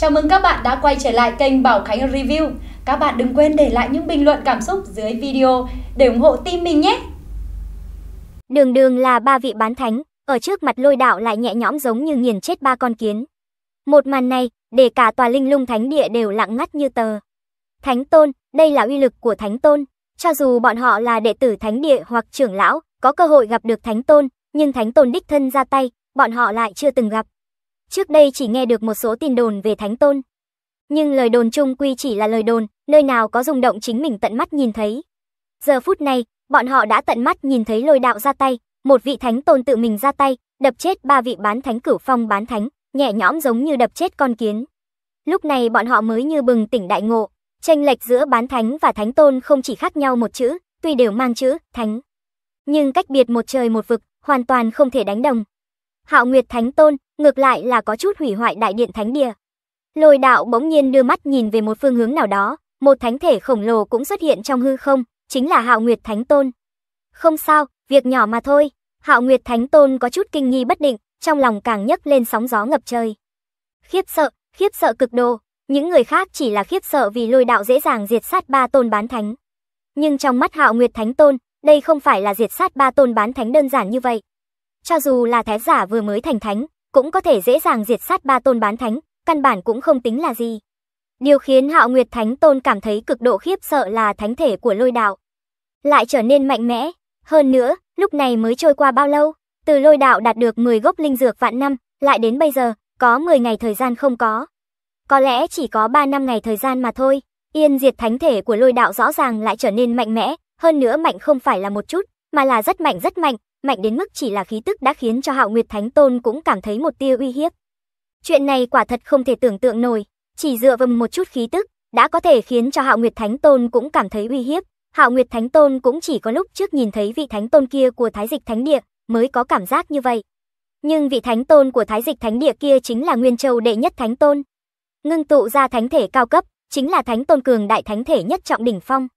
Chào mừng các bạn đã quay trở lại kênh Bảo Khánh Review. Các bạn đừng quên để lại những bình luận cảm xúc dưới video để ủng hộ team mình nhé. Đường đường là ba vị bán thánh, ở trước mặt lôi đạo lại nhẹ nhõm giống như nghiền chết ba con kiến. Một màn này, để cả tòa linh lung thánh địa đều lặng ngắt như tờ. Thánh tôn, đây là uy lực của thánh tôn. Cho dù bọn họ là đệ tử thánh địa hoặc trưởng lão, có cơ hội gặp được thánh tôn, nhưng thánh tôn đích thân ra tay, bọn họ lại chưa từng gặp. Trước đây chỉ nghe được một số tin đồn về Thánh Tôn. Nhưng lời đồn chung quy chỉ là lời đồn, nơi nào có rung động chính mình tận mắt nhìn thấy. Giờ phút này, bọn họ đã tận mắt nhìn thấy lôi đạo ra tay, một vị Thánh Tôn tự mình ra tay, đập chết ba vị bán thánh cửu phong bán thánh, nhẹ nhõm giống như đập chết con kiến. Lúc này bọn họ mới như bừng tỉnh đại ngộ, tranh lệch giữa bán thánh và thánh tôn không chỉ khác nhau một chữ, tuy đều mang chữ thánh. Nhưng cách biệt một trời một vực, hoàn toàn không thể đánh đồng. Hạo Nguyệt Thánh Tôn, ngược lại là có chút hủy hoại đại điện thánh địa. Lôi đạo bỗng nhiên đưa mắt nhìn về một phương hướng nào đó, một thánh thể khổng lồ cũng xuất hiện trong hư không, chính là Hạo Nguyệt Thánh Tôn. Không sao, việc nhỏ mà thôi. Hạo Nguyệt Thánh Tôn có chút kinh nghi bất định, trong lòng càng nhấc lên sóng gió ngập trời. Khiếp sợ, khiếp sợ cực độ, những người khác chỉ là khiếp sợ vì lôi đạo dễ dàng diệt sát ba tôn bán thánh. Nhưng trong mắt Hạo Nguyệt Thánh Tôn, đây không phải là diệt sát ba tôn bán thánh đơn giản như vậy. Cho dù là thế giả vừa mới thành thánh, cũng có thể dễ dàng diệt sát ba tôn bán thánh, căn bản cũng không tính là gì. Điều khiến Hạo Nguyệt Thánh Tôn cảm thấy cực độ khiếp sợ là thánh thể của lôi đạo. Lại trở nên mạnh mẽ, hơn nữa, lúc này mới trôi qua bao lâu, từ lôi đạo đạt được 10 gốc linh dược vạn năm, lại đến bây giờ, có 10 ngày thời gian không có. Có lẽ chỉ có 3 năm ngày thời gian mà thôi, yên diệt thánh thể của lôi đạo rõ ràng lại trở nên mạnh mẽ, hơn nữa mạnh không phải là một chút, mà là rất mạnh rất mạnh, mạnh đến mức chỉ là khí tức đã khiến cho Hạo Nguyệt Thánh Tôn cũng cảm thấy một tia uy hiếp. Chuyện này quả thật không thể tưởng tượng nổi, chỉ dựa vào một chút khí tức đã có thể khiến cho Hạo Nguyệt Thánh Tôn cũng cảm thấy uy hiếp. Hạo Nguyệt Thánh Tôn cũng chỉ có lúc trước nhìn thấy vị Thánh Tôn kia của Thái Dịch Thánh Địa mới có cảm giác như vậy. Nhưng vị Thánh Tôn của Thái Dịch Thánh Địa kia chính là Nguyên Châu đệ nhất Thánh Tôn. Ngưng tụ ra thánh thể cao cấp, chính là Thánh Tôn cường đại thánh thể nhất trọng đỉnh phong.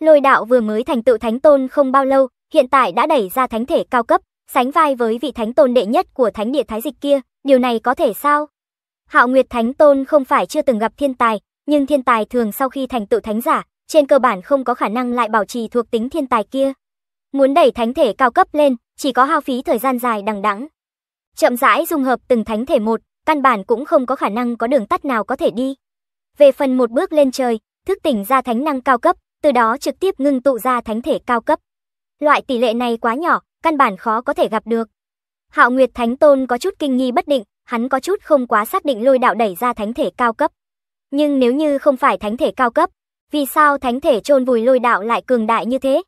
Lôi đạo vừa mới thành tựu Thánh Tôn không bao lâu, hiện tại đã đẩy ra thánh thể cao cấp, sánh vai với vị thánh tôn đệ nhất của thánh địa thái dịch kia, điều này có thể sao? Hạo Nguyệt Thánh Tôn không phải chưa từng gặp thiên tài, nhưng thiên tài thường sau khi thành tựu thánh giả, trên cơ bản không có khả năng lại bảo trì thuộc tính thiên tài kia. Muốn đẩy thánh thể cao cấp lên, chỉ có hao phí thời gian dài đằng đẵng. Chậm rãi dung hợp từng thánh thể một, căn bản cũng không có khả năng có đường tắt nào có thể đi. Về phần một bước lên trời, thức tỉnh ra thánh năng cao cấp, từ đó trực tiếp ngưng tụ ra thánh thể cao cấp loại tỷ lệ này quá nhỏ, căn bản khó có thể gặp được. Hạo Nguyệt Thánh Tôn có chút kinh nghi bất định, hắn có chút không quá xác định lôi đạo đẩy ra thánh thể cao cấp. Nhưng nếu như không phải thánh thể cao cấp, vì sao thánh thể chôn vùi lôi đạo lại cường đại như thế?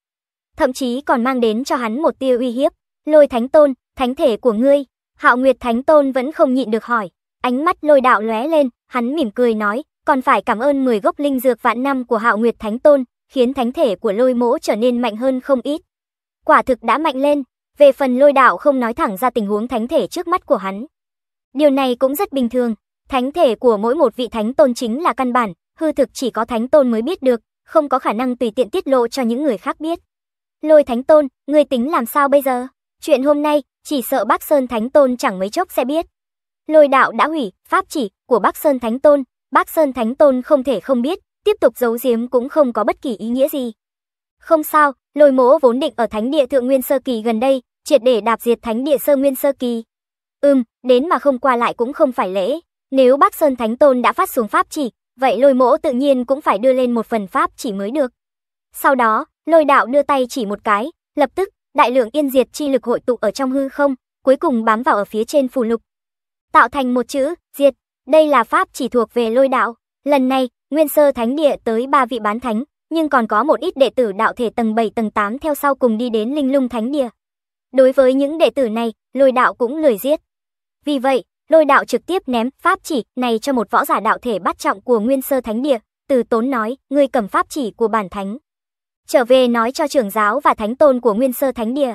Thậm chí còn mang đến cho hắn một tia uy hiếp, lôi thánh tôn, thánh thể của ngươi. Hạo Nguyệt Thánh Tôn vẫn không nhịn được hỏi, ánh mắt lôi đạo lóe lên, hắn mỉm cười nói, còn phải cảm ơn 10 gốc linh dược vạn năm của Hạo Nguyệt Thánh Tôn, khiến thánh thể của lôi mỗ trở nên mạnh hơn không ít quả thực đã mạnh lên, về phần lôi đạo không nói thẳng ra tình huống thánh thể trước mắt của hắn. Điều này cũng rất bình thường, thánh thể của mỗi một vị thánh tôn chính là căn bản, hư thực chỉ có thánh tôn mới biết được, không có khả năng tùy tiện tiết lộ cho những người khác biết. Lôi thánh tôn, người tính làm sao bây giờ? Chuyện hôm nay, chỉ sợ Bắc Sơn Thánh Tôn chẳng mấy chốc sẽ biết. Lôi đạo đã hủy, pháp chỉ của Bắc Sơn Thánh Tôn, Bắc Sơn Thánh Tôn không thể không biết, tiếp tục giấu giếm cũng không có bất kỳ ý nghĩa gì. Không sao, Lôi mỗ vốn định ở thánh địa thượng nguyên sơ kỳ gần đây, triệt để đạp diệt thánh địa sơ nguyên sơ kỳ. Ừm, đến mà không qua lại cũng không phải lễ. Nếu Bắc Sơn Thánh Tôn đã phát xuống pháp chỉ, vậy lôi mỗ tự nhiên cũng phải đưa lên một phần pháp chỉ mới được. Sau đó, lôi đạo đưa tay chỉ một cái, lập tức, đại lượng yên diệt chi lực hội tụ ở trong hư không, cuối cùng bám vào ở phía trên phù lục. Tạo thành một chữ, diệt, đây là pháp chỉ thuộc về lôi đạo. Lần này, nguyên sơ thánh địa tới ba vị bán thánh, nhưng còn có một ít đệ tử đạo thể tầng 7 tầng 8 theo sau cùng đi đến linh lung thánh địa. Đối với những đệ tử này, lôi đạo cũng lười giết. Vì vậy, lôi đạo trực tiếp ném pháp chỉ này cho một võ giả đạo thể bắt trọng của nguyên sơ thánh địa, từ tốn nói, ngươi cầm pháp chỉ của bản thánh. Trở về nói cho trưởng giáo và thánh tôn của nguyên sơ thánh địa.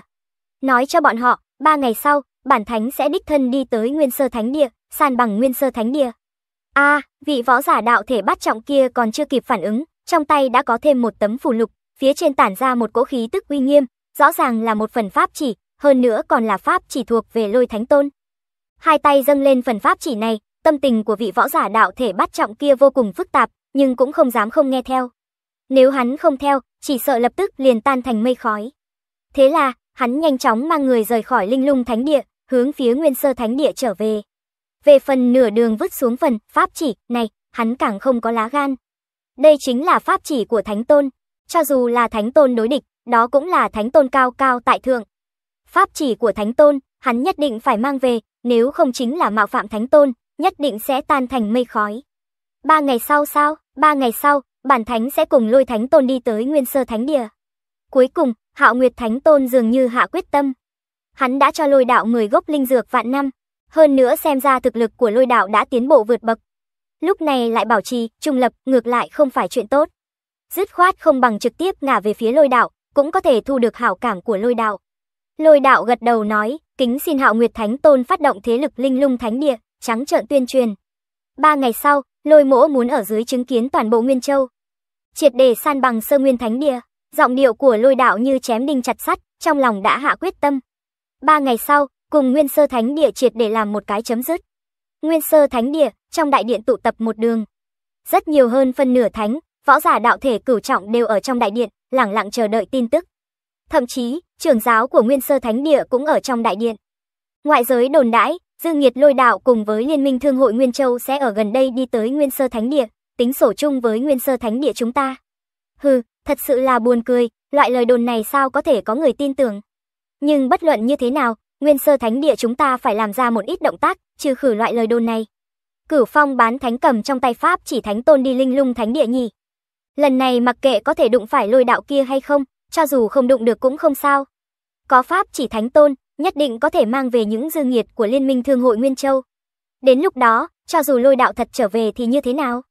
Nói cho bọn họ, ba ngày sau, bản thánh sẽ đích thân đi tới nguyên sơ thánh địa, san bằng nguyên sơ thánh địa. a vị võ giả đạo thể bắt trọng kia còn chưa kịp phản ứng, trong tay đã có thêm một tấm phù lục, phía trên tản ra một cỗ khí tức uy nghiêm, rõ ràng là một phần pháp chỉ, hơn nữa còn là pháp chỉ thuộc về Lôi Thánh Tôn. Hai tay dâng lên phần pháp chỉ này, tâm tình của vị võ giả đạo thể bắt trọng kia vô cùng phức tạp, nhưng cũng không dám không nghe theo. Nếu hắn không theo, chỉ sợ lập tức liền tan thành mây khói. Thế là, hắn nhanh chóng mang người rời khỏi Linh Lung Thánh Địa, hướng phía Nguyên Sơ Thánh Địa trở về. Về phần nửa đường vứt xuống phần pháp chỉ này, hắn càng không có lá gan. Đây chính là pháp chỉ của Thánh Tôn, cho dù là Thánh Tôn đối địch, đó cũng là Thánh Tôn cao cao tại thượng. Pháp chỉ của Thánh Tôn, hắn nhất định phải mang về, nếu không chính là mạo phạm Thánh Tôn, nhất định sẽ tan thành mây khói. Ba ngày sau sao? Ba ngày sau, bản thánh sẽ cùng lôi Thánh Tôn đi tới Nguyên Sơ Thánh Địa. Cuối cùng, Hạo Nguyệt Thánh Tôn dường như hạ quyết tâm. Hắn đã cho lôi đạo người gốc linh dược vạn năm, hơn nữa xem ra thực lực của lôi đạo đã tiến bộ vượt bậc, lúc này lại bảo trì, trung lập, ngược lại không phải chuyện tốt. Dứt khoát không bằng trực tiếp ngả về phía lôi đạo, cũng có thể thu được hảo cảm của lôi đạo. Lôi đạo gật đầu nói, kính xin hạo nguyệt thánh tôn phát động thế lực linh lung thánh địa, trắng trợn tuyên truyền. Ba ngày sau, lôi mỗ muốn ở dưới chứng kiến toàn bộ Nguyên Châu. Triệt để san bằng sơ nguyên thánh địa, giọng điệu của lôi đạo như chém đinh chặt sắt, trong lòng đã hạ quyết tâm. Ba ngày sau, cùng Nguyên Sơ Thánh Địa triệt để làm một cái chấm dứt. Nguyên sơ thánh địa, trong đại điện tụ tập một đường. Rất nhiều hơn phân nửa thánh, võ giả đạo thể cửu trọng đều ở trong đại điện, lẳng lặng chờ đợi tin tức. Thậm chí, trưởng giáo của Nguyên sơ thánh địa cũng ở trong đại điện. Ngoại giới đồn đãi, Dương Nhiệt Lôi Đạo cùng với Liên minh Thương hội Nguyên Châu sẽ ở gần đây đi tới Nguyên Sơ Thánh Địa, tính sổ chung với Nguyên Sơ Thánh Địa chúng ta. Hừ, thật sự là buồn cười, loại lời đồn này sao có thể có người tin tưởng. Nhưng bất luận như thế nào, Nguyên sơ thánh địa chúng ta phải làm ra một ít động tác, trừ khử loại lời đồn này. Cửu Phong bán thánh cầm trong tay pháp chỉ thánh tôn đi linh lung thánh địa nhỉ. Lần này mặc kệ có thể đụng phải lôi đạo kia hay không, cho dù không đụng được cũng không sao. Có pháp chỉ thánh tôn, nhất định có thể mang về những dư nghiệt của Liên minh Thương hội Nguyên Châu. Đến lúc đó, cho dù lôi đạo thật trở về thì như thế nào?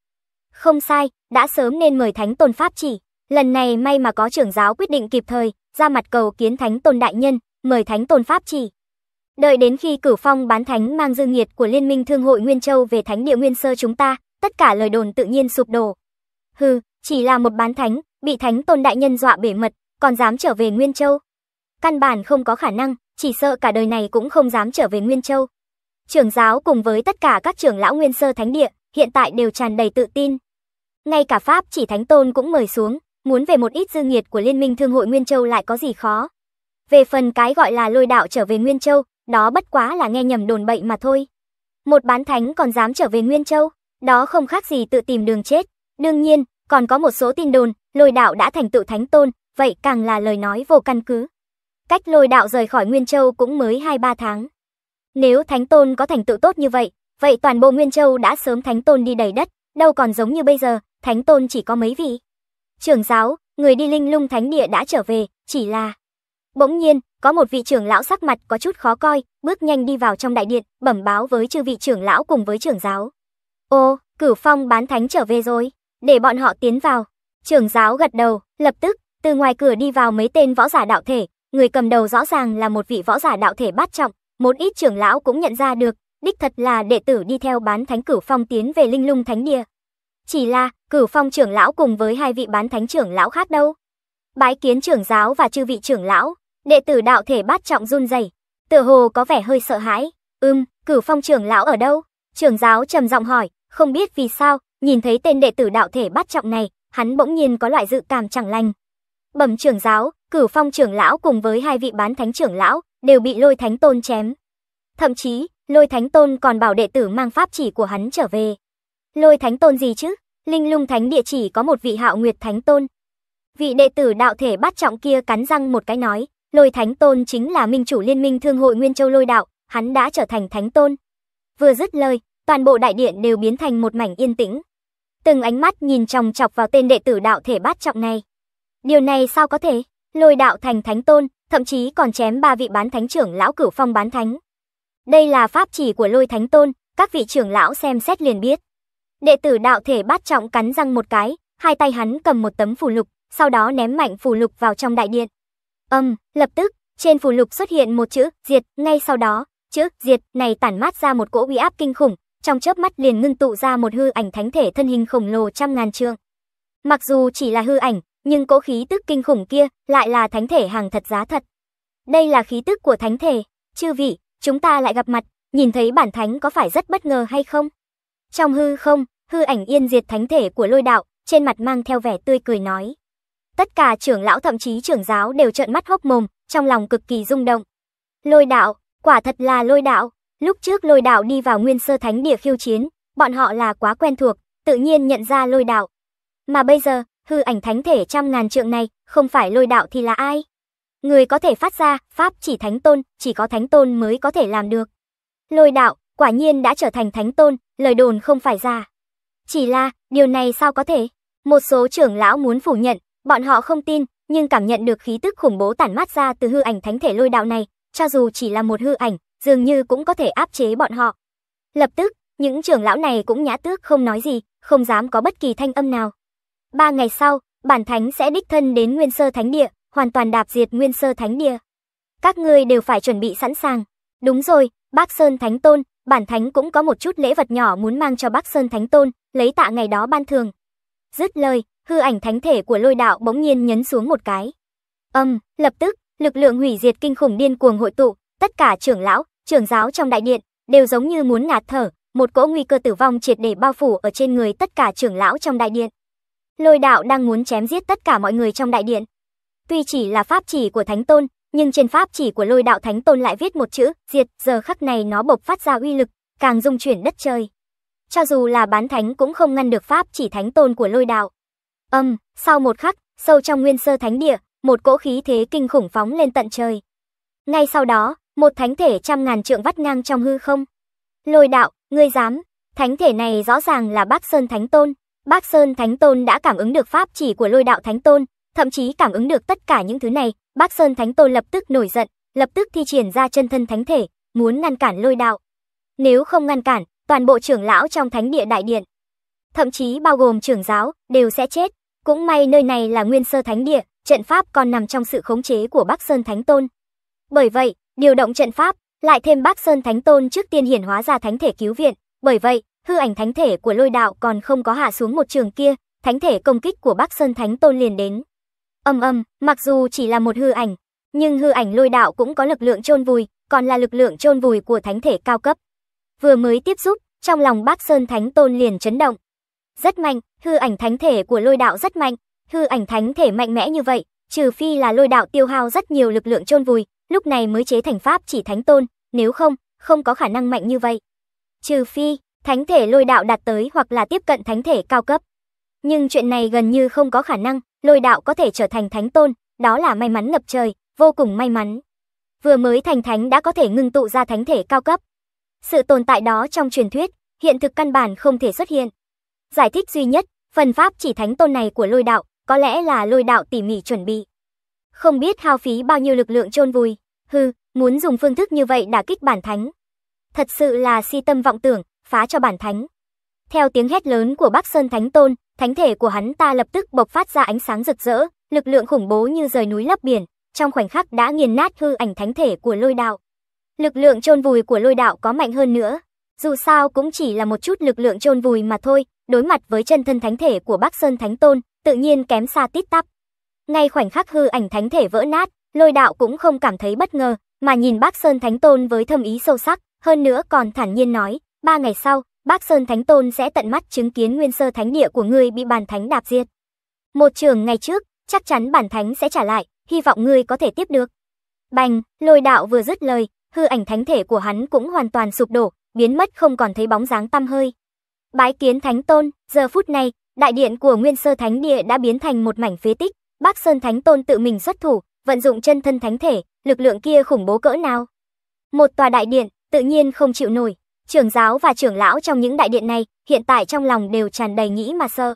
Không sai, đã sớm nên mời thánh tôn pháp chỉ. Lần này may mà có trưởng giáo quyết định kịp thời, ra mặt cầu kiến thánh tôn đại nhân, mời thánh tôn pháp chỉ. Đợi đến khi cửu phong bán thánh mang dư nhiệt của Liên minh Thương hội Nguyên Châu về thánh địa Nguyên Sơ chúng ta, tất cả lời đồn tự nhiên sụp đổ. Hừ, chỉ là một bán thánh, bị thánh tôn đại nhân dọa bể mật, còn dám trở về Nguyên Châu. Căn bản không có khả năng, chỉ sợ cả đời này cũng không dám trở về Nguyên Châu. Trưởng giáo cùng với tất cả các trưởng lão Nguyên Sơ Thánh Địa, hiện tại đều tràn đầy tự tin. Ngay cả Pháp chỉ Thánh Tôn cũng mời xuống, muốn về một ít dư nghiệt của Liên minh Thương hội Nguyên Châu lại có gì khó. Về phần cái gọi là lôi đạo trở về Nguyên Châu, đó bất quá là nghe nhầm đồn bậy mà thôi. Một bán thánh còn dám trở về Nguyên Châu, đó không khác gì tự tìm đường chết. Đương nhiên, còn có một số tin đồn, lôi đạo đã thành tựu thánh tôn, vậy càng là lời nói vô căn cứ. Cách lôi đạo rời khỏi Nguyên Châu cũng mới 2-3 tháng. Nếu thánh tôn có thành tựu tốt như vậy, vậy toàn bộ Nguyên Châu đã sớm thánh tôn đi đầy đất, đâu còn giống như bây giờ, thánh tôn chỉ có mấy vị. Trưởng giáo, người đi linh lung thánh địa đã trở về, chỉ là... Bỗng nhiên, có một vị trưởng lão sắc mặt có chút khó coi, bước nhanh đi vào trong đại điện, bẩm báo với chư vị trưởng lão cùng với trưởng giáo. Ô, cửu phong bán thánh trở về rồi, để bọn họ tiến vào. Trưởng giáo gật đầu, lập tức, từ ngoài cửa đi vào mấy tên võ giả đạo thể, người cầm đầu rõ ràng là một vị võ giả đạo thể bát trọng, một ít trưởng lão cũng nhận ra được, đích thật là đệ tử đi theo bán thánh cửu phong tiến về linh lung thánh địa. Chỉ là, cửu phong trưởng lão cùng với hai vị bán thánh trưởng lão khác đâu. Bái kiến trưởng giáo và chư vị trưởng lão, Đệ tử đạo thể bát trọng run rẩy, tựa hồ có vẻ hơi sợ hãi. ưm, cửu phong trưởng lão ở đâu? Trưởng giáo trầm giọng hỏi, không biết vì sao, nhìn thấy tên đệ tử đạo thể bát trọng này, hắn bỗng nhiên có loại dự cảm chẳng lành. Bẩm trưởng giáo, cửu phong trưởng lão cùng với hai vị bán thánh trưởng lão, đều bị lôi thánh tôn chém. Thậm chí, lôi thánh tôn còn bảo đệ tử mang pháp chỉ của hắn trở về. Lôi thánh tôn gì chứ? Linh lung thánh địa chỉ có một vị hạo nguyệt thánh tôn. Vị đệ tử đạo thể bát trọng kia cắn răng một cái nói, Lôi Thánh Tôn chính là minh chủ liên minh thương hội Nguyên Châu Lôi Đạo, hắn đã trở thành Thánh Tôn. Vừa dứt lời, toàn bộ đại điện đều biến thành một mảnh yên tĩnh. Từng ánh mắt nhìn chòng chọc vào tên đệ tử đạo thể bát trọng này. Điều này sao có thể? Lôi đạo thành thánh tôn, thậm chí còn chém ba vị bán thánh trưởng lão cửu phong bán thánh. Đây là pháp chỉ của lôi thánh tôn, các vị trưởng lão xem xét liền biết. Đệ tử đạo thể bát trọng cắn răng một cái, hai tay hắn cầm một tấm phù lục, sau đó ném mạnh phù lục vào trong đại điện. Âm, lập tức, trên phù lục xuất hiện một chữ diệt, ngay sau đó, chữ diệt này tản mát ra một cỗ uy áp kinh khủng, trong chớp mắt liền ngưng tụ ra một hư ảnh thánh thể thân hình khổng lồ trăm ngàn trượng. Mặc dù chỉ là hư ảnh, nhưng cỗ khí tức kinh khủng kia lại là thánh thể hàng thật giá thật. Đây là khí tức của thánh thể, chư vị, chúng ta lại gặp mặt, nhìn thấy bản thánh có phải rất bất ngờ hay không? Trong hư không, hư ảnh yên diệt thánh thể của lôi đạo, trên mặt mang theo vẻ tươi cười nói. Tất cả trưởng lão thậm chí trưởng giáo đều trợn mắt hốc mồm, trong lòng cực kỳ rung động. Lôi đạo, quả thật là lôi đạo. Lúc trước lôi đạo đi vào nguyên sơ thánh địa khiêu chiến, bọn họ là quá quen thuộc, tự nhiên nhận ra lôi đạo. Mà bây giờ, hư ảnh thánh thể trăm ngàn trượng này, không phải lôi đạo thì là ai? Người có thể phát ra, pháp chỉ thánh tôn, chỉ có thánh tôn mới có thể làm được. Lôi đạo, quả nhiên đã trở thành thánh tôn, lời đồn không phải giả. Chỉ là, điều này sao có thể? Một số trưởng lão muốn phủ nhận, Bọn họ không tin, nhưng cảm nhận được khí tức khủng bố tản mát ra từ hư ảnh thánh thể lôi đạo này, cho dù chỉ là một hư ảnh, dường như cũng có thể áp chế bọn họ. Lập tức, những trưởng lão này cũng nhã tước không nói gì, không dám có bất kỳ thanh âm nào. Ba ngày sau, bản thánh sẽ đích thân đến Nguyên Sơ Thánh Địa, hoàn toàn đạp diệt Nguyên Sơ Thánh Địa. Các ngươi đều phải chuẩn bị sẵn sàng. Đúng rồi, Bác Sơn Thánh Tôn, bản thánh cũng có một chút lễ vật nhỏ muốn mang cho Bác Sơn Thánh Tôn, lấy tạ ngày đó ban thường. Dứt lời, hư ảnh thánh thể của lôi đạo bỗng nhiên nhấn xuống một cái. Âm, lập tức, lực lượng hủy diệt kinh khủng điên cuồng hội tụ, tất cả trưởng lão, trưởng giáo trong đại điện đều giống như muốn ngạt thở, một cỗ nguy cơ tử vong triệt để bao phủ ở trên người tất cả trưởng lão trong đại điện. Lôi đạo đang muốn chém giết tất cả mọi người trong đại điện. Tuy chỉ là pháp chỉ của Thánh Tôn, nhưng trên pháp chỉ của Lôi đạo Thánh Tôn lại viết một chữ, diệt, giờ khắc này nó bộc phát ra uy lực, càng dung chuyển đất trời. Cho dù là bán thánh cũng không ngăn được pháp chỉ Thánh Tôn của Lôi đạo. Âm, um, sau một khắc, sâu trong nguyên sơ thánh địa, một cỗ khí thế kinh khủng phóng lên tận trời. Ngay sau đó, một thánh thể trăm ngàn trượng vắt ngang trong hư không. Lôi đạo, ngươi dám, thánh thể này rõ ràng là Bác Sơn Thánh Tôn. Bác Sơn Thánh Tôn đã cảm ứng được pháp chỉ của lôi đạo Thánh Tôn, thậm chí cảm ứng được tất cả những thứ này. Bác Sơn Thánh Tôn lập tức nổi giận, lập tức thi triển ra chân thân thánh thể, muốn ngăn cản lôi đạo. Nếu không ngăn cản, toàn bộ trưởng lão trong thánh địa đại điện, thậm chí bao gồm trưởng giáo, đều sẽ chết. Cũng may nơi này là nguyên sơ thánh địa, trận pháp còn nằm trong sự khống chế của Bắc Sơn Thánh Tôn. Bởi vậy, điều động trận pháp, lại thêm Bắc Sơn Thánh Tôn trước tiên hiển hóa ra thánh thể cứu viện, bởi vậy, hư ảnh thánh thể của Lôi Đạo còn không có hạ xuống một trường kia, thánh thể công kích của Bắc Sơn Thánh Tôn liền đến. Ầm ầm, mặc dù chỉ là một hư ảnh, nhưng hư ảnh Lôi Đạo cũng có lực lượng chôn vùi, còn là lực lượng chôn vùi của thánh thể cao cấp. Vừa mới tiếp xúc, trong lòng Bắc Sơn Thánh Tôn liền chấn động, rất mạnh, hư ảnh thánh thể của lôi đạo rất mạnh, hư ảnh thánh thể mạnh mẽ như vậy, trừ phi là lôi đạo tiêu hao rất nhiều lực lượng chôn vùi, lúc này mới chế thành pháp chỉ thánh tôn, nếu không, không có khả năng mạnh như vậy. Trừ phi, thánh thể lôi đạo đạt tới hoặc là tiếp cận thánh thể cao cấp. Nhưng chuyện này gần như không có khả năng, lôi đạo có thể trở thành thánh tôn, đó là may mắn ngập trời, vô cùng may mắn. Vừa mới thành thánh đã có thể ngưng tụ ra thánh thể cao cấp. Sự tồn tại đó trong truyền thuyết, hiện thực căn bản không thể xuất hiện. Giải thích duy nhất, phần pháp chỉ thánh tôn này của lôi đạo, có lẽ là lôi đạo tỉ mỉ chuẩn bị. Không biết hao phí bao nhiêu lực lượng chôn vùi, hư, muốn dùng phương thức như vậy đả kích bản thánh. Thật sự là si tâm vọng tưởng, phá cho bản thánh. Theo tiếng hét lớn của Bắc Sơn Thánh Tôn, thánh thể của hắn ta lập tức bộc phát ra ánh sáng rực rỡ, lực lượng khủng bố như rời núi lấp biển, trong khoảnh khắc đã nghiền nát hư ảnh thánh thể của lôi đạo. Lực lượng chôn vùi của lôi đạo có mạnh hơn nữa, dù sao cũng chỉ là một chút lực lượng chôn vùi mà thôi, đối mặt với chân thân thánh thể của Bắc Sơn Thánh Tôn, tự nhiên kém xa tít tắp. Ngay khoảnh khắc hư ảnh thánh thể vỡ nát, Lôi Đạo cũng không cảm thấy bất ngờ, mà nhìn Bắc Sơn Thánh Tôn với thâm ý sâu sắc, hơn nữa còn thản nhiên nói, ba ngày sau, Bắc Sơn Thánh Tôn sẽ tận mắt chứng kiến nguyên sơ thánh địa của ngươi bị bản thánh đạp diệt. Một trường ngày trước, chắc chắn bản thánh sẽ trả lại, hy vọng ngươi có thể tiếp được. Bành, Lôi Đạo vừa dứt lời, hư ảnh thánh thể của hắn cũng hoàn toàn sụp đổ, biến mất không còn thấy bóng dáng tăm hơi. Bái kiến Thánh Tôn, giờ phút này, đại điện của Nguyên Sơ Thánh Địa đã biến thành một mảnh phế tích, Bác Sơn Thánh Tôn tự mình xuất thủ, vận dụng chân thân thánh thể, lực lượng kia khủng bố cỡ nào. Một tòa đại điện, tự nhiên không chịu nổi, trưởng giáo và trưởng lão trong những đại điện này, hiện tại trong lòng đều tràn đầy nghĩ mà sợ.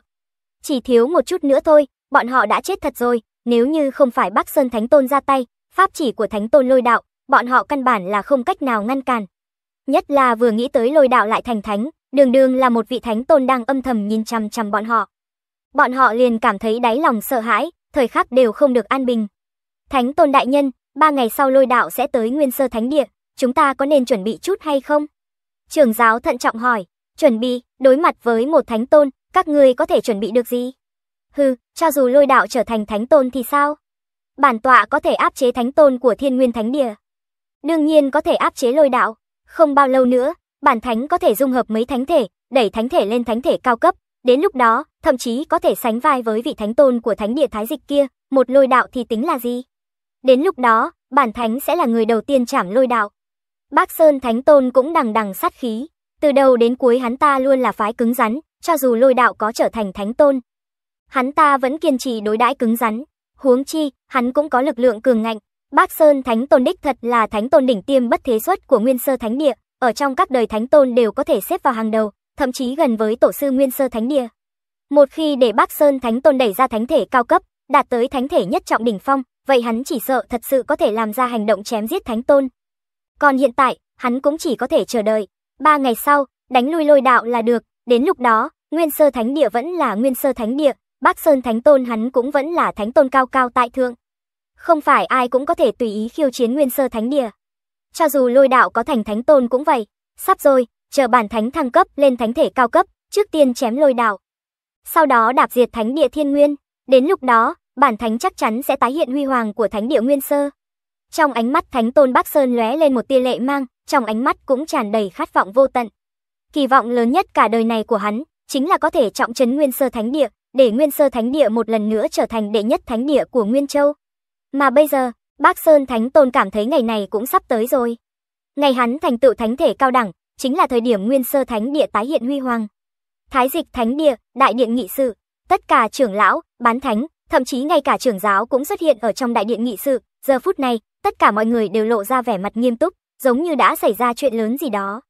Chỉ thiếu một chút nữa thôi, bọn họ đã chết thật rồi, nếu như không phải Bắc Sơn Thánh Tôn ra tay, pháp chỉ của Thánh Tôn lôi đạo, bọn họ căn bản là không cách nào ngăn cản. Nhất là vừa nghĩ tới lôi đạo lại thành thánh, đường đường là một vị thánh tôn đang âm thầm nhìn chằm chằm bọn họ. Bọn họ liền cảm thấy đáy lòng sợ hãi, thời khắc đều không được an bình. Thánh tôn đại nhân, ba ngày sau lôi đạo sẽ tới nguyên sơ thánh địa, chúng ta có nên chuẩn bị chút hay không? Trường giáo thận trọng hỏi, chuẩn bị, đối mặt với một thánh tôn, các ngươi có thể chuẩn bị được gì? Hừ, cho dù lôi đạo trở thành thánh tôn thì sao? Bản tọa có thể áp chế thánh tôn của thiên nguyên thánh địa. Đương nhiên có thể áp chế lôi đạo. Không bao lâu nữa, bản thánh có thể dung hợp mấy thánh thể, đẩy thánh thể lên thánh thể cao cấp, đến lúc đó, thậm chí có thể sánh vai với vị thánh tôn của thánh địa thái dịch kia, một lôi đạo thì tính là gì? Đến lúc đó, bản thánh sẽ là người đầu tiên chạm lôi đạo. Bác Sơn Thánh Tôn cũng đằng đằng sát khí, từ đầu đến cuối hắn ta luôn là phái cứng rắn, cho dù lôi đạo có trở thành thánh tôn. Hắn ta vẫn kiên trì đối đãi cứng rắn, huống chi, hắn cũng có lực lượng cường ngạnh, Bác Sơn Thánh Tôn đích thật là thánh tôn đỉnh tiêm bất thế xuất của Nguyên Sơ Thánh Địa, ở trong các đời thánh tôn đều có thể xếp vào hàng đầu, thậm chí gần với tổ sư Nguyên Sơ Thánh Địa. Một khi để Bác Sơn Thánh Tôn đẩy ra thánh thể cao cấp, đạt tới thánh thể nhất trọng đỉnh phong, vậy hắn chỉ sợ thật sự có thể làm ra hành động chém giết thánh tôn. Còn hiện tại, hắn cũng chỉ có thể chờ đợi, ba ngày sau, đánh lui lôi đạo là được, đến lúc đó, Nguyên Sơ Thánh Địa vẫn là Nguyên Sơ Thánh Địa, Bác Sơn Thánh Tôn hắn cũng vẫn là thánh tôn cao cao tại thượng. Không phải ai cũng có thể tùy ý khiêu chiến nguyên sơ thánh địa. Cho dù lôi đạo có thành thánh tôn cũng vậy, sắp rồi, chờ bản thánh thăng cấp lên thánh thể cao cấp, trước tiên chém lôi đạo. Sau đó đạp diệt thánh địa thiên nguyên, đến lúc đó, bản thánh chắc chắn sẽ tái hiện huy hoàng của thánh địa nguyên sơ. Trong ánh mắt thánh tôn Bắc Sơn lóe lên một tia lệ mang, trong ánh mắt cũng tràn đầy khát vọng vô tận. Kỳ vọng lớn nhất cả đời này của hắn, chính là có thể trọng trấn nguyên sơ thánh địa, để nguyên sơ thánh địa một lần nữa trở thành đệ nhất thánh địa của Nguyên Châu. Mà bây giờ, bác Sơn Thánh Tôn cảm thấy ngày này cũng sắp tới rồi. Ngày hắn thành tựu thánh thể cao đẳng, chính là thời điểm nguyên sơ thánh địa tái hiện huy hoàng. Thái dịch thánh địa, đại điện nghị sự, tất cả trưởng lão, bán thánh, thậm chí ngay cả trưởng giáo cũng xuất hiện ở trong đại điện nghị sự. Giờ phút này, tất cả mọi người đều lộ ra vẻ mặt nghiêm túc, giống như đã xảy ra chuyện lớn gì đó.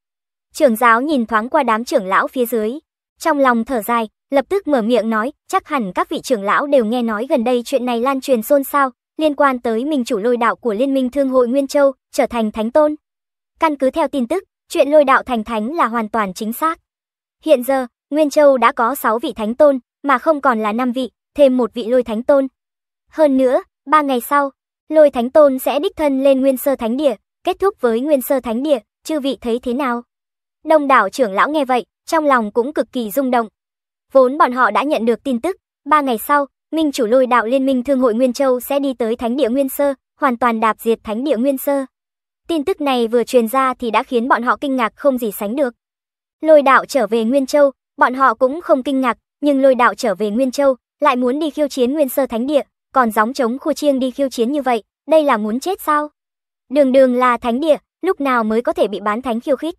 Trưởng giáo nhìn thoáng qua đám trưởng lão phía dưới, trong lòng thở dài, lập tức mở miệng nói, chắc hẳn các vị trưởng lão đều nghe nói gần đây chuyện này lan truyền xôn xao, liên quan tới mình chủ lôi đạo của Liên minh Thương hội Nguyên Châu, trở thành thánh tôn. Căn cứ theo tin tức, chuyện lôi đạo thành thánh là hoàn toàn chính xác. Hiện giờ, Nguyên Châu đã có 6 vị thánh tôn, mà không còn là 5 vị, thêm một vị lôi thánh tôn. Hơn nữa, 3 ngày sau, lôi thánh tôn sẽ đích thân lên Nguyên Sơ Thánh Địa, kết thúc với Nguyên Sơ Thánh Địa, chư vị thấy thế nào? Đông đảo trưởng lão nghe vậy, trong lòng cũng cực kỳ rung động. Vốn bọn họ đã nhận được tin tức, 3 ngày sau, Minh chủ lôi đạo liên minh thương hội Nguyên Châu sẽ đi tới thánh địa Nguyên Sơ, hoàn toàn đạp diệt thánh địa Nguyên Sơ. Tin tức này vừa truyền ra thì đã khiến bọn họ kinh ngạc không gì sánh được. Lôi đạo trở về Nguyên Châu, bọn họ cũng không kinh ngạc, nhưng lôi đạo trở về Nguyên Châu, lại muốn đi khiêu chiến Nguyên Sơ Thánh Địa, còn gióng chống khu chiêng đi khiêu chiến như vậy, đây là muốn chết sao? Đường đường là Thánh Địa, lúc nào mới có thể bị bán thánh khiêu khích?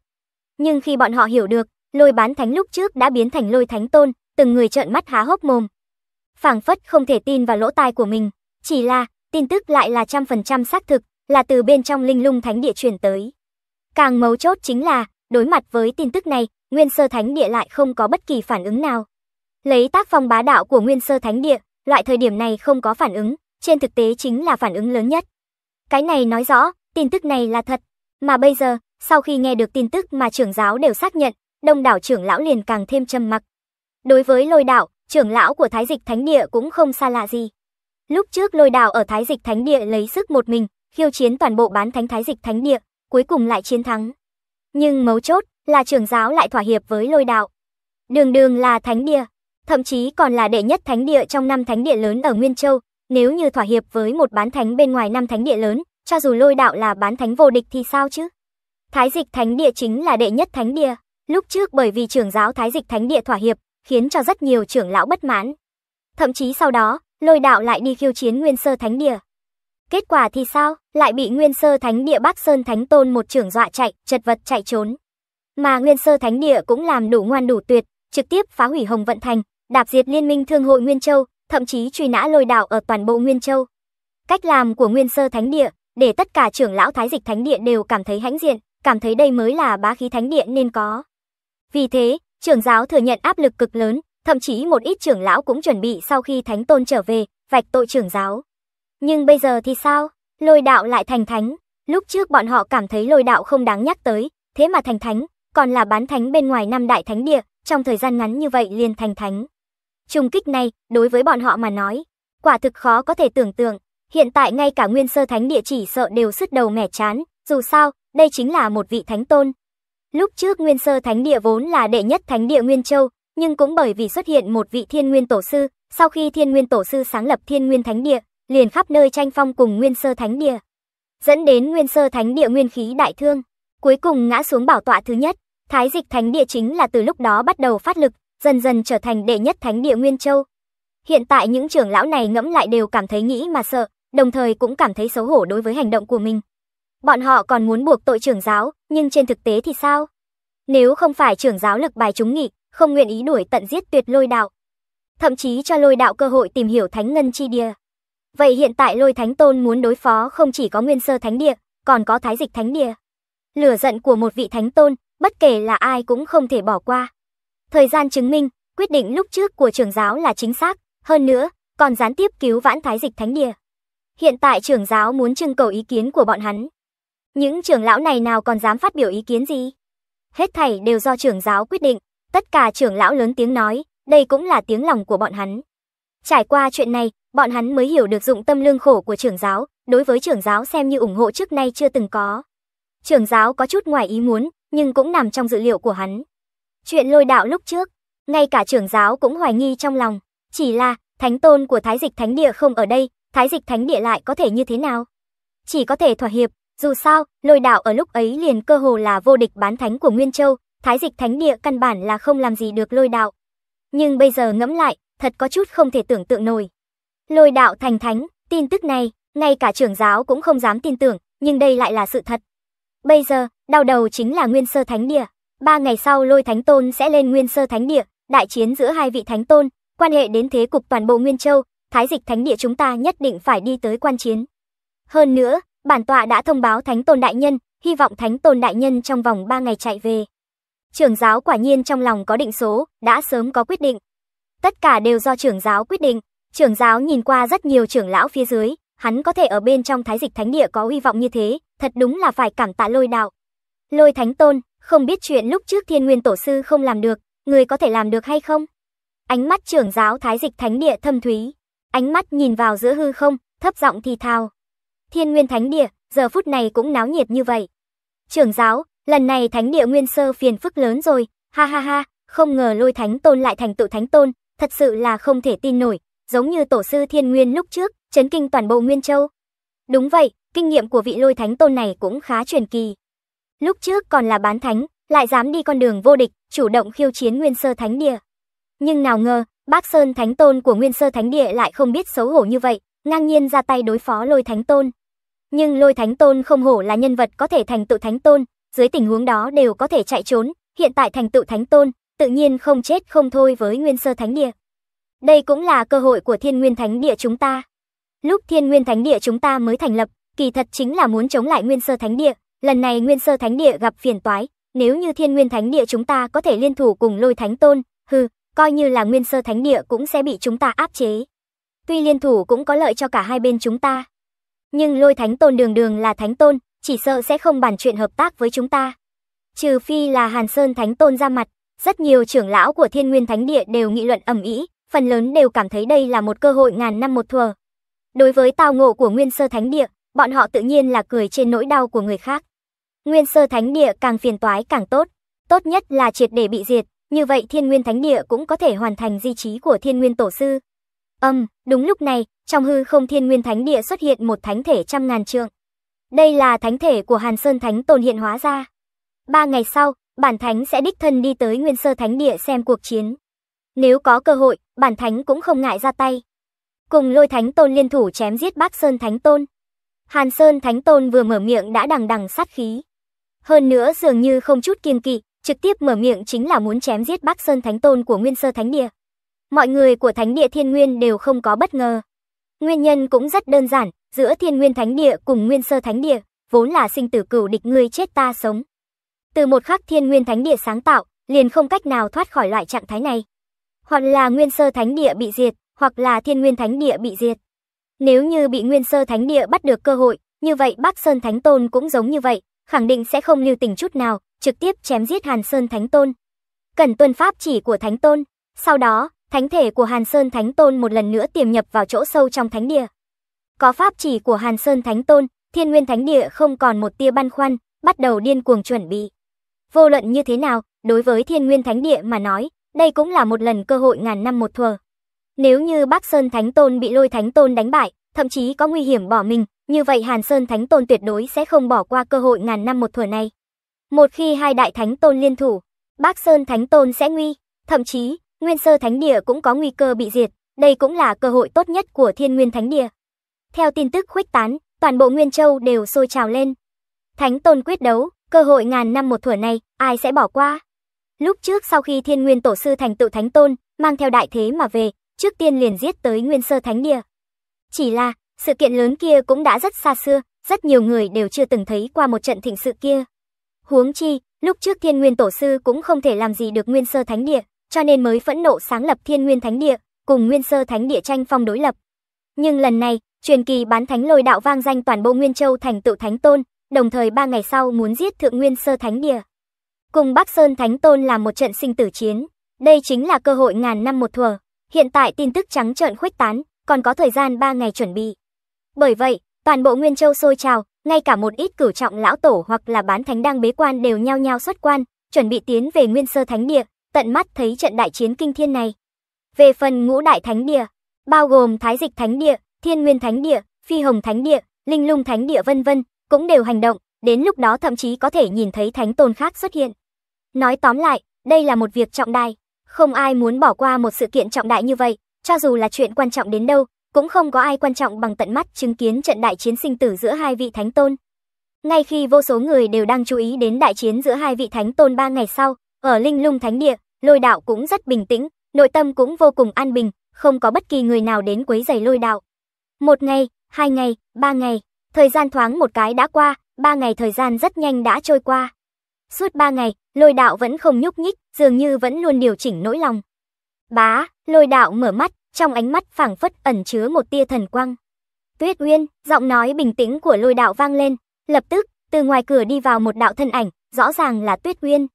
Nhưng khi bọn họ hiểu được, lôi bán thánh lúc trước đã biến thành lôi thánh tôn, từng người trợn mắt há hốc mồm, phảng phất không thể tin vào lỗ tai của mình. Chỉ là, tin tức lại là trăm phần trăm xác thực, là từ bên trong linh lung thánh địa truyền tới. Càng mấu chốt chính là, đối mặt với tin tức này, Nguyên Sơ Thánh Địa lại không có bất kỳ phản ứng nào. Lấy tác phong bá đạo của Nguyên Sơ Thánh Địa, loại thời điểm này không có phản ứng, trên thực tế chính là phản ứng lớn nhất. Cái này nói rõ, tin tức này là thật. Mà bây giờ, sau khi nghe được tin tức mà trưởng giáo đều xác nhận, đông đảo trưởng lão liền càng thêm trầm mặc. Đối với lôi đạo, trưởng lão của Thái Dịch Thánh Địa cũng không xa lạ gì. Lúc trước lôi đào ở Thái Dịch Thánh Địa lấy sức một mình, khiêu chiến toàn bộ bán thánh Thái Dịch Thánh Địa, cuối cùng lại chiến thắng. Nhưng mấu chốt là trưởng giáo lại thỏa hiệp với lôi Đào. Đường đường là thánh địa, thậm chí còn là đệ nhất thánh địa trong năm thánh địa lớn ở Nguyên Châu. Nếu như thỏa hiệp với một bán thánh bên ngoài năm thánh địa lớn, cho dù lôi đạo là bán thánh vô địch thì sao chứ? Thái dịch thánh địa chính là đệ nhất thánh địa. Lúc trước bởi vì trưởng giáo thái dịch thánh địa thỏa hiệp, khiến cho rất nhiều trưởng lão bất mãn. Thậm chí sau đó, lôi đạo lại đi khiêu chiến Nguyên Sơ Thánh Địa. Kết quả thì sao? Lại bị Nguyên Sơ Thánh Địa Bắc Sơn Thánh Tôn một trưởng dọa chạy, chật vật chạy trốn. Mà Nguyên Sơ Thánh Địa cũng làm đủ ngoan đủ tuyệt, trực tiếp phá hủy Hồng Vận Thành, đạp diệt Liên minh Thương hội Nguyên Châu, thậm chí truy nã lôi đạo ở toàn bộ Nguyên Châu. Cách làm của Nguyên Sơ Thánh Địa, để tất cả trưởng lão Thái Dịch Thánh Địa đều cảm thấy hãnh diện, cảm thấy đây mới là bá khí Thánh Địa nên có. Vì thế, Trưởng giáo thừa nhận áp lực cực lớn, thậm chí một ít trưởng lão cũng chuẩn bị sau khi thánh tôn trở về, vạch tội trưởng giáo. Nhưng bây giờ thì sao? Lôi đạo lại thành thánh, lúc trước bọn họ cảm thấy lôi đạo không đáng nhắc tới, thế mà thành thánh, còn là bán thánh bên ngoài năm đại thánh địa, trong thời gian ngắn như vậy liền thành thánh. Trùng kích này, đối với bọn họ mà nói, quả thực khó có thể tưởng tượng, hiện tại ngay cả nguyên sơ thánh địa chỉ sợ đều sứt đầu mẻ chán, dù sao, đây chính là một vị thánh tôn, Lúc trước Nguyên Sơ Thánh Địa vốn là đệ nhất Thánh Địa Nguyên Châu, nhưng cũng bởi vì xuất hiện một vị Thiên Nguyên Tổ Sư, sau khi Thiên Nguyên Tổ Sư sáng lập Thiên Nguyên Thánh Địa, liền khắp nơi tranh phong cùng Nguyên Sơ Thánh Địa. Dẫn đến Nguyên Sơ Thánh Địa nguyên khí đại thương, cuối cùng ngã xuống bảo tọa thứ nhất. Thái Dịch Thánh Địa chính là từ lúc đó bắt đầu phát lực, dần dần trở thành đệ nhất Thánh Địa Nguyên Châu. Hiện tại những trưởng lão này ngẫm lại đều cảm thấy nghĩ mà sợ, đồng thời cũng cảm thấy xấu hổ đối với hành động của mình. Bọn họ còn muốn buộc tội trưởng giáo, nhưng trên thực tế thì sao? Nếu không phải trưởng giáo lực bài chúng nghị, không nguyện ý đuổi tận giết tuyệt lôi đạo, thậm chí cho lôi đạo cơ hội tìm hiểu thánh ngân chi địa. Vậy hiện tại lôi thánh tôn muốn đối phó không chỉ có nguyên sơ thánh địa, còn có thái dịch thánh địa. Lửa giận của một vị thánh tôn, bất kể là ai cũng không thể bỏ qua. Thời gian chứng minh, quyết định lúc trước của trưởng giáo là chính xác, hơn nữa, còn gián tiếp cứu vãn thái dịch thánh địa. Hiện tại trưởng giáo muốn trưng cầu ý kiến của bọn hắn, những trưởng lão này nào còn dám phát biểu ý kiến gì? Hết thảy đều do trưởng giáo quyết định, tất cả trưởng lão lớn tiếng nói, đây cũng là tiếng lòng của bọn hắn. Trải qua chuyện này, bọn hắn mới hiểu được dụng tâm lương khổ của trưởng giáo, đối với trưởng giáo xem như ủng hộ trước nay chưa từng có. Trưởng giáo có chút ngoài ý muốn, nhưng cũng nằm trong dự liệu của hắn. Chuyện lôi đạo lúc trước, ngay cả trưởng giáo cũng hoài nghi trong lòng, chỉ là thánh tôn của Thái Dịch Thánh Địa không ở đây, Thái Dịch Thánh Địa lại có thể như thế nào? Chỉ có thể thỏa hiệp, dù sao, lôi đạo ở lúc ấy liền cơ hồ là vô địch bán thánh của Nguyên Châu, thái dịch thánh địa căn bản là không làm gì được lôi đạo. Nhưng bây giờ ngẫm lại, thật có chút không thể tưởng tượng nổi. Lôi đạo thành thánh, tin tức này, ngay cả trưởng giáo cũng không dám tin tưởng, nhưng đây lại là sự thật. Bây giờ, đau đầu chính là Nguyên Sơ Thánh Địa. Ba ngày sau lôi Thánh Tôn sẽ lên Nguyên Sơ Thánh Địa, đại chiến giữa hai vị Thánh Tôn, quan hệ đến thế cục toàn bộ Nguyên Châu, thái dịch Thánh Địa chúng ta nhất định phải đi tới quan chiến. Hơn nữa, Bản tọa đã thông báo Thánh Tôn Đại Nhân, hy vọng Thánh Tôn Đại Nhân trong vòng ba ngày chạy về. Trưởng giáo quả nhiên trong lòng có định số, đã sớm có quyết định. Tất cả đều do trưởng giáo quyết định. Trưởng giáo nhìn qua rất nhiều trưởng lão phía dưới, hắn có thể ở bên trong thái dịch thánh địa có hy vọng như thế, thật đúng là phải cảm tạ lôi đạo. Lôi Thánh Tôn, không biết chuyện lúc trước thiên nguyên tổ sư không làm được, người có thể làm được hay không? Ánh mắt trưởng giáo thái dịch thánh địa thâm thúy, ánh mắt nhìn vào giữa hư không, thấp giọng thì thào. Thiên Nguyên Thánh Địa, giờ phút này cũng náo nhiệt như vậy. Trưởng giáo, lần này Thánh Địa Nguyên Sơ phiền phức lớn rồi, ha ha ha, không ngờ lôi Thánh Tôn lại thành tựu Thánh Tôn, thật sự là không thể tin nổi, giống như tổ sư Thiên Nguyên lúc trước, chấn kinh toàn bộ Nguyên Châu. Đúng vậy, kinh nghiệm của vị lôi Thánh Tôn này cũng khá truyền kỳ. Lúc trước còn là bán thánh, lại dám đi con đường vô địch, chủ động khiêu chiến Nguyên Sơ Thánh Địa. Nhưng nào ngờ, Bác Sơn Thánh Tôn của Nguyên Sơ Thánh Địa lại không biết xấu hổ như vậy, ngang nhiên ra tay đối phó Lôi Thánh Tôn. Nhưng Lôi Thánh Tôn không hổ là nhân vật có thể thành tựu Thánh Tôn, dưới tình huống đó đều có thể chạy trốn, hiện tại thành tựu Thánh Tôn, tự nhiên không chết không thôi với Nguyên Sơ Thánh Địa. Đây cũng là cơ hội của Thiên Nguyên Thánh Địa chúng ta. Lúc Thiên Nguyên Thánh Địa chúng ta mới thành lập, kỳ thật chính là muốn chống lại Nguyên Sơ Thánh Địa, lần này Nguyên Sơ Thánh Địa gặp phiền toái, nếu như Thiên Nguyên Thánh Địa chúng ta có thể liên thủ cùng Lôi Thánh Tôn, hừ, coi như là Nguyên Sơ Thánh Địa cũng sẽ bị chúng ta áp chế. Tuy liên thủ cũng có lợi cho cả hai bên chúng ta. Nhưng lôi thánh tôn đường đường là thánh tôn, chỉ sợ sẽ không bàn chuyện hợp tác với chúng ta. Trừ phi là Hàn Sơn thánh tôn ra mặt, rất nhiều trưởng lão của thiên nguyên thánh địa đều nghị luận ẩm ý, phần lớn đều cảm thấy đây là một cơ hội ngàn năm một thuở. Đối với tao ngộ của nguyên sơ thánh địa, bọn họ tự nhiên là cười trên nỗi đau của người khác. Nguyên sơ thánh địa càng phiền toái càng tốt, tốt nhất là triệt để bị diệt, như vậy thiên nguyên thánh địa cũng có thể hoàn thành di trí của thiên nguyên tổ sư, Âm, đúng lúc này, trong hư không thiên nguyên thánh địa xuất hiện một thánh thể trăm ngàn trượng. Đây là thánh thể của Hàn Sơn Thánh Tôn hiện hóa ra. Ba ngày sau, bản thánh sẽ đích thân đi tới Nguyên Sơ Thánh Địa xem cuộc chiến. Nếu có cơ hội, bản thánh cũng không ngại ra tay. Cùng lôi Thánh Tôn liên thủ chém giết Bác Sơn Thánh Tôn. Hàn Sơn Thánh Tôn vừa mở miệng đã đằng đằng sát khí. Hơn nữa dường như không chút kiêng kỵ, trực tiếp mở miệng chính là muốn chém giết Bác Sơn Thánh Tôn của Nguyên Sơ Thánh Địa mọi người của Thánh địa Thiên Nguyên đều không có bất ngờ. Nguyên nhân cũng rất đơn giản, giữa Thiên Nguyên Thánh địa cùng Nguyên Sơ Thánh địa, vốn là sinh tử cửu địch ngươi chết ta sống. Từ một khắc Thiên Nguyên Thánh địa sáng tạo, liền không cách nào thoát khỏi loại trạng thái này. Hoặc là Nguyên Sơ Thánh địa bị diệt, hoặc là Thiên Nguyên Thánh địa bị diệt. Nếu như bị Nguyên Sơ Thánh địa bắt được cơ hội, như vậy Bắc Sơn Thánh Tôn cũng giống như vậy, khẳng định sẽ không lưu tình chút nào, trực tiếp chém giết Hàn Sơn Thánh Tôn. Cần tuân pháp chỉ của Thánh Tôn, sau đó, thánh thể của Hàn Sơn Thánh Tôn một lần nữa tiềm nhập vào chỗ sâu trong thánh địa. Có pháp chỉ của Hàn Sơn Thánh Tôn, Thiên Nguyên Thánh Địa không còn một tia băn khoăn, bắt đầu điên cuồng chuẩn bị. Vô luận như thế nào, đối với Thiên Nguyên Thánh Địa mà nói, đây cũng là một lần cơ hội ngàn năm một thuở. Nếu như Bắc Sơn Thánh Tôn bị Lôi Thánh Tôn đánh bại, thậm chí có nguy hiểm bỏ mình, như vậy Hàn Sơn Thánh Tôn tuyệt đối sẽ không bỏ qua cơ hội ngàn năm một thuở này. Một khi hai đại thánh tôn liên thủ, Bắc Sơn Thánh Tôn sẽ nguy, thậm chí Nguyên Sơ Thánh Địa cũng có nguy cơ bị diệt, đây cũng là cơ hội tốt nhất của Thiên Nguyên Thánh Địa. Theo tin tức khuếch tán, toàn bộ Nguyên Châu đều sôi trào lên. Thánh Tôn quyết đấu, cơ hội ngàn năm một thuở này, ai sẽ bỏ qua? Lúc trước sau khi Thiên Nguyên Tổ sư thành tựu Thánh Tôn, mang theo đại thế mà về, trước tiên liền giết tới Nguyên Sơ Thánh Địa. Chỉ là, sự kiện lớn kia cũng đã rất xa xưa, rất nhiều người đều chưa từng thấy qua một trận thịnh sự kia. Huống chi, lúc trước Thiên Nguyên Tổ sư cũng không thể làm gì được Nguyên Sơ Thánh Địa, cho nên mới phẫn nộ sáng lập Thiên Nguyên Thánh Địa, cùng Nguyên Sơ Thánh Địa tranh phong đối lập. Nhưng lần này, truyền kỳ bán thánh lôi đạo vang danh toàn bộ Nguyên Châu thành tựu thánh tôn, đồng thời ba ngày sau muốn giết thượng Nguyên Sơ Thánh Địa. Cùng Bắc Sơn Thánh Tôn làm một trận sinh tử chiến, đây chính là cơ hội ngàn năm một thuở. Hiện tại tin tức trắng trợn khuếch tán, còn có thời gian 3 ngày chuẩn bị. Bởi vậy, toàn bộ Nguyên Châu sôi trào, ngay cả một ít cửu trọng lão tổ hoặc là bán thánh đang bế quan đều nhao nhao xuất quan, chuẩn bị tiến về Nguyên Sơ Thánh Địa, tận mắt thấy trận đại chiến kinh thiên này. Về phần ngũ đại thánh địa, bao gồm Thái Dịch Thánh Địa, Thiên Nguyên Thánh Địa, Phi Hồng Thánh Địa, Linh Lung Thánh Địa vân vân, cũng đều hành động, đến lúc đó thậm chí có thể nhìn thấy thánh tôn khác xuất hiện. Nói tóm lại, đây là một việc trọng đại, không ai muốn bỏ qua một sự kiện trọng đại như vậy, cho dù là chuyện quan trọng đến đâu, cũng không có ai quan trọng bằng tận mắt chứng kiến trận đại chiến sinh tử giữa hai vị thánh tôn. Ngay khi vô số người đều đang chú ý đến đại chiến giữa hai vị thánh tôn ba ngày sau, ở Linh Lung Thánh Địa, lôi đạo cũng rất bình tĩnh, nội tâm cũng vô cùng an bình, không có bất kỳ người nào đến quấy giày lôi đạo. Một ngày, hai ngày, ba ngày, thời gian thoáng một cái đã qua, ba ngày thời gian rất nhanh đã trôi qua. Suốt ba ngày, lôi đạo vẫn không nhúc nhích, dường như vẫn luôn điều chỉnh nỗi lòng. Bá, lôi đạo mở mắt, trong ánh mắt phảng phất ẩn chứa một tia thần quang. Tuyết Uyên, giọng nói bình tĩnh của lôi đạo vang lên, lập tức, từ ngoài cửa đi vào một đạo thân ảnh, rõ ràng là Tuyết Uyên.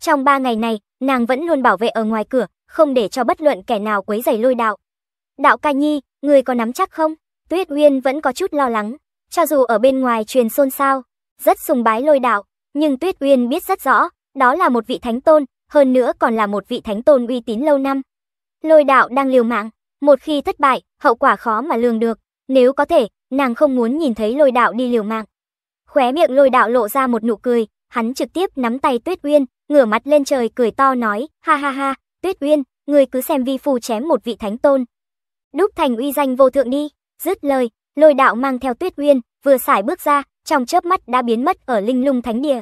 Trong ba ngày này, nàng vẫn luôn bảo vệ ở ngoài cửa, không để cho bất luận kẻ nào quấy rầy lôi đạo. Đạo ca nhi, người có nắm chắc không? Tuyết Uyên vẫn có chút lo lắng, cho dù ở bên ngoài truyền xôn xao, rất sùng bái lôi đạo, nhưng Tuyết Uyên biết rất rõ, đó là một vị thánh tôn, hơn nữa còn là một vị thánh tôn uy tín lâu năm. Lôi đạo đang liều mạng, một khi thất bại, hậu quả khó mà lường được, nếu có thể, nàng không muốn nhìn thấy lôi đạo đi liều mạng. Khóe miệng lôi đạo lộ ra một nụ cười, hắn trực tiếp nắm tay Tuyết Uyên, ngửa mặt lên trời cười to nói, ha ha ha, Tuyết Uyên, người cứ xem vi phù chém một vị thánh tôn. Đúc thành uy danh vô thượng đi, dứt lời, lôi đạo mang theo Tuyết Uyên, vừa xải bước ra, trong chớp mắt đã biến mất ở linh lung thánh địa.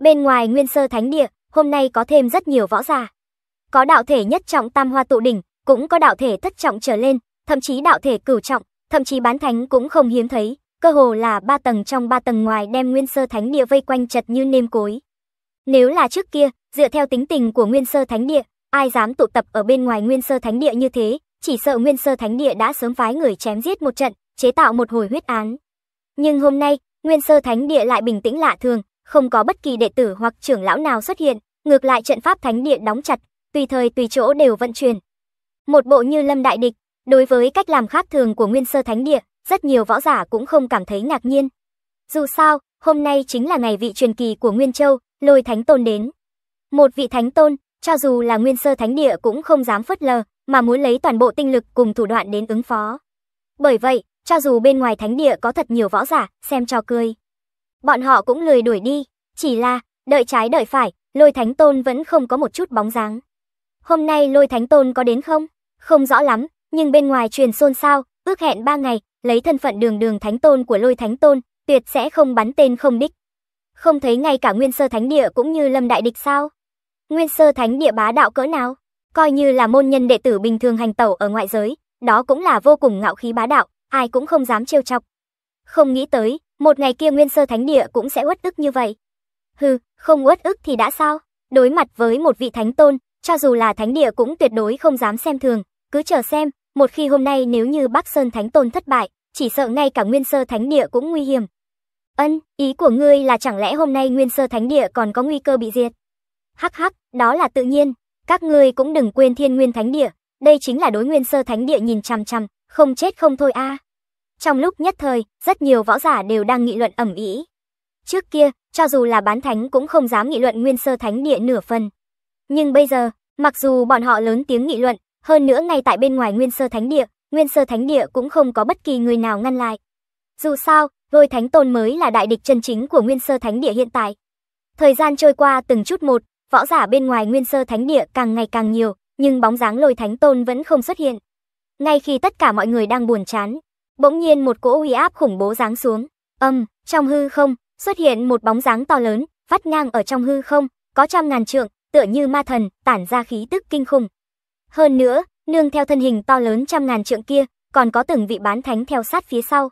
Bên ngoài nguyên sơ thánh địa, hôm nay có thêm rất nhiều võ giả. Có đạo thể nhất trọng tam hoa tụ đỉnh, cũng có đạo thể thất trọng trở lên, thậm chí đạo thể cửu trọng, thậm chí bán thánh cũng không hiếm thấy, cơ hồ là ba tầng trong ba tầng ngoài đem nguyên sơ thánh địa vây quanh chật như nêm cối. Nếu là trước kia, dựa theo tính tình của nguyên sơ thánh địa, ai dám tụ tập ở bên ngoài nguyên sơ thánh địa như thế, chỉ sợ nguyên sơ thánh địa đã sớm phái người chém giết một trận, chế tạo một hồi huyết án. Nhưng hôm nay, nguyên sơ thánh địa lại bình tĩnh lạ thường, không có bất kỳ đệ tử hoặc trưởng lão nào xuất hiện, ngược lại trận pháp thánh địa đóng chặt, tùy thời tùy chỗ đều vận chuyển. Một bộ như lâm đại địch, đối với cách làm khác thường của nguyên sơ thánh địa, rất nhiều võ giả cũng không cảm thấy ngạc nhiên. Dù sao, hôm nay chính là ngày vị truyền kỳ của Nguyên Châu, lôi thánh tôn đến. Một vị thánh tôn, cho dù là nguyên sơ thánh địa cũng không dám phớt lờ, mà muốn lấy toàn bộ tinh lực cùng thủ đoạn đến ứng phó. Bởi vậy, cho dù bên ngoài thánh địa có thật nhiều võ giả, xem cho cười. Bọn họ cũng lười đuổi đi, chỉ là, đợi trái đợi phải, lôi thánh tôn vẫn không có một chút bóng dáng. Hôm nay lôi thánh tôn có đến không? Không rõ lắm, nhưng bên ngoài truyền xôn xao, ước hẹn 3 ngày, lấy thân phận đường đường thánh tôn của lôi thánh tôn, tuyệt sẽ không bắn tên không đích. Không thấy ngay cả nguyên sơ thánh địa cũng như lâm đại địch sao? Nguyên sơ thánh địa bá đạo cỡ nào? Coi như là môn nhân đệ tử bình thường hành tẩu ở ngoại giới, đó cũng là vô cùng ngạo khí bá đạo, ai cũng không dám trêu chọc. Không nghĩ tới, một ngày kia nguyên sơ thánh địa cũng sẽ uất ức như vậy. Hừ, không uất ức thì đã sao? Đối mặt với một vị thánh tôn, cho dù là thánh địa cũng tuyệt đối không dám xem thường, cứ chờ xem, một khi hôm nay nếu như Bắc Sơn Thánh Tôn thất bại, chỉ sợ ngay cả Nguyên Sơ Thánh Địa cũng nguy hiểm. Ân, ý của ngươi là chẳng lẽ hôm nay Nguyên Sơ Thánh Địa còn có nguy cơ bị diệt? Hắc hắc, đó là tự nhiên, các ngươi cũng đừng quên Thiên Nguyên Thánh Địa, đây chính là đối Nguyên Sơ Thánh Địa nhìn chằm chằm, không chết không thôi a. Trong lúc nhất thời, rất nhiều võ giả đều đang nghị luận ẩm ý Trước kia, cho dù là bán thánh cũng không dám nghị luận Nguyên Sơ Thánh Địa nửa phần. Nhưng bây giờ, mặc dù bọn họ lớn tiếng nghị luận, hơn nữa ngay tại bên ngoài Nguyên Sơ Thánh Địa, Nguyên Sơ Thánh Địa cũng không có bất kỳ người nào ngăn lại. Dù sao, vôi Thánh Tôn mới là đại địch chân chính của Nguyên Sơ Thánh Địa hiện tại. Thời gian trôi qua từng chút một, võ giả bên ngoài Nguyên Sơ Thánh Địa càng ngày càng nhiều, nhưng bóng dáng Lôi Thánh Tôn vẫn không xuất hiện. Ngay khi tất cả mọi người đang buồn chán, bỗng nhiên một cỗ uy áp khủng bố giáng xuống, âm, trong hư không xuất hiện một bóng dáng to lớn, vắt ngang ở trong hư không, có trăm ngàn trượng, tựa như ma thần, tản ra khí tức kinh khủng, hơn nữa, nương theo thân hình to lớn trăm ngàn trượng kia, còn có từng vị bán thánh theo sát phía sau.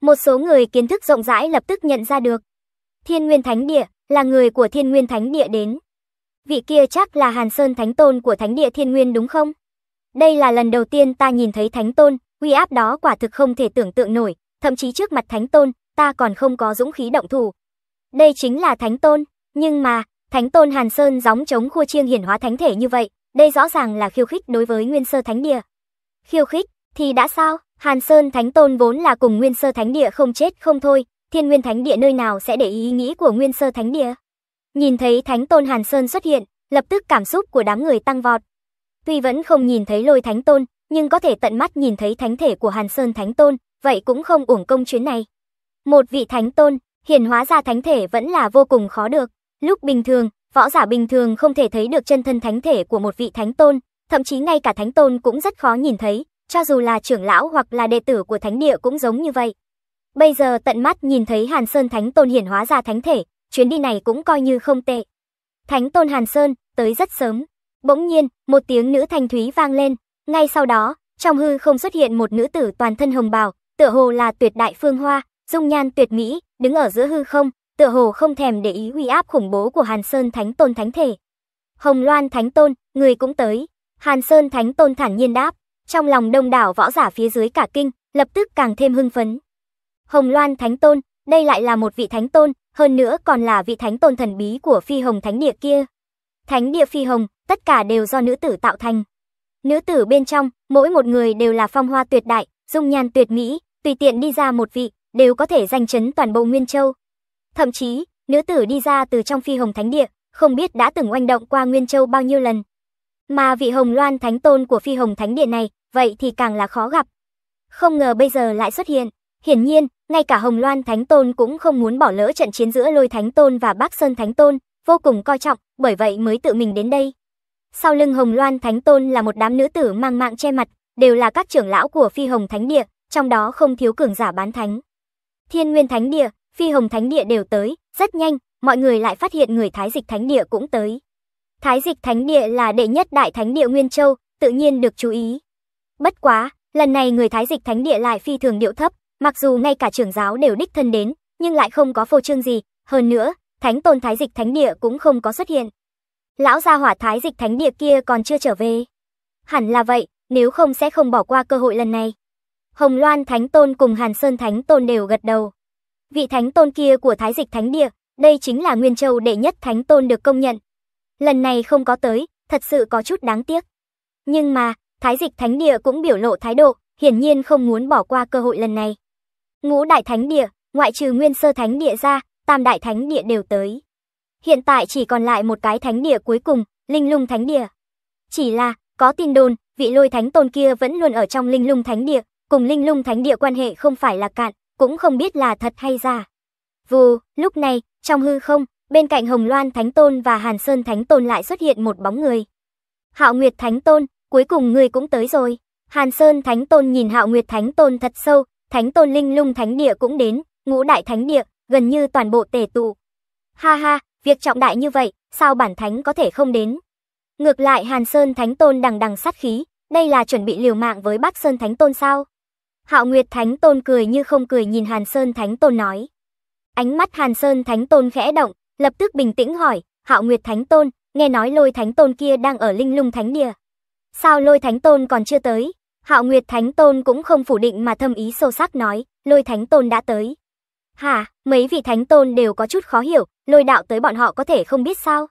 Một số người kiến thức rộng rãi lập tức nhận ra được. Thiên Nguyên Thánh Địa là người của Thiên Nguyên Thánh Địa đến. Vị kia chắc là Hàn Sơn Thánh Tôn của Thánh Địa Thiên Nguyên đúng không? Đây là lần đầu tiên ta nhìn thấy Thánh Tôn, uy áp đó quả thực không thể tưởng tượng nổi, thậm chí trước mặt Thánh Tôn, ta còn không có dũng khí động thủ. Đây chính là Thánh Tôn, nhưng mà, Thánh Tôn Hàn Sơn gióng chống khua chiêng hiển hóa thánh thể như vậy, đây rõ ràng là khiêu khích đối với Nguyên Sơ Thánh Địa. Khiêu khích thì đã sao, Hàn Sơn Thánh Tôn vốn là cùng Nguyên Sơ Thánh Địa không chết không thôi, Thiên Nguyên Thánh Địa nơi nào sẽ để ý nghĩ của Nguyên Sơ Thánh Địa. Nhìn thấy Thánh Tôn Hàn Sơn xuất hiện, lập tức cảm xúc của đám người tăng vọt. Tuy vẫn không nhìn thấy lôi Thánh Tôn, nhưng có thể tận mắt nhìn thấy thánh thể của Hàn Sơn Thánh Tôn, vậy cũng không uổng công chuyến này. Một vị Thánh Tôn, hiển hóa ra thánh thể vẫn là vô cùng khó được. Lúc bình thường, Võ giả bình thường không thể thấy được chân thân thánh thể của một vị thánh tôn, thậm chí ngay cả thánh tôn cũng rất khó nhìn thấy, cho dù là trưởng lão hoặc là đệ tử của thánh địa cũng giống như vậy. Bây giờ tận mắt nhìn thấy Hàn Sơn thánh tôn hiển hóa ra thánh thể, chuyến đi này cũng coi như không tệ. Thánh tôn Hàn Sơn, tới rất sớm. Bỗng nhiên, một tiếng nữ thanh thúy vang lên, ngay sau đó, trong hư không xuất hiện một nữ tử toàn thân hồng bào, tựa hồ là tuyệt đại phương hoa, dung nhan tuyệt mỹ, đứng ở giữa hư không, tựa hồ không thèm để ý uy áp khủng bố của Hàn Sơn Thánh Tôn Thánh Thể. Hồng Loan Thánh Tôn, người cũng tới. Hàn Sơn Thánh Tôn thản nhiên đáp, trong lòng đông đảo võ giả phía dưới cả kinh, lập tức càng thêm hưng phấn. Hồng Loan Thánh Tôn, đây lại là một vị Thánh Tôn, hơn nữa còn là vị Thánh Tôn thần bí của Phi Hồng Thánh Địa kia. Thánh Địa Phi Hồng, tất cả đều do nữ tử tạo thành. Nữ tử bên trong, mỗi một người đều là phong hoa tuyệt đại, dung nhan tuyệt mỹ, tùy tiện đi ra một vị, đều có thể danh chấn toàn bộ Nguyên Châu. Thậm chí, nữ tử đi ra từ trong phi hồng thánh địa, không biết đã từng oanh động qua Nguyên Châu bao nhiêu lần. Mà vị hồng loan thánh tôn của phi hồng thánh địa này, vậy thì càng là khó gặp. Không ngờ bây giờ lại xuất hiện. Hiển nhiên, ngay cả hồng loan thánh tôn cũng không muốn bỏ lỡ trận chiến giữa lôi thánh tôn và bắc sơn thánh tôn, vô cùng coi trọng, bởi vậy mới tự mình đến đây. Sau lưng hồng loan thánh tôn là một đám nữ tử mang mạng che mặt, đều là các trưởng lão của phi hồng thánh địa, trong đó không thiếu cường giả bán thánh. Thiên Nguyên Thánh Địa, phi hồng thánh địa đều tới, rất nhanh, mọi người lại phát hiện người thái dịch thánh địa cũng tới. Thái dịch thánh địa là đệ nhất đại thánh địa Nguyên Châu, tự nhiên được chú ý. Bất quá, lần này người thái dịch thánh địa lại phi thường điệu thấp, mặc dù ngay cả trưởng giáo đều đích thân đến, nhưng lại không có phô trương gì, hơn nữa, thánh tôn thái dịch thánh địa cũng không có xuất hiện. Lão gia hỏa thái dịch thánh địa kia còn chưa trở về. Hẳn là vậy, nếu không sẽ không bỏ qua cơ hội lần này. Hồng Loan Thánh Tôn cùng Hàn Sơn Thánh Tôn đều gật đầu vị thánh tôn kia của Thái Dịch Thánh Địa, đây chính là Nguyên Châu đệ nhất thánh tôn được công nhận. Lần này không có tới, thật sự có chút đáng tiếc. Nhưng mà, Thái Dịch Thánh Địa cũng biểu lộ thái độ, hiển nhiên không muốn bỏ qua cơ hội lần này. Ngũ Đại Thánh Địa, ngoại trừ Nguyên Sơ Thánh Địa ra, Tam Đại Thánh Địa đều tới. Hiện tại chỉ còn lại một cái Thánh Địa cuối cùng, Linh Lung Thánh Địa. Chỉ là, có tin đồn, vị lôi thánh tôn kia vẫn luôn ở trong Linh Lung Thánh Địa, cùng Linh Lung Thánh Địa quan hệ không phải là cạn, cũng không biết là thật hay giả. Vù, lúc này, trong hư không, bên cạnh Hồng Loan Thánh Tôn và Hàn Sơn Thánh Tôn lại xuất hiện một bóng người. Hạo Nguyệt Thánh Tôn, cuối cùng người cũng tới rồi. Hàn Sơn Thánh Tôn nhìn Hạo Nguyệt Thánh Tôn thật sâu, Thánh Tôn Linh Lung Thánh Địa cũng đến, ngũ đại thánh địa, gần như toàn bộ tề tụ. Ha ha, việc trọng đại như vậy, sao bản thánh có thể không đến? Ngược lại Hàn Sơn Thánh Tôn đằng đằng sát khí, đây là chuẩn bị liều mạng với Bắc Sơn Thánh Tôn sao? Hạo Nguyệt Thánh Tôn cười như không cười nhìn Hàn Sơn Thánh Tôn nói. Ánh mắt Hàn Sơn Thánh Tôn khẽ động, lập tức bình tĩnh hỏi, Hạo Nguyệt Thánh Tôn, nghe nói lôi Thánh Tôn kia đang ở linh lung Thánh Địa. Sao lôi Thánh Tôn còn chưa tới? Hạo Nguyệt Thánh Tôn cũng không phủ định mà thâm ý sâu sắc nói, lôi Thánh Tôn đã tới. Hà, mấy vị Thánh Tôn đều có chút khó hiểu, lôi đạo tới bọn họ có thể không biết sao?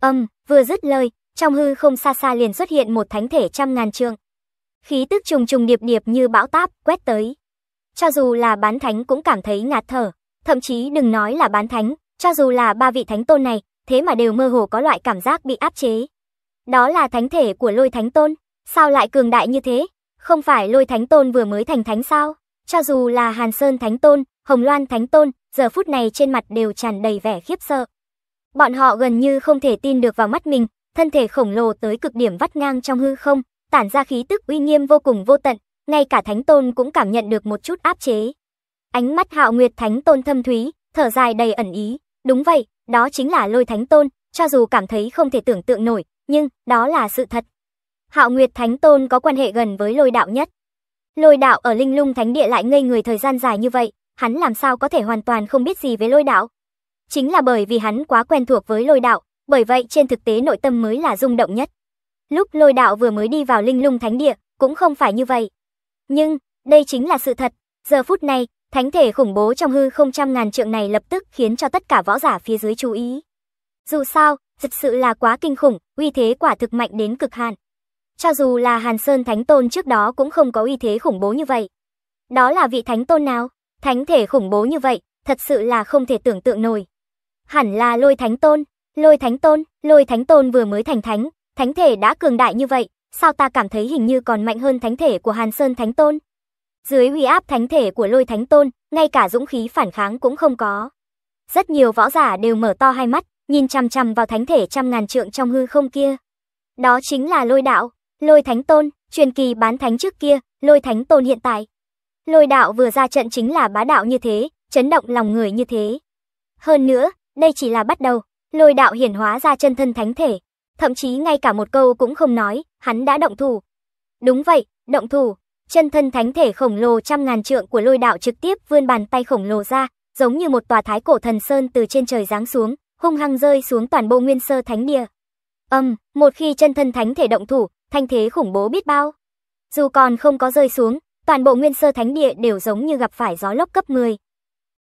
Âm, um, vừa dứt lời, trong hư không xa xa liền xuất hiện một thánh thể trăm ngàn trượng khí tức trùng trùng điệp điệp như bão táp quét tới. Cho dù là bán thánh cũng cảm thấy ngạt thở, thậm chí đừng nói là bán thánh, cho dù là ba vị thánh tôn này, thế mà đều mơ hồ có loại cảm giác bị áp chế. Đó là thánh thể của lôi thánh tôn, sao lại cường đại như thế? Không phải lôi thánh tôn vừa mới thành thánh sao? Cho dù là Hàn Sơn thánh tôn, Hồng Loan thánh tôn, giờ phút này trên mặt đều tràn đầy vẻ khiếp sợ. Bọn họ gần như không thể tin được vào mắt mình, thân thể khổng lồ tới cực điểm vắt ngang trong hư không, tản ra khí tức uy nghiêm vô cùng vô tận, ngay cả Thánh Tôn cũng cảm nhận được một chút áp chế. Ánh mắt Hạo Nguyệt Thánh Tôn thâm thúy, thở dài đầy ẩn ý, đúng vậy, đó chính là Lôi Thánh Tôn, cho dù cảm thấy không thể tưởng tượng nổi, nhưng đó là sự thật. Hạo Nguyệt Thánh Tôn có quan hệ gần với Lôi Đạo nhất. Lôi Đạo ở Linh Lung Thánh Địa lại ngây người thời gian dài như vậy, hắn làm sao có thể hoàn toàn không biết gì về Lôi Đạo? Chính là bởi vì hắn quá quen thuộc với Lôi Đạo, bởi vậy trên thực tế nội tâm mới là rung động nhất. Lúc lôi đạo vừa mới đi vào linh lung thánh địa, cũng không phải như vậy. Nhưng, đây chính là sự thật. Giờ phút này, thánh thể khủng bố trong hư không trăm ngàn trượng này lập tức khiến cho tất cả võ giả phía dưới chú ý. Dù sao, thật sự là quá kinh khủng, uy thế quả thực mạnh đến cực hạn. Cho dù là Hàn Sơn Thánh Tôn trước đó cũng không có uy thế khủng bố như vậy. Đó là vị Thánh Tôn nào? Thánh thể khủng bố như vậy, thật sự là không thể tưởng tượng nổi. Hẳn là lôi Thánh Tôn, lôi Thánh Tôn, lôi Thánh Tôn vừa mới thành thánh, Thánh thể đã cường đại như vậy, sao ta cảm thấy hình như còn mạnh hơn thánh thể của Hàn Sơn Thánh Tôn? Dưới uy áp thánh thể của lôi thánh tôn, ngay cả dũng khí phản kháng cũng không có. Rất nhiều võ giả đều mở to hai mắt, nhìn chằm chằm vào thánh thể trăm ngàn trượng trong hư không kia. Đó chính là lôi đạo, lôi thánh tôn, truyền kỳ bán thánh trước kia, lôi thánh tôn hiện tại. Lôi đạo vừa ra trận chính là bá đạo như thế, chấn động lòng người như thế. Hơn nữa, đây chỉ là bắt đầu, lôi đạo hiển hóa ra chân thân thánh thể, thậm chí ngay cả một câu cũng không nói, hắn đã động thủ. Đúng vậy, động thủ, chân thân thánh thể khổng lồ trăm ngàn trượng của lôi đạo trực tiếp vươn bàn tay khổng lồ ra, giống như một tòa thái cổ thần sơn từ trên trời giáng xuống, hung hăng rơi xuống toàn bộ nguyên sơ thánh địa. Âm, um, một khi chân thân thánh thể động thủ, thanh thế khủng bố biết bao. Dù còn không có rơi xuống, toàn bộ nguyên sơ thánh địa đều giống như gặp phải gió lốc cấp 10.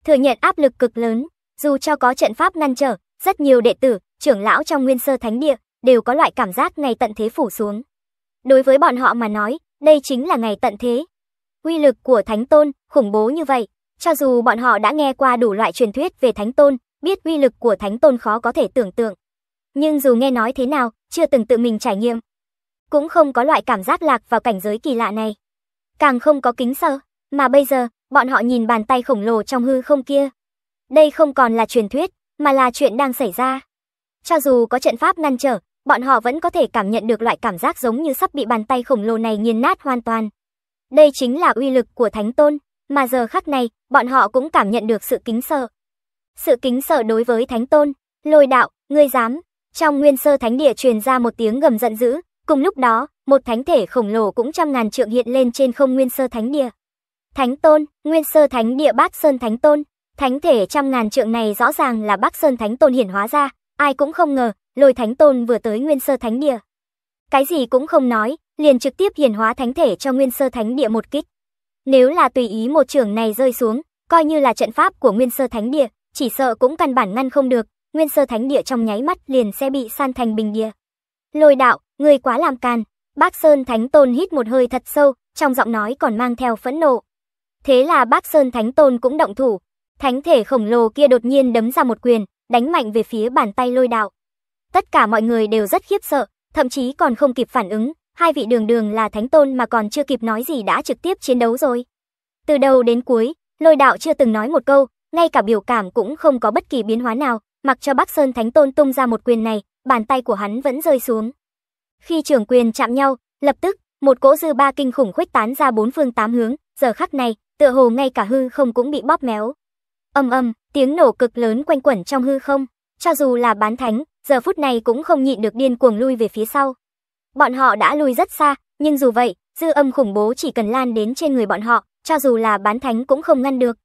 Thừa nhận áp lực cực lớn, dù cho có trận pháp ngăn trở, rất nhiều đệ tử, trưởng lão trong nguyên sơ thánh địa đều có loại cảm giác ngày tận thế phủ xuống. Đối với bọn họ mà nói, đây chính là ngày tận thế. Uy lực của Thánh Tôn khủng bố như vậy, cho dù bọn họ đã nghe qua đủ loại truyền thuyết về Thánh Tôn, biết uy lực của Thánh Tôn khó có thể tưởng tượng. Nhưng dù nghe nói thế nào, chưa từng tự mình trải nghiệm, cũng không có loại cảm giác lạc vào cảnh giới kỳ lạ này. Càng không có kính sợ, mà bây giờ, bọn họ nhìn bàn tay khổng lồ trong hư không kia. Đây không còn là truyền thuyết, mà là chuyện đang xảy ra. Cho dù có trận pháp ngăn trở, bọn họ vẫn có thể cảm nhận được loại cảm giác giống như sắp bị bàn tay khổng lồ này nghiền nát hoàn toàn. Đây chính là uy lực của Thánh Tôn, mà giờ khắc này, bọn họ cũng cảm nhận được sự kính sợ. Sự kính sợ đối với Thánh Tôn, lôi đạo, ngươi dám. Trong nguyên sơ thánh địa truyền ra một tiếng gầm giận dữ, cùng lúc đó, một thánh thể khổng lồ cũng trăm ngàn trượng hiện lên trên không nguyên sơ thánh địa. Thánh Tôn, nguyên sơ thánh địa Bác Sơn Thánh Tôn, thánh thể trăm ngàn trượng này rõ ràng là Bác Sơn Thánh Tôn hiển hóa ra, ai cũng không ngờ, Lôi Thánh Tôn vừa tới Nguyên Sơ Thánh Địa. Cái gì cũng không nói, liền trực tiếp hiển hóa thánh thể cho Nguyên Sơ Thánh Địa một kích. Nếu là tùy ý một trưởng này rơi xuống, coi như là trận pháp của Nguyên Sơ Thánh Địa, chỉ sợ cũng căn bản ngăn không được, Nguyên Sơ Thánh Địa trong nháy mắt liền sẽ bị san thành bình địa. Lôi đạo, ngươi quá làm càn. Bác Sơn Thánh Tôn hít một hơi thật sâu, trong giọng nói còn mang theo phẫn nộ. Thế là Bác Sơn Thánh Tôn cũng động thủ, thánh thể khổng lồ kia đột nhiên đấm ra một quyền, đánh mạnh về phía bàn tay Lôi đạo. Tất cả mọi người đều rất khiếp sợ, thậm chí còn không kịp phản ứng, hai vị đường đường là thánh tôn mà còn chưa kịp nói gì đã trực tiếp chiến đấu rồi. Từ đầu đến cuối, lôi đạo chưa từng nói một câu, ngay cả biểu cảm cũng không có bất kỳ biến hóa nào, mặc cho Bắc Sơn Thánh Tôn tung ra một quyền này, bàn tay của hắn vẫn rơi xuống. Khi trưởng quyền chạm nhau, lập tức, một cỗ dư ba kinh khủng khuếch tán ra bốn phương tám hướng, giờ khắc này, tựa hồ ngay cả hư không cũng bị bóp méo. Âm âm, tiếng nổ cực lớn quanh quẩn trong hư không, cho dù là bán thánh, giờ phút này cũng không nhịn được điên cuồng lui về phía sau. Bọn họ đã lui rất xa, nhưng dù vậy, dư âm khủng bố chỉ cần lan đến trên người bọn họ, cho dù là bán thánh cũng không ngăn được.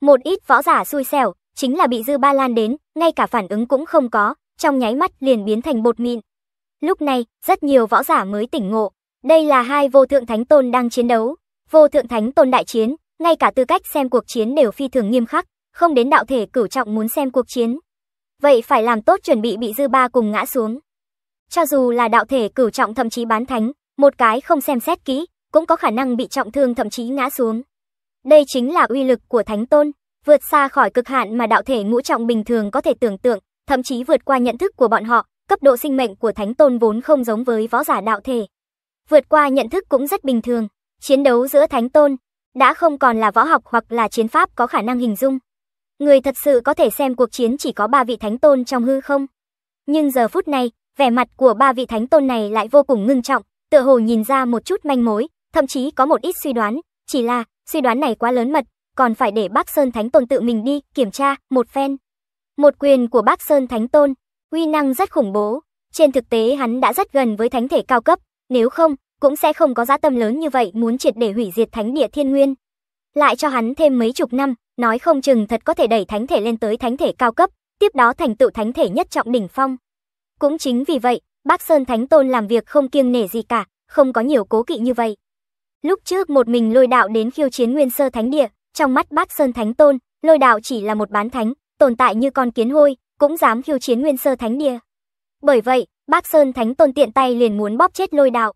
Một ít võ giả xui xẻo, chính là bị dư ba lan đến, ngay cả phản ứng cũng không có, trong nháy mắt liền biến thành bột mịn. Lúc này, rất nhiều võ giả mới tỉnh ngộ, đây là hai vô thượng thánh tôn đang chiến đấu. Vô thượng thánh tôn đại chiến, ngay cả tư cách xem cuộc chiến đều phi thường nghiêm khắc, không đến đạo thể cửu trọng muốn xem cuộc chiến, vậy phải làm tốt chuẩn bị bị dư ba cùng ngã xuống. Cho dù là đạo thể cửu trọng thậm chí bán thánh, một cái không xem xét kỹ, cũng có khả năng bị trọng thương thậm chí ngã xuống. Đây chính là uy lực của thánh tôn, vượt xa khỏi cực hạn mà đạo thể ngũ trọng bình thường có thể tưởng tượng, thậm chí vượt qua nhận thức của bọn họ, cấp độ sinh mệnh của thánh tôn vốn không giống với võ giả đạo thể. Vượt qua nhận thức cũng rất bình thường, chiến đấu giữa thánh tôn đã không còn là võ học hoặc là chiến pháp có khả năng hình dung, Người thật sự có thể xem cuộc chiến chỉ có ba vị thánh tôn trong hư không? Nhưng giờ phút này, vẻ mặt của ba vị thánh tôn này lại vô cùng ngưng trọng, tựa hồ nhìn ra một chút manh mối, thậm chí có một ít suy đoán, chỉ là suy đoán này quá lớn mật, còn phải để Bác Sơn Thánh Tôn tự mình đi kiểm tra một phen. Một quyền của Bác Sơn Thánh Tôn, uy năng rất khủng bố, trên thực tế hắn đã rất gần với thánh thể cao cấp, nếu không, cũng sẽ không có giá tâm lớn như vậy muốn triệt để hủy diệt thánh địa thiên nguyên. Lại cho hắn thêm mấy chục năm, nói không chừng thật có thể đẩy thánh thể lên tới thánh thể cao cấp, tiếp đó thành tựu thánh thể nhất trọng đỉnh phong. Cũng chính vì vậy, Bác Sơn Thánh Tôn làm việc không kiêng nể gì cả, không có nhiều cố kỵ như vậy. Lúc trước một mình lôi đạo đến khiêu chiến nguyên sơ thánh địa, trong mắt Bác Sơn Thánh Tôn, lôi đạo chỉ là một bán thánh, tồn tại như con kiến hôi, cũng dám khiêu chiến nguyên sơ thánh địa. Bởi vậy, Bác Sơn Thánh Tôn tiện tay liền muốn bóp chết lôi đạo.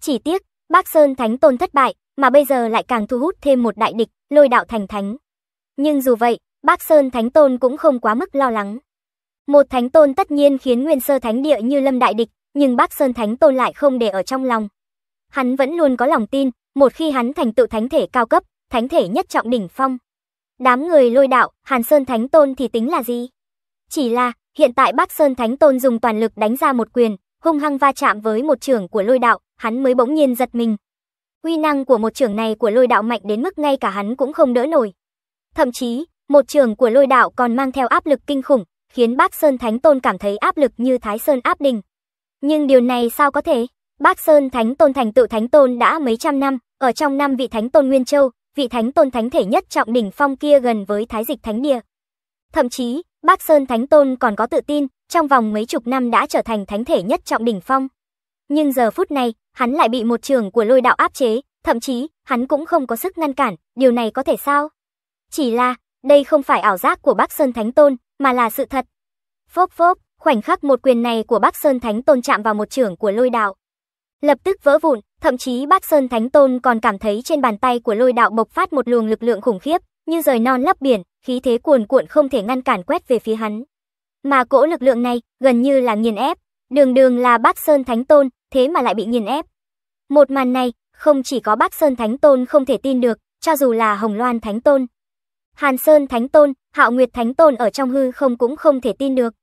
Chỉ tiếc, Bác Sơn Thánh Tôn thất bại, mà bây giờ lại càng thu hút thêm một đại địch, lôi đạo thành thánh. Nhưng dù vậy, Bắc Sơn Thánh Tôn cũng không quá mức lo lắng. Một Thánh Tôn tất nhiên khiến Nguyên Sơ Thánh Địa như lâm đại địch, nhưng Bắc Sơn Thánh Tôn lại không để ở trong lòng. Hắn vẫn luôn có lòng tin, một khi hắn thành tựu thánh thể cao cấp, thánh thể nhất trọng đỉnh phong. Đám người lôi đạo, Hàn Sơn Thánh Tôn thì tính là gì? Chỉ là, hiện tại Bắc Sơn Thánh Tôn dùng toàn lực đánh ra một quyền, hung hăng va chạm với một trưởng của lôi đạo, hắn mới bỗng nhiên giật mình. quy năng của một trưởng này của lôi đạo mạnh đến mức ngay cả hắn cũng không đỡ nổi. Thậm chí, một trường của lôi đạo còn mang theo áp lực kinh khủng, khiến Bác Sơn Thánh Tôn cảm thấy áp lực như Thái Sơn áp đình. Nhưng điều này sao có thể? Bác Sơn Thánh Tôn thành tựu Thánh Tôn đã mấy trăm năm, ở trong năm vị Thánh Tôn Nguyên Châu, vị Thánh Tôn Thánh thể nhất trọng đỉnh phong kia gần với Thái Dịch Thánh Địa. Thậm chí, Bác Sơn Thánh Tôn còn có tự tin, trong vòng mấy chục năm đã trở thành Thánh thể nhất trọng đỉnh phong. Nhưng giờ phút này, hắn lại bị một trường của lôi đạo áp chế, thậm chí, hắn cũng không có sức ngăn cản, điều này có thể sao? Chỉ là, đây không phải ảo giác của Bắc Sơn Thánh Tôn, mà là sự thật. Phốp phốp, khoảnh khắc một quyền này của Bắc Sơn Thánh Tôn chạm vào một trưởng của lôi đạo. Lập tức vỡ vụn, thậm chí Bắc Sơn Thánh Tôn còn cảm thấy trên bàn tay của lôi đạo bộc phát một luồng lực lượng khủng khiếp, như rời non lấp biển, khí thế cuồn cuộn không thể ngăn cản quét về phía hắn. Mà cỗ lực lượng này gần như là nghiền ép, đường đường là Bắc Sơn Thánh Tôn, thế mà lại bị nghiền ép. Một màn này, không chỉ có Bắc Sơn Thánh Tôn không thể tin được, cho dù là Hồng Loan Thánh Tôn, Hàn Sơn Thánh Tôn, Hạo Nguyệt Thánh Tôn ở trong hư không cũng không thể tin được.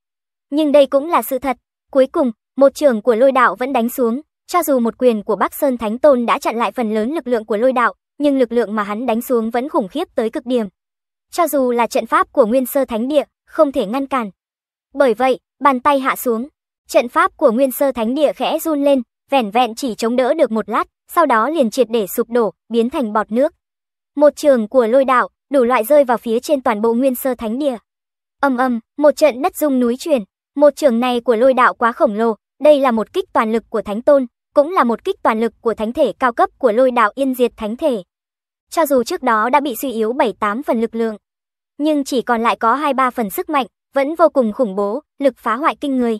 Nhưng đây cũng là sự thật, cuối cùng, một trường của lôi đạo vẫn đánh xuống, cho dù một quyền của Bắc Sơn Thánh Tôn đã chặn lại phần lớn lực lượng của lôi đạo, nhưng lực lượng mà hắn đánh xuống vẫn khủng khiếp tới cực điểm. Cho dù là trận pháp của Nguyên Sơ Thánh Địa, không thể ngăn cản. Bởi vậy, bàn tay hạ xuống, trận pháp của Nguyên Sơ Thánh Địa khẽ run lên, vẻn vẹn chỉ chống đỡ được một lát, sau đó liền triệt để sụp đổ, biến thành bọt nước. Một trường của lôi đạo, đủ loại rơi vào phía trên toàn bộ nguyên sơ thánh địa. Ầm ầm, một trận đất rung núi chuyển, một trường này của lôi đạo quá khổng lồ, đây là một kích toàn lực của thánh tôn, cũng là một kích toàn lực của thánh thể cao cấp của lôi đạo yên diệt thánh thể. Cho dù trước đó đã bị suy yếu 7-8 phần lực lượng, nhưng chỉ còn lại có 2-3 phần sức mạnh, vẫn vô cùng khủng bố, lực phá hoại kinh người.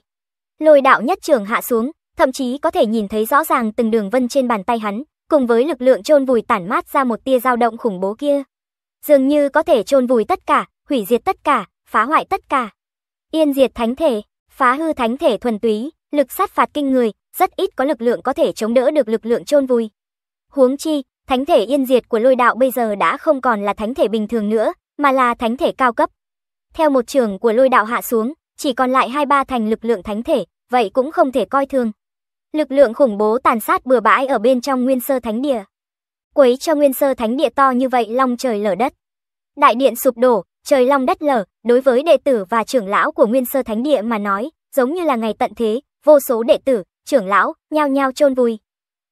Lôi đạo nhất trường hạ xuống, thậm chí có thể nhìn thấy rõ ràng từng đường vân trên bàn tay hắn, cùng với lực lượng chôn vùi tản mát ra một tia dao động khủng bố kia dường như có thể chôn vùi tất cả, hủy diệt tất cả, phá hoại tất cả. Yên diệt thánh thể, phá hư thánh thể thuần túy, lực sát phạt kinh người, rất ít có lực lượng có thể chống đỡ được lực lượng chôn vùi. Huống chi, thánh thể yên diệt của lôi đạo bây giờ đã không còn là thánh thể bình thường nữa, mà là thánh thể cao cấp. Theo một trường của lôi đạo hạ xuống, chỉ còn lại hai ba thành lực lượng thánh thể, vậy cũng không thể coi thường. Lực lượng khủng bố tàn sát bừa bãi ở bên trong nguyên sơ thánh địa quấy cho nguyên sơ thánh địa to như vậy long trời lở đất. Đại điện sụp đổ, trời long đất lở, đối với đệ tử và trưởng lão của nguyên sơ thánh địa mà nói, giống như là ngày tận thế, vô số đệ tử, trưởng lão, nhao nhao chôn vùi.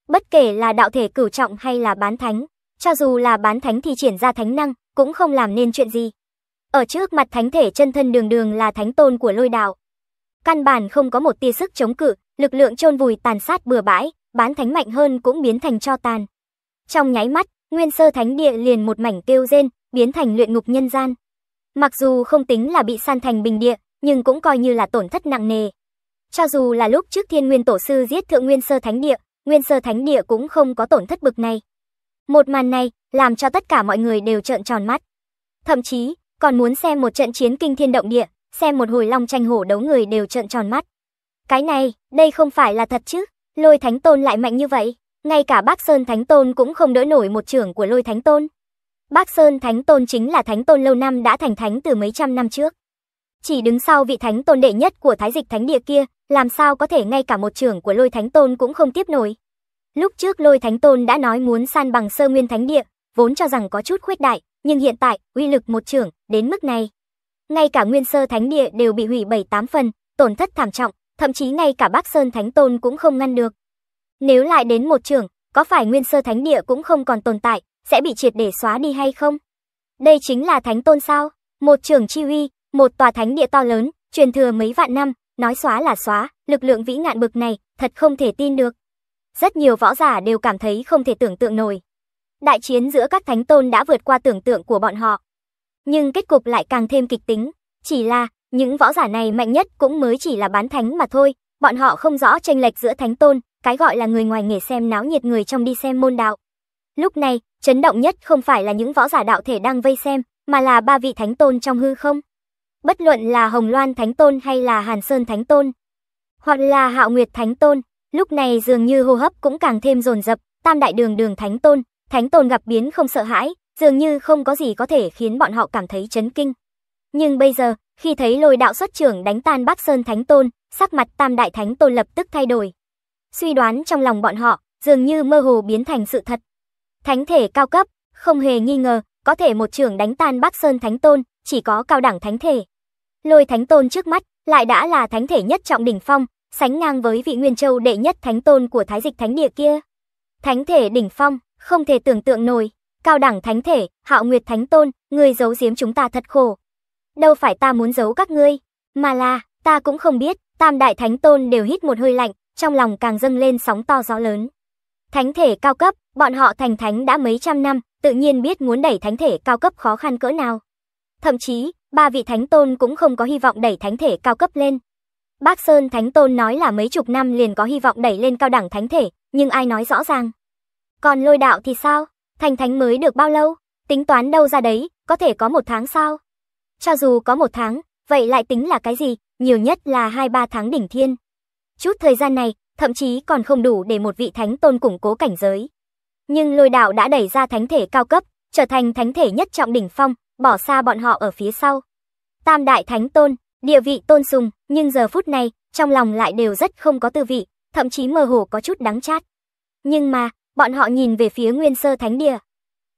Bất kể là đạo thể cửu trọng hay là bán thánh, cho dù là bán thánh thì triển ra thánh năng, cũng không làm nên chuyện gì. Ở trước mặt thánh thể chân thân đường đường là thánh tôn của lôi đạo. Căn bản không có một tia sức chống cự, lực lượng chôn vùi tàn sát bừa bãi, bán thánh mạnh hơn cũng biến thành cho tàn. Trong nháy mắt, nguyên sơ thánh địa liền một mảnh kêu rên, biến thành luyện ngục nhân gian. Mặc dù không tính là bị san thành bình địa, nhưng cũng coi như là tổn thất nặng nề. Cho dù là lúc trước Thiên Nguyên Tổ sư giết thượng nguyên sơ thánh địa, nguyên sơ thánh địa cũng không có tổn thất bực này. Một màn này làm cho tất cả mọi người đều trợn tròn mắt. Thậm chí, còn muốn xem một trận chiến kinh thiên động địa, xem một hồi long tranh hổ đấu người đều trợn tròn mắt. Cái này, đây không phải là thật chứ, lôi thánh tôn lại mạnh như vậy ngay cả Bác Sơn Thánh Tôn cũng không đỡ nổi một trưởng của lôi Thánh Tôn. Bác Sơn Thánh Tôn chính là Thánh Tôn lâu năm đã thành thánh từ mấy trăm năm trước. Chỉ đứng sau vị Thánh Tôn đệ nhất của Thái Dịch Thánh Địa kia, làm sao có thể ngay cả một trưởng của lôi Thánh Tôn cũng không tiếp nổi. Lúc trước lôi Thánh Tôn đã nói muốn san bằng sơ nguyên Thánh Địa, vốn cho rằng có chút khuyết đại, nhưng hiện tại, uy lực một trưởng, đến mức này. Ngay cả nguyên sơ Thánh Địa đều bị hủy bảy tám phần, tổn thất thảm trọng, thậm chí ngay cả Bác Sơn Thánh Tôn cũng không ngăn được. Nếu lại đến một trưởng, có phải nguyên sơ thánh địa cũng không còn tồn tại, sẽ bị triệt để xóa đi hay không? Đây chính là thánh tôn sao? Một trưởng chi uy, một tòa thánh địa to lớn, truyền thừa mấy vạn năm, nói xóa là xóa, lực lượng vĩ ngạn bực này, thật không thể tin được. Rất nhiều võ giả đều cảm thấy không thể tưởng tượng nổi. Đại chiến giữa các thánh tôn đã vượt qua tưởng tượng của bọn họ. Nhưng kết cục lại càng thêm kịch tính, chỉ là những võ giả này mạnh nhất cũng mới chỉ là bán thánh mà thôi, bọn họ không rõ tranh lệch giữa thánh tôn cái gọi là người ngoài nghề xem náo nhiệt người trong đi xem môn đạo. Lúc này, chấn động nhất không phải là những võ giả đạo thể đang vây xem, mà là ba vị thánh tôn trong hư không. Bất luận là Hồng Loan Thánh Tôn hay là Hàn Sơn Thánh Tôn, hoặc là Hạo Nguyệt Thánh Tôn, lúc này dường như hô hấp cũng càng thêm dồn dập, Tam Đại Đường Đường Thánh Tôn, Thánh Tôn gặp biến không sợ hãi, dường như không có gì có thể khiến bọn họ cảm thấy chấn kinh. Nhưng bây giờ, khi thấy lôi đạo xuất trưởng đánh tan Bắc Sơn Thánh Tôn, sắc mặt Tam Đại Thánh Tôn lập tức thay đổi suy đoán trong lòng bọn họ dường như mơ hồ biến thành sự thật. Thánh thể cao cấp, không hề nghi ngờ, có thể một trưởng đánh tan Bắc Sơn Thánh Tôn, chỉ có cao đẳng thánh thể. Lôi Thánh Tôn trước mắt lại đã là thánh thể nhất trọng đỉnh phong, sánh ngang với vị Nguyên Châu đệ nhất thánh tôn của Thái Dịch Thánh Địa kia. Thánh thể đỉnh phong, không thể tưởng tượng nổi, cao đẳng thánh thể, Hạo Nguyệt Thánh Tôn, người giấu giếm chúng ta thật khổ. Đâu phải ta muốn giấu các ngươi, mà là ta cũng không biết, Tam đại thánh tôn đều hít một hơi lạnh, trong lòng càng dâng lên sóng to gió lớn. Thánh thể cao cấp, bọn họ thành thánh đã mấy trăm năm, tự nhiên biết muốn đẩy thánh thể cao cấp khó khăn cỡ nào. Thậm chí, ba vị thánh tôn cũng không có hy vọng đẩy thánh thể cao cấp lên. Bác Sơn Thánh Tôn nói là mấy chục năm liền có hy vọng đẩy lên cao đẳng thánh thể, nhưng ai nói rõ ràng. Còn lôi đạo thì sao? Thành thánh mới được bao lâu? Tính toán đâu ra đấy, có thể có một tháng sao? Cho dù có một tháng, vậy lại tính là cái gì? Nhiều nhất là hai ba tháng đỉnh thiên. Chút thời gian này, thậm chí còn không đủ để một vị thánh tôn củng cố cảnh giới. Nhưng lôi đạo đã đẩy ra thánh thể cao cấp, trở thành thánh thể nhất trọng đỉnh phong, bỏ xa bọn họ ở phía sau. Tam đại thánh tôn, địa vị tôn sùng, nhưng giờ phút này, trong lòng lại đều rất không có tư vị, thậm chí mơ hồ có chút đắng chát. Nhưng mà, bọn họ nhìn về phía nguyên sơ thánh địa.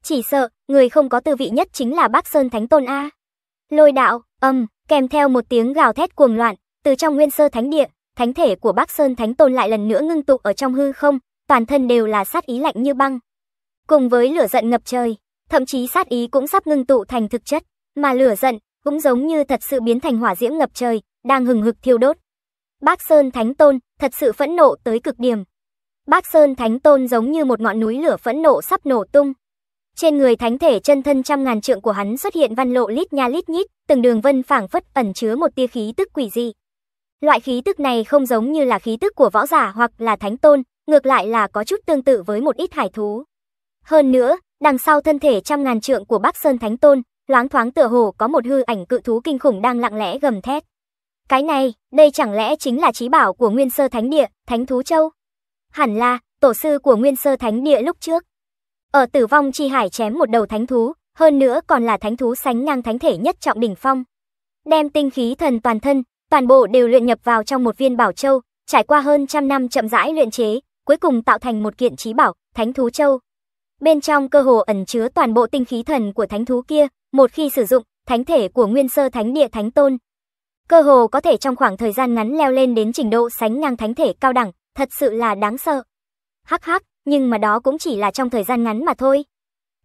Chỉ sợ, người không có tư vị nhất chính là bác Sơn Thánh Tôn A. Lôi đạo, âm, kèm theo một tiếng gào thét cuồng loạn, từ trong nguyên sơ thánh địa, thánh thể của Bắc Sơn Thánh Tôn lại lần nữa ngưng tụ ở trong hư không, toàn thân đều là sát ý lạnh như băng. Cùng với lửa giận ngập trời, thậm chí sát ý cũng sắp ngưng tụ thành thực chất, mà lửa giận cũng giống như thật sự biến thành hỏa diễm ngập trời, đang hừng hực thiêu đốt. Bác Sơn Thánh Tôn thật sự phẫn nộ tới cực điểm. Bác Sơn Thánh Tôn giống như một ngọn núi lửa phẫn nộ sắp nổ tung. Trên người thánh thể chân thân trăm ngàn trượng của hắn xuất hiện văn lộ lít nha lít nhít, từng đường vân phảng phất ẩn chứa một tia khí tức quỷ dị. Loại khí tức này không giống như là khí tức của võ giả hoặc là thánh tôn, ngược lại là có chút tương tự với một ít hải thú. Hơn nữa, đằng sau thân thể trăm ngàn trượng của Bắc Sơn Thánh Tôn, loáng thoáng tựa hồ có một hư ảnh cự thú kinh khủng đang lặng lẽ gầm thét. Cái này, đây chẳng lẽ chính là trí bảo của Nguyên Sơ Thánh Địa, Thánh Thú Châu? Hẳn là, tổ sư của Nguyên Sơ Thánh Địa lúc trước. Ở tử vong chi hải chém một đầu thánh thú, hơn nữa còn là thánh thú sánh ngang thánh thể nhất trọng đỉnh phong. Đem tinh khí thần toàn thân, toàn bộ đều luyện nhập vào trong một viên bảo châu, trải qua hơn trăm năm chậm rãi luyện chế, cuối cùng tạo thành một kiện trí bảo, Thánh thú châu. Bên trong cơ hồ ẩn chứa toàn bộ tinh khí thần của thánh thú kia, một khi sử dụng, thánh thể của Nguyên Sơ Thánh Địa Thánh Tôn. Cơ hồ có thể trong khoảng thời gian ngắn leo lên đến trình độ sánh ngang thánh thể cao đẳng, thật sự là đáng sợ. Hắc hắc, nhưng mà đó cũng chỉ là trong thời gian ngắn mà thôi.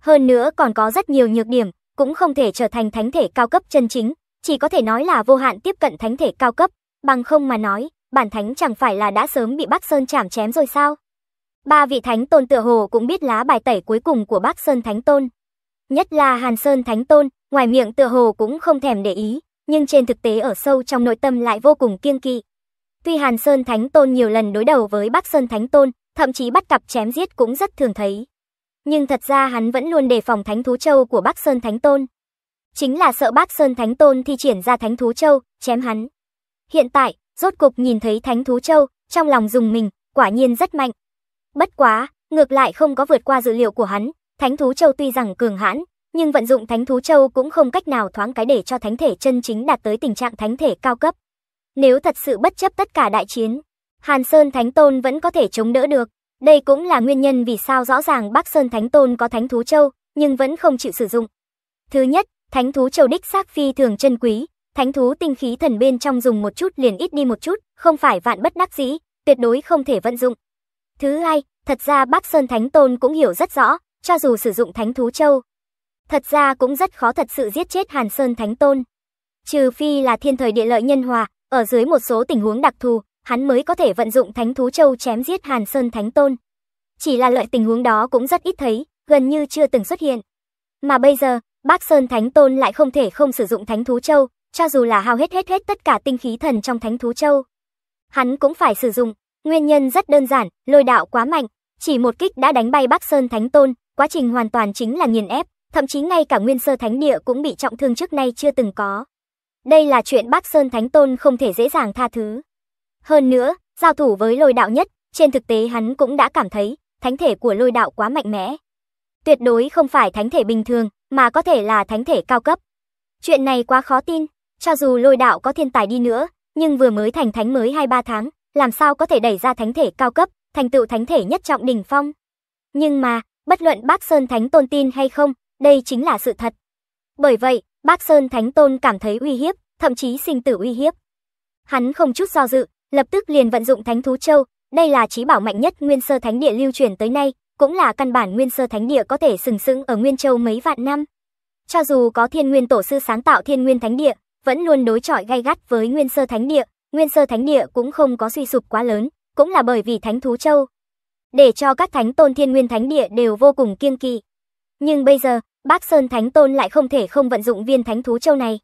Hơn nữa còn có rất nhiều nhược điểm, cũng không thể trở thành thánh thể cao cấp chân chính, chỉ có thể nói là vô hạn tiếp cận thánh thể cao cấp, bằng không mà nói, bản thánh chẳng phải là đã sớm bị Bắc Sơn chảm chém rồi sao? Ba vị thánh tôn tựa hồ cũng biết lá bài tẩy cuối cùng của Bắc Sơn Thánh Tôn. Nhất là Hàn Sơn Thánh Tôn, ngoài miệng tựa hồ cũng không thèm để ý, nhưng trên thực tế ở sâu trong nội tâm lại vô cùng kiêng kỵ. Tuy Hàn Sơn Thánh Tôn nhiều lần đối đầu với Bắc Sơn Thánh Tôn, thậm chí bắt cặp chém giết cũng rất thường thấy. Nhưng thật ra hắn vẫn luôn đề phòng thánh thú châu của Bắc Sơn Thánh Tôn chính là sợ Bác Sơn Thánh Tôn thi triển ra Thánh Thú Châu, chém hắn. Hiện tại, rốt cục nhìn thấy Thánh Thú Châu, trong lòng dùng mình, quả nhiên rất mạnh. Bất quá, ngược lại không có vượt qua dự liệu của hắn, Thánh Thú Châu tuy rằng cường hãn, nhưng vận dụng Thánh Thú Châu cũng không cách nào thoáng cái để cho Thánh Thể chân chính đạt tới tình trạng Thánh Thể cao cấp. Nếu thật sự bất chấp tất cả đại chiến, Hàn Sơn Thánh Tôn vẫn có thể chống đỡ được. Đây cũng là nguyên nhân vì sao rõ ràng Bắc Sơn Thánh Tôn có Thánh Thú Châu, nhưng vẫn không chịu sử dụng. Thứ nhất, Thánh thú châu đích xác phi thường chân quý, thánh thú tinh khí thần bên trong dùng một chút liền ít đi một chút, không phải vạn bất đắc dĩ, tuyệt đối không thể vận dụng. Thứ hai, thật ra Bắc Sơn Thánh Tôn cũng hiểu rất rõ, cho dù sử dụng thánh thú châu, thật ra cũng rất khó thật sự giết chết Hàn Sơn Thánh Tôn. Trừ phi là thiên thời địa lợi nhân hòa, ở dưới một số tình huống đặc thù, hắn mới có thể vận dụng thánh thú châu chém giết Hàn Sơn Thánh Tôn. Chỉ là loại tình huống đó cũng rất ít thấy, gần như chưa từng xuất hiện. Mà bây giờ, bác Sơn Thánh Tôn lại không thể không sử dụng Thánh Thú Châu, cho dù là hao hết hết hết tất cả tinh khí thần trong Thánh Thú Châu. Hắn cũng phải sử dụng, nguyên nhân rất đơn giản, lôi đạo quá mạnh, chỉ một kích đã đánh bay bác Sơn Thánh Tôn, quá trình hoàn toàn chính là nghiền ép, thậm chí ngay cả nguyên sơ thánh địa cũng bị trọng thương trước nay chưa từng có. Đây là chuyện bác Sơn Thánh Tôn không thể dễ dàng tha thứ. Hơn nữa, giao thủ với lôi đạo nhất, trên thực tế hắn cũng đã cảm thấy, thánh thể của lôi đạo quá mạnh mẽ, Tuyệt đối không phải thánh thể bình thường, mà có thể là thánh thể cao cấp. Chuyện này quá khó tin, cho dù lôi đạo có thiên tài đi nữa, nhưng vừa mới thành thánh mới 2-3 tháng, làm sao có thể đẩy ra thánh thể cao cấp, thành tựu thánh thể nhất trọng đỉnh phong. Nhưng mà, bất luận bác Sơn Thánh Tôn tin hay không, đây chính là sự thật. Bởi vậy, bác Sơn Thánh Tôn cảm thấy uy hiếp, thậm chí sinh tử uy hiếp. Hắn không chút do dự, lập tức liền vận dụng Thánh Thú Châu, đây là trí bảo mạnh nhất Nguyên Sơ Thánh Địa lưu truyền tới nay, cũng là căn bản nguyên sơ thánh địa có thể sừng sững ở Nguyên Châu mấy vạn năm. Cho dù có thiên nguyên tổ sư sáng tạo thiên nguyên thánh địa, vẫn luôn đối chọi gay gắt với nguyên sơ thánh địa, nguyên sơ thánh địa cũng không có suy sụp quá lớn, cũng là bởi vì thánh thú châu. Để cho các thánh tôn thiên nguyên thánh địa đều vô cùng kiêng kỵ. Nhưng bây giờ, Bác Sơn Thánh Tôn lại không thể không vận dụng viên thánh thú châu này.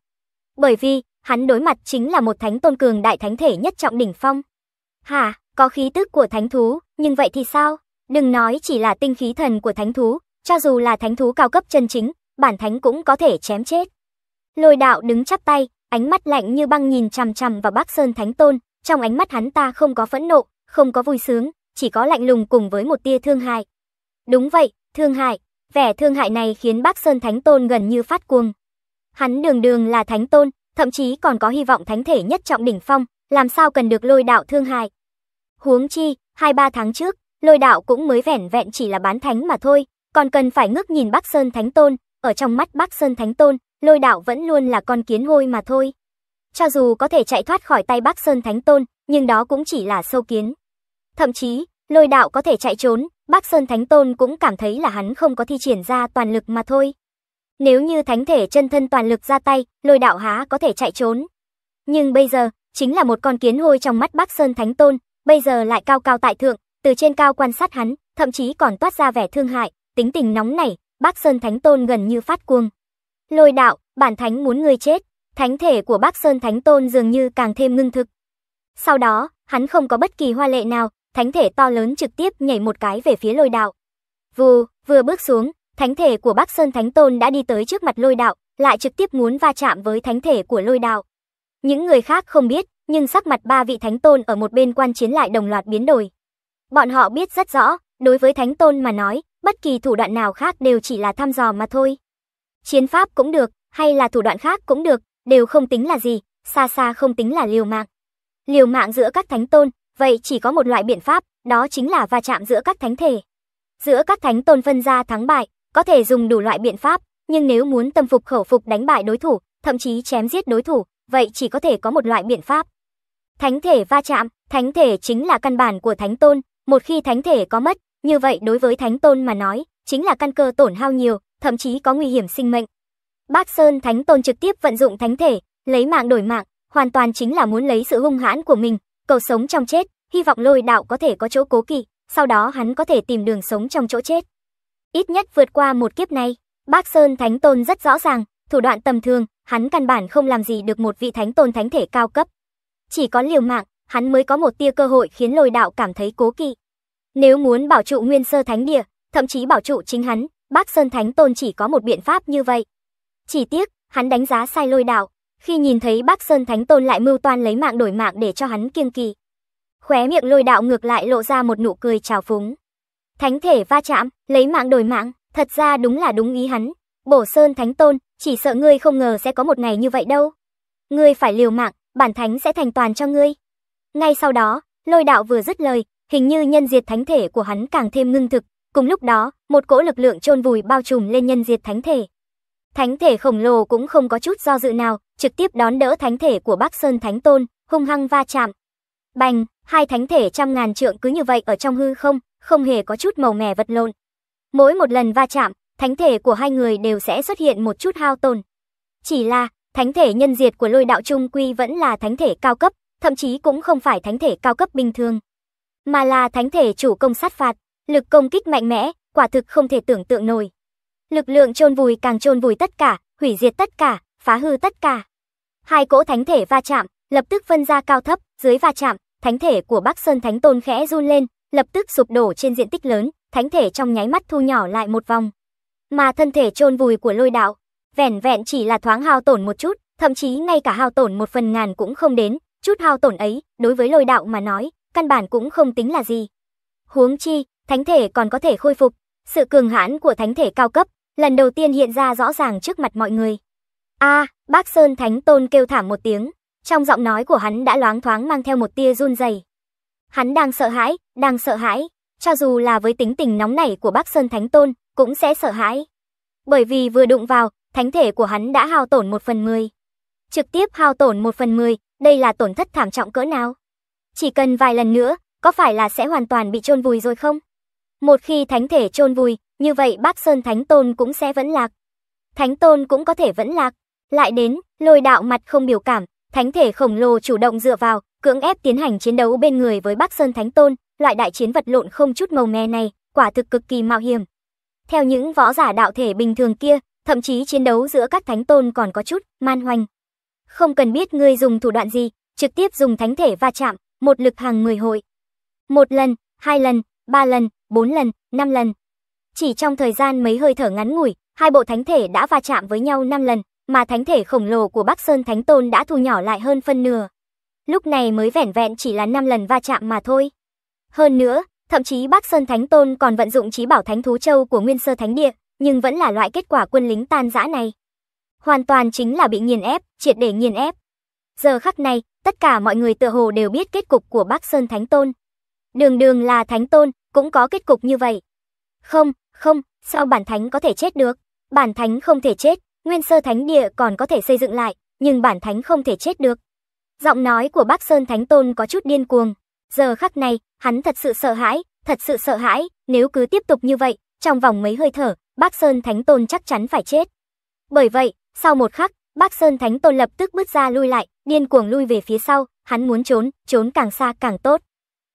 Bởi vì, hắn đối mặt chính là một thánh tôn cường đại thánh thể nhất trọng đỉnh phong. Hả, có khí tức của thánh thú, nhưng vậy thì sao? Đừng nói chỉ là tinh khí thần của thánh thú, cho dù là thánh thú cao cấp chân chính, bản thánh cũng có thể chém chết. Lôi đạo đứng chắp tay, ánh mắt lạnh như băng nhìn chằm chằm vào bác Sơn Thánh Tôn, trong ánh mắt hắn ta không có phẫn nộ, không có vui sướng, chỉ có lạnh lùng cùng với một tia thương hại. Đúng vậy, thương hại, vẻ thương hại này khiến bác Sơn Thánh Tôn gần như phát cuồng. Hắn đường đường là Thánh Tôn, thậm chí còn có hy vọng thánh thể nhất trọng đỉnh phong, làm sao cần được lôi đạo thương hại. Huống chi, hai ba tháng trước, lôi đạo cũng mới vẻn vẹn chỉ là bán thánh mà thôi, còn cần phải ngước nhìn Bắc Sơn Thánh Tôn, ở trong mắt Bắc Sơn Thánh Tôn, lôi đạo vẫn luôn là con kiến hôi mà thôi. Cho dù có thể chạy thoát khỏi tay Bắc Sơn Thánh Tôn, nhưng đó cũng chỉ là sâu kiến. Thậm chí, lôi đạo có thể chạy trốn, Bắc Sơn Thánh Tôn cũng cảm thấy là hắn không có thi triển ra toàn lực mà thôi. Nếu như thánh thể chân thân toàn lực ra tay, lôi đạo há có thể chạy trốn. Nhưng bây giờ, chính là một con kiến hôi trong mắt Bắc Sơn Thánh Tôn, bây giờ lại cao cao tại thượng, từ trên cao quan sát hắn, thậm chí còn toát ra vẻ thương hại, tính tình nóng nảy, Bác Sơn Thánh Tôn gần như phát cuồng. Lôi đạo, bản thánh muốn ngươi chết, thánh thể của Bác Sơn Thánh Tôn dường như càng thêm ngưng thực. Sau đó, hắn không có bất kỳ hoa lệ nào, thánh thể to lớn trực tiếp nhảy một cái về phía lôi đạo. Vù, vừa bước xuống, thánh thể của Bác Sơn Thánh Tôn đã đi tới trước mặt lôi đạo, lại trực tiếp muốn va chạm với thánh thể của lôi đạo. Những người khác không biết, nhưng sắc mặt ba vị thánh tôn ở một bên quan chiến lại đồng loạt biến đổi. Bọn họ biết rất rõ, đối với Thánh Tôn mà nói, bất kỳ thủ đoạn nào khác đều chỉ là thăm dò mà thôi. Chiến pháp cũng được, hay là thủ đoạn khác cũng được, đều không tính là gì, xa xa không tính là liều mạng. Liều mạng giữa các Thánh Tôn, vậy chỉ có một loại biện pháp, đó chính là va chạm giữa các thánh thể. Giữa các thánh tôn phân ra thắng bại, có thể dùng đủ loại biện pháp, nhưng nếu muốn tâm phục khẩu phục đánh bại đối thủ, thậm chí chém giết đối thủ, vậy chỉ có thể có một loại biện pháp. Thánh thể va chạm, thánh thể chính là căn bản của thánh tôn, một khi thánh thể có mất, như vậy đối với thánh tôn mà nói, chính là căn cơ tổn hao nhiều, thậm chí có nguy hiểm sinh mệnh. Bác Sơn thánh tôn trực tiếp vận dụng thánh thể, lấy mạng đổi mạng, hoàn toàn chính là muốn lấy sự hung hãn của mình, cầu sống trong chết, hy vọng lôi đạo có thể có chỗ cố kỵ, sau đó hắn có thể tìm đường sống trong chỗ chết. Ít nhất vượt qua một kiếp này, Bác Sơn Thánh Tôn rất rõ ràng, thủ đoạn tầm thường, hắn căn bản không làm gì được một vị Thánh Tôn Thánh Thể cao cấp. Chỉ có liều mạng, hắn mới có một tia cơ hội khiến lôi đạo cảm thấy cố kỵ. Nếu muốn bảo trụ nguyên sơ thánh địa, thậm chí bảo trụ chính hắn, bác Sơn Thánh Tôn chỉ có một biện pháp như vậy. Chỉ tiếc, hắn đánh giá sai lôi đạo, khi nhìn thấy bác Sơn Thánh Tôn lại mưu toan lấy mạng đổi mạng để cho hắn kiêng kỳ. Khóe miệng lôi đạo ngược lại lộ ra một nụ cười trào phúng. Thánh thể va chạm, lấy mạng đổi mạng, thật ra đúng là đúng ý hắn. Bổ Sơn Thánh Tôn, chỉ sợ ngươi không ngờ sẽ có một ngày như vậy đâu. Ngươi phải liều mạng, bản thánh sẽ thành toàn cho ngươi. Ngay sau đó, lôi đạo vừa dứt lời, hình như nhân diệt thánh thể của hắn càng thêm ngưng thực, cùng lúc đó, một cỗ lực lượng chôn vùi bao trùm lên nhân diệt thánh thể. Thánh thể khổng lồ cũng không có chút do dự nào, trực tiếp đón đỡ thánh thể của Bắc Sơn Thánh Tôn, hung hăng va chạm. Bành, hai thánh thể trăm ngàn trượng cứ như vậy ở trong hư không, không hề có chút màu mè vật lộn. Mỗi một lần va chạm, thánh thể của hai người đều sẽ xuất hiện một chút hao tổn. Chỉ là, thánh thể nhân diệt của lôi đạo trung quy vẫn là thánh thể cao cấp, thậm chí cũng không phải thánh thể cao cấp bình thường, mà là thánh thể chủ công sát phạt, lực công kích mạnh mẽ, quả thực không thể tưởng tượng nổi. Lực lượng chôn vùi càng chôn vùi tất cả, hủy diệt tất cả, phá hư tất cả. Hai cỗ thánh thể va chạm, lập tức phân ra cao thấp, dưới va chạm, thánh thể của Bắc Sơn Thánh Tôn khẽ run lên, lập tức sụp đổ trên diện tích lớn, thánh thể trong nháy mắt thu nhỏ lại một vòng. Mà thân thể chôn vùi của Lôi Đạo, vẻn vẹn chỉ là thoáng hao tổn một chút, thậm chí ngay cả hao tổn một phần ngàn cũng không đến, Chút hao tổn ấy, đối với lôi đạo mà nói, căn bản cũng không tính là gì. Huống chi, thánh thể còn có thể khôi phục, sự cường hãn của thánh thể cao cấp, lần đầu tiên hiện ra rõ ràng trước mặt mọi người. a à, bác Sơn Thánh Tôn kêu thảm một tiếng, trong giọng nói của hắn đã loáng thoáng mang theo một tia run rẩy. Hắn đang sợ hãi, đang sợ hãi, cho dù là với tính tình nóng nảy của bác Sơn Thánh Tôn, cũng sẽ sợ hãi. Bởi vì vừa đụng vào, thánh thể của hắn đã hao tổn một phần mười. Trực tiếp hao tổn một phần mười, đây là tổn thất thảm trọng cỡ nào? Chỉ cần vài lần nữa, có phải là sẽ hoàn toàn bị chôn vùi rồi không? Một khi thánh thể chôn vùi, như vậy Bác Sơn Thánh Tôn cũng sẽ vẫn lạc. Thánh Tôn cũng có thể vẫn lạc. Lại đến, lôi đạo mặt không biểu cảm, thánh thể khổng lồ chủ động dựa vào, cưỡng ép tiến hành chiến đấu bên người với Bác Sơn Thánh Tôn, loại đại chiến vật lộn không chút màu mè này, quả thực cực kỳ mạo hiểm. Theo những võ giả đạo thể bình thường kia, thậm chí chiến đấu giữa các thánh tôn còn có chút man hoành. Không cần biết ngươi dùng thủ đoạn gì, trực tiếp dùng thánh thể va chạm, một lực hàng 10 hội. Một lần, hai lần, ba lần, bốn lần, năm lần. Chỉ trong thời gian mấy hơi thở ngắn ngủi, hai bộ thánh thể đã va chạm với nhau 5 lần, mà thánh thể khổng lồ của Bắc Sơn Thánh Tôn đã thu nhỏ lại hơn phân nửa. Lúc này mới vẻn vẹn chỉ là 5 lần va chạm mà thôi. Hơn nữa, thậm chí Bắc Sơn Thánh Tôn còn vận dụng trí bảo Thánh Thú Châu của Nguyên Sơ Thánh Địa, nhưng vẫn là loại kết quả quân lính tan rã này hoàn toàn chính là bị nghiền ép, triệt để nghiền ép. Giờ khắc này, tất cả mọi người tựa hồ đều biết kết cục của Bắc Sơn Thánh Tôn. Đường đường là Thánh Tôn, cũng có kết cục như vậy. Không, không, sao bản thánh có thể chết được? Bản thánh không thể chết, nguyên sơ thánh địa còn có thể xây dựng lại, nhưng bản thánh không thể chết được. Giọng nói của Bắc Sơn Thánh Tôn có chút điên cuồng. Giờ khắc này, hắn thật sự sợ hãi, thật sự sợ hãi, nếu cứ tiếp tục như vậy, trong vòng mấy hơi thở, bác Sơn Thánh Tôn chắc chắn phải chết. Bởi vậy, sau một khắc, Bác Sơn Thánh Tôn lập tức bước ra lui lại, điên cuồng lui về phía sau, hắn muốn trốn, trốn càng xa càng tốt.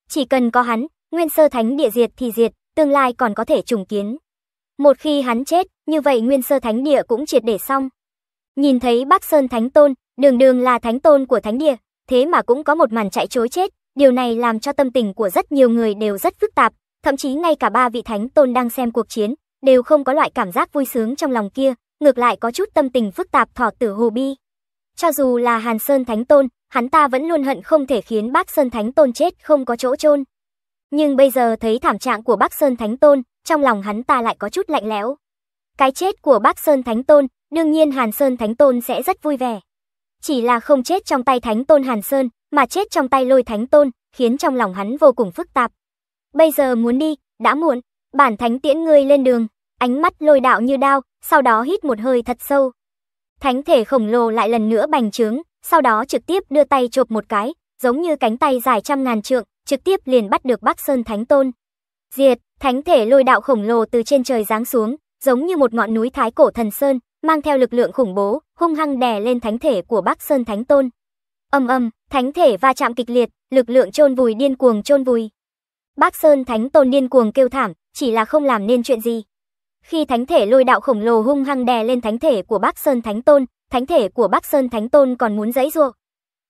Chỉ cần có hắn, Nguyên Sơ Thánh Địa diệt thì diệt, tương lai còn có thể trùng kiến. Một khi hắn chết, như vậy Nguyên Sơ Thánh Địa cũng triệt để xong. Nhìn thấy Bác Sơn Thánh Tôn, đường đường là Thánh Tôn của Thánh Địa, thế mà cũng có một màn chạy chối chết, điều này làm cho tâm tình của rất nhiều người đều rất phức tạp, thậm chí ngay cả ba vị Thánh Tôn đang xem cuộc chiến, đều không có loại cảm giác vui sướng trong lòng kia, ngược lại có chút tâm tình phức tạp thọ tử Hồ Bi. Cho dù là Hàn Sơn Thánh Tôn, hắn ta vẫn luôn hận không thể khiến Bác Sơn Thánh Tôn chết không có chỗ chôn. Nhưng bây giờ thấy thảm trạng của Bác Sơn Thánh Tôn, trong lòng hắn ta lại có chút lạnh lẽo. Cái chết của Bác Sơn Thánh Tôn, đương nhiên Hàn Sơn Thánh Tôn sẽ rất vui vẻ. Chỉ là không chết trong tay Thánh Tôn Hàn Sơn, mà chết trong tay lôi Thánh Tôn, khiến trong lòng hắn vô cùng phức tạp. Bây giờ muốn đi, đã muộn, bản thánh tiễn ngươi lên đường ánh mắt lôi đạo như đao, sau đó hít một hơi thật sâu. Thánh thể khổng lồ lại lần nữa bành trướng, sau đó trực tiếp đưa tay chộp một cái, giống như cánh tay dài trăm ngàn trượng, trực tiếp liền bắt được Bắc Sơn Thánh Tôn. Diệt, thánh thể lôi đạo khổng lồ từ trên trời giáng xuống, giống như một ngọn núi thái cổ thần sơn, mang theo lực lượng khủng bố, hung hăng đè lên thánh thể của Bắc Sơn Thánh Tôn. Ầm ầm, thánh thể va chạm kịch liệt, lực lượng chôn vùi điên cuồng chôn vùi. Bắc Sơn Thánh Tôn điên cuồng kêu thảm, chỉ là không làm nên chuyện gì. Khi thánh thể lôi đạo khổng lồ hung hăng đè lên thánh thể của Bắc Sơn Thánh Tôn, thánh thể của Bắc Sơn Thánh Tôn còn muốn giãy giụa.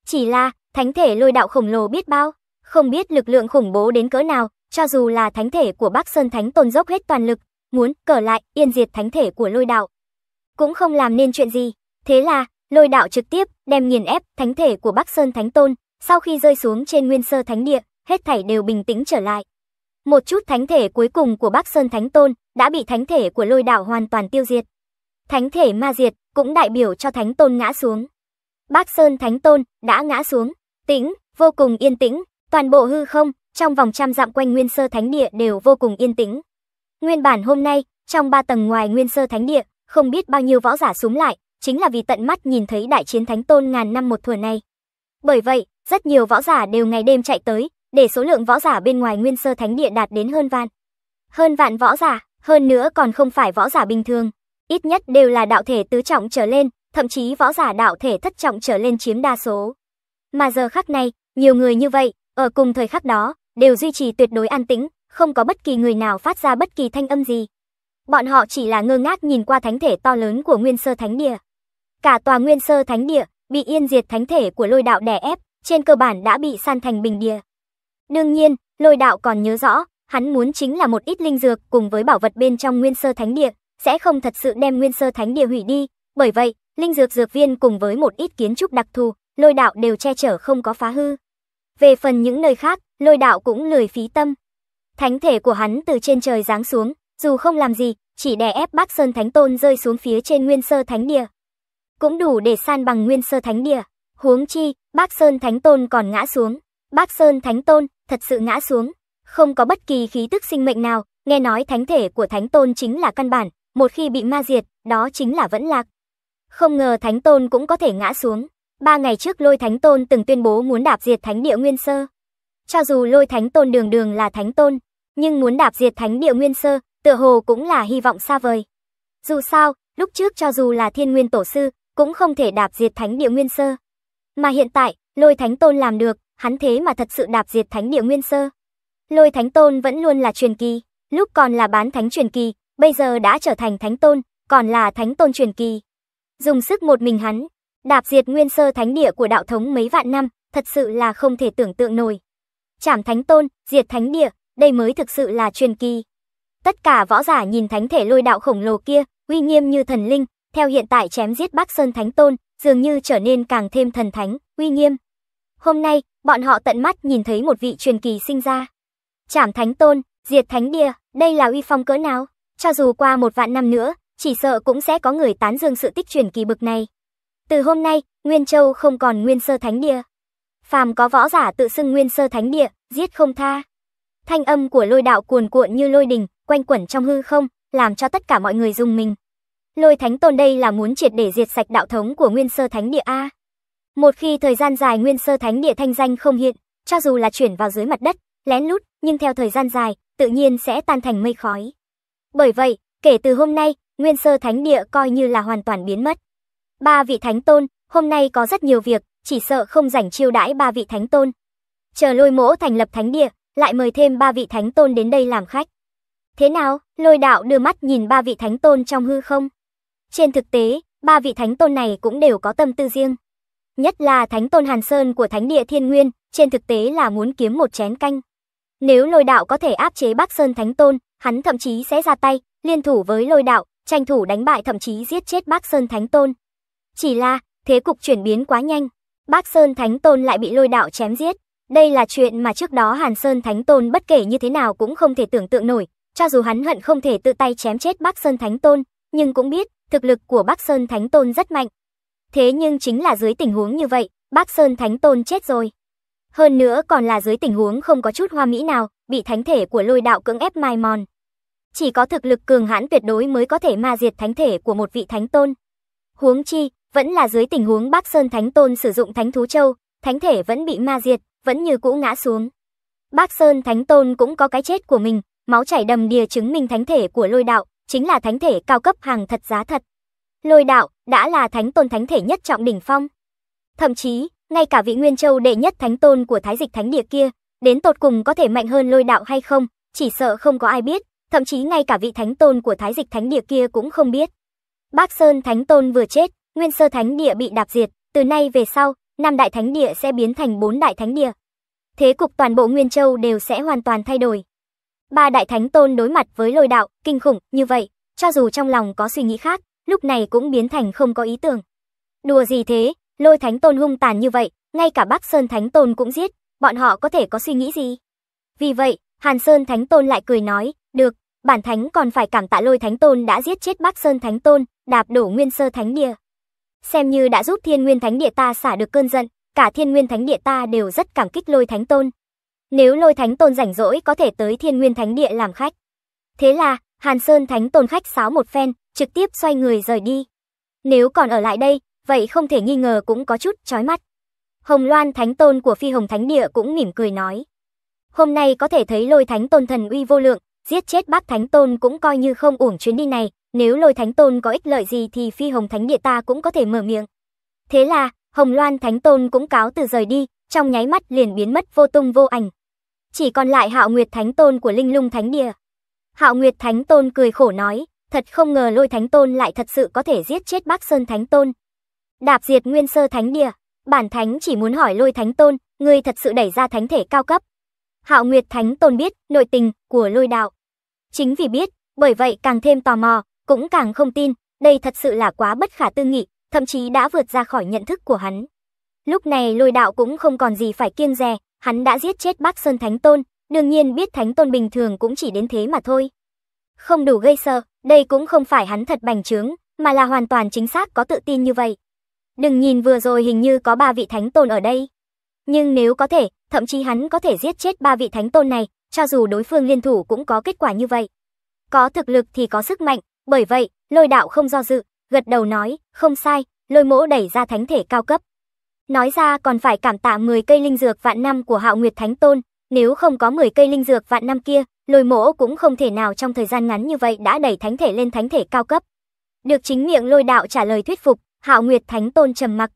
Chỉ là, thánh thể lôi đạo khổng lồ biết bao, không biết lực lượng khủng bố đến cỡ nào, cho dù là thánh thể của Bắc Sơn Thánh Tôn dốc hết toàn lực, muốn cở lại yên diệt thánh thể của lôi đạo, cũng không làm nên chuyện gì. Thế là, lôi đạo trực tiếp đem nghiền ép thánh thể của Bắc Sơn Thánh Tôn, sau khi rơi xuống trên Nguyên Sơ Thánh Địa, hết thảy đều bình tĩnh trở lại. Một chút thánh thể cuối cùng của Bắc Sơn Thánh Tôn đã bị thánh thể của lôi đảo hoàn toàn tiêu diệt. Thánh thể ma diệt cũng đại biểu cho thánh tôn ngã xuống. Bác Sơn Thánh Tôn đã ngã xuống, tĩnh, vô cùng yên tĩnh, toàn bộ hư không, trong vòng trăm dặm quanh Nguyên Sơ Thánh Địa đều vô cùng yên tĩnh. Nguyên bản hôm nay, trong ba tầng ngoài Nguyên Sơ Thánh Địa, không biết bao nhiêu võ giả súng lại, chính là vì tận mắt nhìn thấy đại chiến Thánh Tôn ngàn năm một thuở này. Bởi vậy, rất nhiều võ giả đều ngày đêm chạy tới, để số lượng võ giả bên ngoài Nguyên Sơ Thánh Địa đạt đến hơn vạn. Hơn vạn võ giả. Hơn nữa còn không phải võ giả bình thường, ít nhất đều là đạo thể tứ trọng trở lên, thậm chí võ giả đạo thể thất trọng trở lên chiếm đa số. Mà giờ khắc này, nhiều người như vậy, ở cùng thời khắc đó, đều duy trì tuyệt đối an tĩnh, không có bất kỳ người nào phát ra bất kỳ thanh âm gì. Bọn họ chỉ là ngơ ngác nhìn qua thánh thể to lớn của Nguyên Sơ Thánh Địa. Cả tòa Nguyên Sơ Thánh Địa bị yên diệt thánh thể của lôi đạo đè ép, trên cơ bản đã bị san thành bình địa. Đương nhiên, lôi đạo còn nhớ rõ, hắn muốn chính là một ít linh dược cùng với bảo vật bên trong nguyên sơ thánh địa, sẽ không thật sự đem nguyên sơ thánh địa hủy đi, bởi vậy, linh dược dược viên cùng với một ít kiến trúc đặc thù, lôi đạo đều che chở không có phá hư. Về phần những nơi khác, lôi đạo cũng lười phí tâm. Thánh thể của hắn từ trên trời giáng xuống, dù không làm gì, chỉ đè ép Bắc Sơn Thánh Tôn rơi xuống phía trên Nguyên Sơ Thánh Địa. Cũng đủ để san bằng Nguyên Sơ Thánh Địa, huống chi, Bắc Sơn Thánh Tôn còn ngã xuống. Bắc Sơn Thánh Tôn thật sự ngã xuống, không có bất kỳ khí tức sinh mệnh nào, nghe nói thánh thể của thánh tôn chính là căn bản, một khi bị ma diệt, đó chính là vẫn lạc. Không ngờ thánh tôn cũng có thể ngã xuống. Ba ngày trước lôi thánh tôn từng tuyên bố muốn đạp diệt thánh địa nguyên sơ. Cho dù lôi thánh tôn đường đường là thánh tôn, nhưng muốn đạp diệt thánh địa nguyên sơ, tựa hồ cũng là hy vọng xa vời. Dù sao, lúc trước cho dù là thiên nguyên tổ sư, cũng không thể đạp diệt thánh địa nguyên sơ. Mà hiện tại, lôi thánh tôn làm được, hắn thế mà thật sự đạp diệt thánh địa nguyên sơ. Lôi Thánh Tôn vẫn luôn là truyền kỳ, lúc còn là bán thánh truyền kỳ, bây giờ đã trở thành Thánh Tôn, còn là Thánh Tôn truyền kỳ. Dùng sức một mình hắn, đạp diệt nguyên sơ thánh địa của đạo thống mấy vạn năm, thật sự là không thể tưởng tượng nổi. Trảm Thánh Tôn, diệt thánh địa, đây mới thực sự là truyền kỳ. Tất cả võ giả nhìn thánh thể lôi đạo khổng lồ kia, uy nghiêm như thần linh, theo hiện tại chém giết Bắc Sơn Thánh Tôn, dường như trở nên càng thêm thần thánh, uy nghiêm. Hôm nay, bọn họ tận mắt nhìn thấy một vị truyền kỳ sinh ra. Trảm thánh tôn, diệt thánh bia, đây là uy phong cỡ nào? Cho dù qua một vạn năm nữa, chỉ sợ cũng sẽ có người tán dương sự tích truyền kỳ bực này. Từ hôm nay, Nguyên Châu không còn Nguyên Sơ Thánh Bia. Phàm có võ giả tự xưng Nguyên Sơ Thánh Bia, giết không tha. Thanh âm của lôi đạo cuồn cuộn như lôi đình, quanh quẩn trong hư không, làm cho tất cả mọi người dùng mình. Lôi Thánh Tôn đây là muốn triệt để diệt sạch đạo thống của Nguyên Sơ Thánh Địa A. Một khi thời gian dài Nguyên Sơ Thánh Địa thanh danh không hiện, cho dù là chuyển vào dưới mặt đất, lén lút, nhưng theo thời gian dài, tự nhiên sẽ tan thành mây khói. Bởi vậy, kể từ hôm nay, Nguyên Sơ Thánh Địa coi như là hoàn toàn biến mất. Ba vị thánh tôn, hôm nay có rất nhiều việc, chỉ sợ không rảnh chiêu đãi ba vị thánh tôn. Chờ Lôi Mỗ thành lập thánh địa, lại mời thêm ba vị thánh tôn đến đây làm khách. Thế nào? Lôi Đạo đưa mắt nhìn ba vị thánh tôn trong hư không. Trên thực tế, ba vị thánh tôn này cũng đều có tâm tư riêng. Nhất là thánh tôn Hàn Sơn của thánh địa Thiên Nguyên, trên thực tế là muốn kiếm một chén canh. Nếu lôi đạo có thể áp chế Bắc Sơn Thánh Tôn, hắn thậm chí sẽ ra tay, liên thủ với lôi đạo, tranh thủ đánh bại thậm chí giết chết Bắc Sơn Thánh Tôn. Chỉ là, thế cục chuyển biến quá nhanh, Bắc Sơn Thánh Tôn lại bị lôi đạo chém giết. Đây là chuyện mà trước đó Hàn Sơn Thánh Tôn bất kể như thế nào cũng không thể tưởng tượng nổi, cho dù hắn hận không thể tự tay chém chết Bắc Sơn Thánh Tôn, nhưng cũng biết thực lực của Bắc Sơn Thánh Tôn rất mạnh. Thế nhưng chính là dưới tình huống như vậy, Bắc Sơn Thánh Tôn chết rồi. Hơn nữa còn là dưới tình huống không có chút hoa mỹ nào, bị thánh thể của lôi đạo cưỡng ép mai mòn. Chỉ có thực lực cường hãn tuyệt đối mới có thể ma diệt thánh thể của một vị thánh tôn. Huống chi, vẫn là dưới tình huống Bắc Sơn Thánh Tôn sử dụng Thánh Thú Châu, thánh thể vẫn bị ma diệt, vẫn như cũ ngã xuống. Bắc Sơn Thánh Tôn cũng có cái chết của mình, máu chảy đầm đìa chứng minh thánh thể của lôi đạo, chính là thánh thể cao cấp hàng thật giá thật. Lôi đạo đã là thánh tôn thánh thể nhất trọng đỉnh phong. Thậm chí, ngay cả vị Nguyên Châu đệ nhất thánh tôn của Thái Dịch Thánh Địa kia, đến tột cùng có thể mạnh hơn lôi đạo hay không, chỉ sợ không có ai biết, thậm chí ngay cả vị thánh tôn của Thái Dịch Thánh Địa kia cũng không biết. Bác Sơn Thánh Tôn vừa chết, Nguyên Sơ Thánh Địa bị đạp diệt, từ nay về sau, năm đại thánh địa sẽ biến thành bốn đại thánh địa. Thế cục toàn bộ Nguyên Châu đều sẽ hoàn toàn thay đổi. Ba đại thánh tôn đối mặt với lôi đạo, kinh khủng như vậy, cho dù trong lòng có suy nghĩ khác, lúc này cũng biến thành không có ý tưởng. Đùa gì thế, Lôi Thánh Tôn hung tàn như vậy, ngay cả Bắc Sơn Thánh Tôn cũng giết, bọn họ có thể có suy nghĩ gì? Vì vậy, Hàn Sơn Thánh Tôn lại cười nói, được, bản thánh còn phải cảm tạ Lôi Thánh Tôn đã giết chết Bắc Sơn Thánh Tôn, đạp đổ Nguyên Sơ Thánh Địa. Xem như đã giúp Thiên Nguyên Thánh Địa ta xả được cơn giận, cả Thiên Nguyên Thánh Địa ta đều rất cảm kích Lôi Thánh Tôn. Nếu Lôi Thánh Tôn rảnh rỗi có thể tới Thiên Nguyên Thánh Địa làm khách. Thế là, Hàn Sơn Thánh Tôn khách sáo một phen, trực tiếp xoay người rời đi. Nếu còn ở lại đây, vậy không thể nghi ngờ cũng có chút chói mắt. Hồng Loan Thánh Tôn của Phi Hồng Thánh Địa cũng mỉm cười nói. Hôm nay có thể thấy lôi Thánh Tôn thần uy vô lượng, giết chết bác Thánh Tôn cũng coi như không uổng chuyến đi này, nếu lôi Thánh Tôn có ích lợi gì thì Phi Hồng Thánh Địa ta cũng có thể mở miệng. Thế là, Hồng Loan Thánh Tôn cũng cáo từ rời đi, trong nháy mắt liền biến mất vô tung vô ảnh. Chỉ còn lại Hạo Nguyệt Thánh Tôn của Linh Lung Thánh Địa. Hạo Nguyệt Thánh Tôn cười khổ nói, thật không ngờ lôi Thánh Tôn lại thật sự có thể giết chết bác Sơn Thánh Tôn, đạp diệt nguyên sơ thánh địa, bản thánh chỉ muốn hỏi lôi thánh tôn, ngươi thật sự đẩy ra thánh thể cao cấp. Hạo Nguyệt Thánh Tôn biết nội tình của lôi đạo. Chính vì biết, bởi vậy càng thêm tò mò, cũng càng không tin, đây thật sự là quá bất khả tư nghị, thậm chí đã vượt ra khỏi nhận thức của hắn. Lúc này lôi đạo cũng không còn gì phải kiêng dè, hắn đã giết chết bác Sơn Thánh Tôn, đương nhiên biết Thánh Tôn bình thường cũng chỉ đến thế mà thôi. Không đủ gây sợ, đây cũng không phải hắn thật bành trướng, mà là hoàn toàn chính xác có tự tin như vậy. Đừng nhìn vừa rồi hình như có ba vị thánh tôn ở đây. Nhưng nếu có thể, thậm chí hắn có thể giết chết ba vị thánh tôn này, cho dù đối phương liên thủ cũng có kết quả như vậy. Có thực lực thì có sức mạnh, bởi vậy, lôi đạo không do dự, gật đầu nói, không sai, lôi mỗ đẩy ra thánh thể cao cấp. Nói ra còn phải cảm tạ 10 cây linh dược vạn năm của hạo nguyệt thánh tôn, nếu không có 10 cây linh dược vạn năm kia, lôi mỗ cũng không thể nào trong thời gian ngắn như vậy đã đẩy thánh thể lên thánh thể cao cấp. Được chính miệng lôi đạo trả lời thuyết phục, Hạo Nguyệt Thánh Tôn trầm mặc.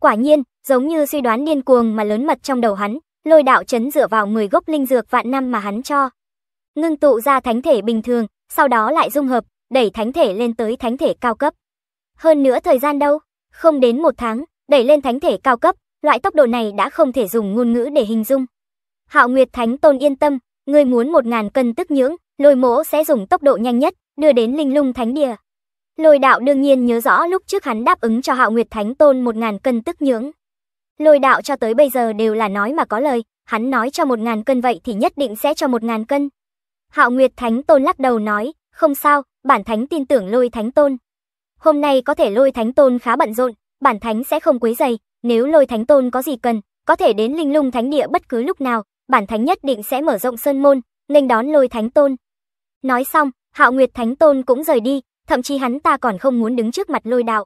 Quả nhiên, giống như suy đoán điên cuồng mà lớn mật trong đầu hắn, lôi đạo chấn dựa vào 10 gốc linh dược vạn năm mà hắn cho. Ngưng tụ ra thánh thể bình thường, sau đó lại dung hợp, đẩy thánh thể lên tới thánh thể cao cấp. Hơn nữa thời gian đâu, không đến một tháng, đẩy lên thánh thể cao cấp, loại tốc độ này đã không thể dùng ngôn ngữ để hình dung. Hạo Nguyệt Thánh Tôn yên tâm, ngươi muốn 1000 cân tức nhưỡng, lôi mỗ sẽ dùng tốc độ nhanh nhất đưa đến linh lung thánh địa. Lôi đạo đương nhiên nhớ rõ lúc trước hắn đáp ứng cho Hạo Nguyệt Thánh Tôn một ngàn cân tức nhưỡng. Lôi đạo cho tới bây giờ đều là nói mà có lời, hắn nói cho một ngàn cân vậy thì nhất định sẽ cho một ngàn cân. Hạo Nguyệt Thánh Tôn lắc đầu nói, không sao, bản thánh tin tưởng lôi Thánh Tôn. Hôm nay có thể lôi Thánh Tôn khá bận rộn, bản thánh sẽ không quấy dày, nếu lôi Thánh Tôn có gì cần, có thể đến linh lung thánh địa bất cứ lúc nào, bản thánh nhất định sẽ mở rộng sơn môn, nghênh đón lôi Thánh Tôn. Nói xong, Hạo Nguyệt Thánh Tôn cũng rời đi, thậm chí hắn ta còn không muốn đứng trước mặt lôi đạo.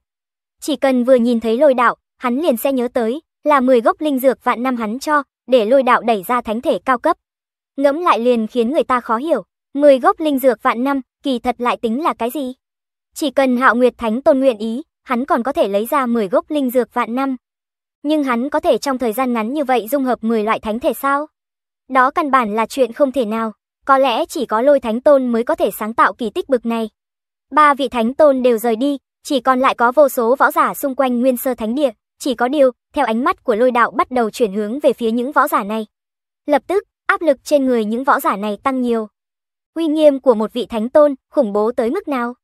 Chỉ cần vừa nhìn thấy lôi đạo, hắn liền sẽ nhớ tới, là 10 gốc linh dược vạn năm hắn cho, để lôi đạo đẩy ra thánh thể cao cấp. Ngẫm lại liền khiến người ta khó hiểu, 10 gốc linh dược vạn năm, kỳ thật lại tính là cái gì? Chỉ cần Hạo Nguyệt Thánh Tôn nguyện ý, hắn còn có thể lấy ra 10 gốc linh dược vạn năm. Nhưng hắn có thể trong thời gian ngắn như vậy dung hợp 10 loại thánh thể sao? Đó căn bản là chuyện không thể nào, có lẽ chỉ có Lôi Thánh Tôn mới có thể sáng tạo kỳ tích bực này. Ba vị thánh tôn đều rời đi, chỉ còn lại có vô số võ giả xung quanh nguyên sơ thánh địa, chỉ có điều, theo ánh mắt của lôi đạo bắt đầu chuyển hướng về phía những võ giả này. Lập tức, áp lực trên người những võ giả này tăng nhiều. Uy nghiêm của một vị thánh tôn khủng bố tới mức nào?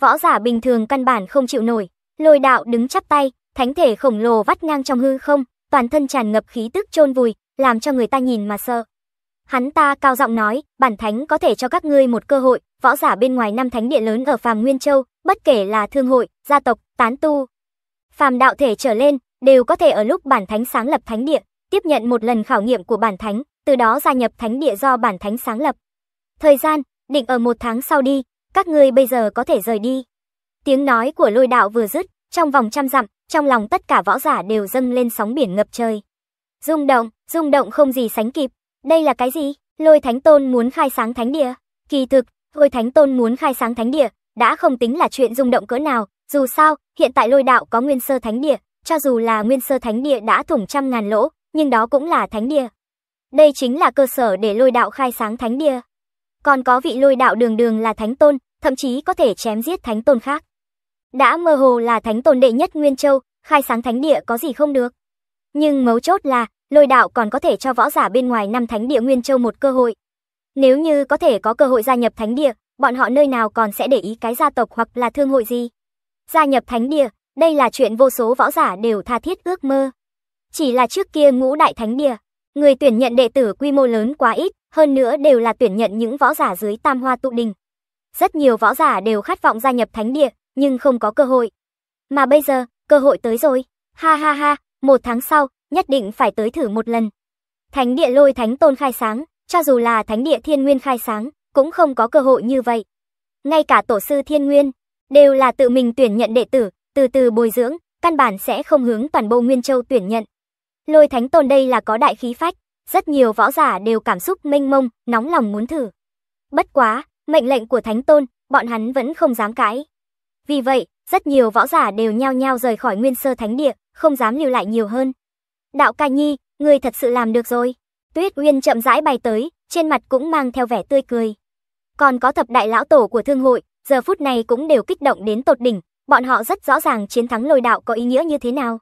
Võ giả bình thường căn bản không chịu nổi, lôi đạo đứng chắp tay, thánh thể khổng lồ vắt ngang trong hư không, toàn thân tràn ngập khí tức chôn vùi, làm cho người ta nhìn mà sợ. Hắn ta cao giọng nói, bản thánh có thể cho các ngươi một cơ hội, võ giả bên ngoài năm thánh địa lớn ở Phàm Nguyên Châu, bất kể là thương hội, gia tộc, tán tu, phàm đạo thể trở lên, đều có thể ở lúc bản thánh sáng lập thánh địa, tiếp nhận một lần khảo nghiệm của bản thánh, từ đó gia nhập thánh địa do bản thánh sáng lập. Thời gian, định ở một tháng sau đi, các ngươi bây giờ có thể rời đi. Tiếng nói của lôi đạo vừa dứt, trong vòng trăm dặm, trong lòng tất cả võ giả đều dâng lên sóng biển ngập trời. Rung động, rung động không gì sánh kịp. Đây là cái gì? Lôi Thánh Tôn muốn khai sáng thánh địa. Kỳ thực, Lôi Thánh Tôn muốn khai sáng thánh địa đã không tính là chuyện rung động cỡ nào, dù sao, hiện tại Lôi đạo có nguyên sơ thánh địa, cho dù là nguyên sơ thánh địa đã thủng trăm ngàn lỗ, nhưng đó cũng là thánh địa. Đây chính là cơ sở để Lôi đạo khai sáng thánh địa. Còn có vị Lôi đạo đường đường là thánh tôn, thậm chí có thể chém giết thánh tôn khác. Đã mơ hồ là thánh tôn đệ nhất Nguyên Châu, khai sáng thánh địa có gì không được. Nhưng mấu chốt là, lôi đạo còn có thể cho võ giả bên ngoài năm thánh địa Nguyên Châu một cơ hội. Nếu như có thể có cơ hội gia nhập thánh địa, bọn họ nơi nào còn sẽ để ý cái gia tộc hoặc là thương hội gì. Gia nhập thánh địa, đây là chuyện vô số võ giả đều tha thiết ước mơ. Chỉ là trước kia ngũ đại thánh địa, người tuyển nhận đệ tử quy mô lớn quá ít, hơn nữa đều là tuyển nhận những võ giả dưới tam hoa tụ đình. Rất nhiều võ giả đều khát vọng gia nhập thánh địa, nhưng không có cơ hội. Mà bây giờ, cơ hội tới rồi. Ha ha ha, một tháng sau, nhất định phải tới thử một lần. Thánh địa lôi thánh tôn khai sáng, cho dù là thánh địa thiên nguyên khai sáng, cũng không có cơ hội như vậy. Ngay cả tổ sư thiên nguyên, đều là tự mình tuyển nhận đệ tử, từ từ bồi dưỡng, căn bản sẽ không hướng toàn bộ Nguyên Châu tuyển nhận. Lôi thánh tôn đây là có đại khí phách, rất nhiều võ giả đều cảm xúc mênh mông, nóng lòng muốn thử. Bất quá, mệnh lệnh của thánh tôn, bọn hắn vẫn không dám cãi. Vì vậy, rất nhiều võ giả đều nhao nhao rời khỏi Nguyên Sơ Thánh Địa, không dám lưu lại nhiều hơn. Đạo ca nhi, người thật sự làm được rồi. Tuyết Uyên chậm rãi bay tới, trên mặt cũng mang theo vẻ tươi cười. Còn có thập đại lão tổ của thương hội, giờ phút này cũng đều kích động đến tột đỉnh, bọn họ rất rõ ràng chiến thắng lôi đạo có ý nghĩa như thế nào.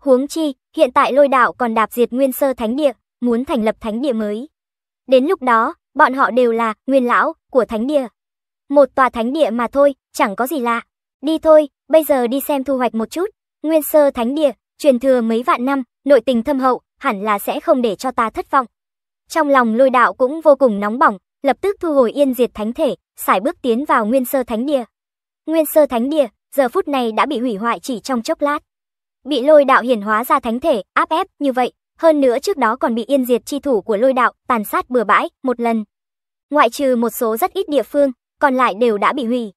Huống chi, hiện tại lôi đạo còn đạp diệt nguyên sơ thánh địa, muốn thành lập thánh địa mới. Đến lúc đó, bọn họ đều là nguyên lão của thánh địa. Một tòa thánh địa mà thôi, chẳng có gì lạ. Đi thôi, bây giờ đi xem thu hoạch một chút. Nguyên sơ thánh địa, truyền thừa mấy vạn năm, nội tình thâm hậu, hẳn là sẽ không để cho ta thất vọng. Trong lòng lôi đạo cũng vô cùng nóng bỏng, lập tức thu hồi yên diệt thánh thể, xài bước tiến vào nguyên sơ thánh địa. Nguyên sơ thánh địa, giờ phút này đã bị hủy hoại chỉ trong chốc lát. Bị lôi đạo hiển hóa ra thánh thể, áp ép như vậy, hơn nữa trước đó còn bị yên diệt chi thủ của lôi đạo tàn sát bừa bãi một lần. Ngoại trừ một số rất ít địa phương, còn lại đều đã bị hủy.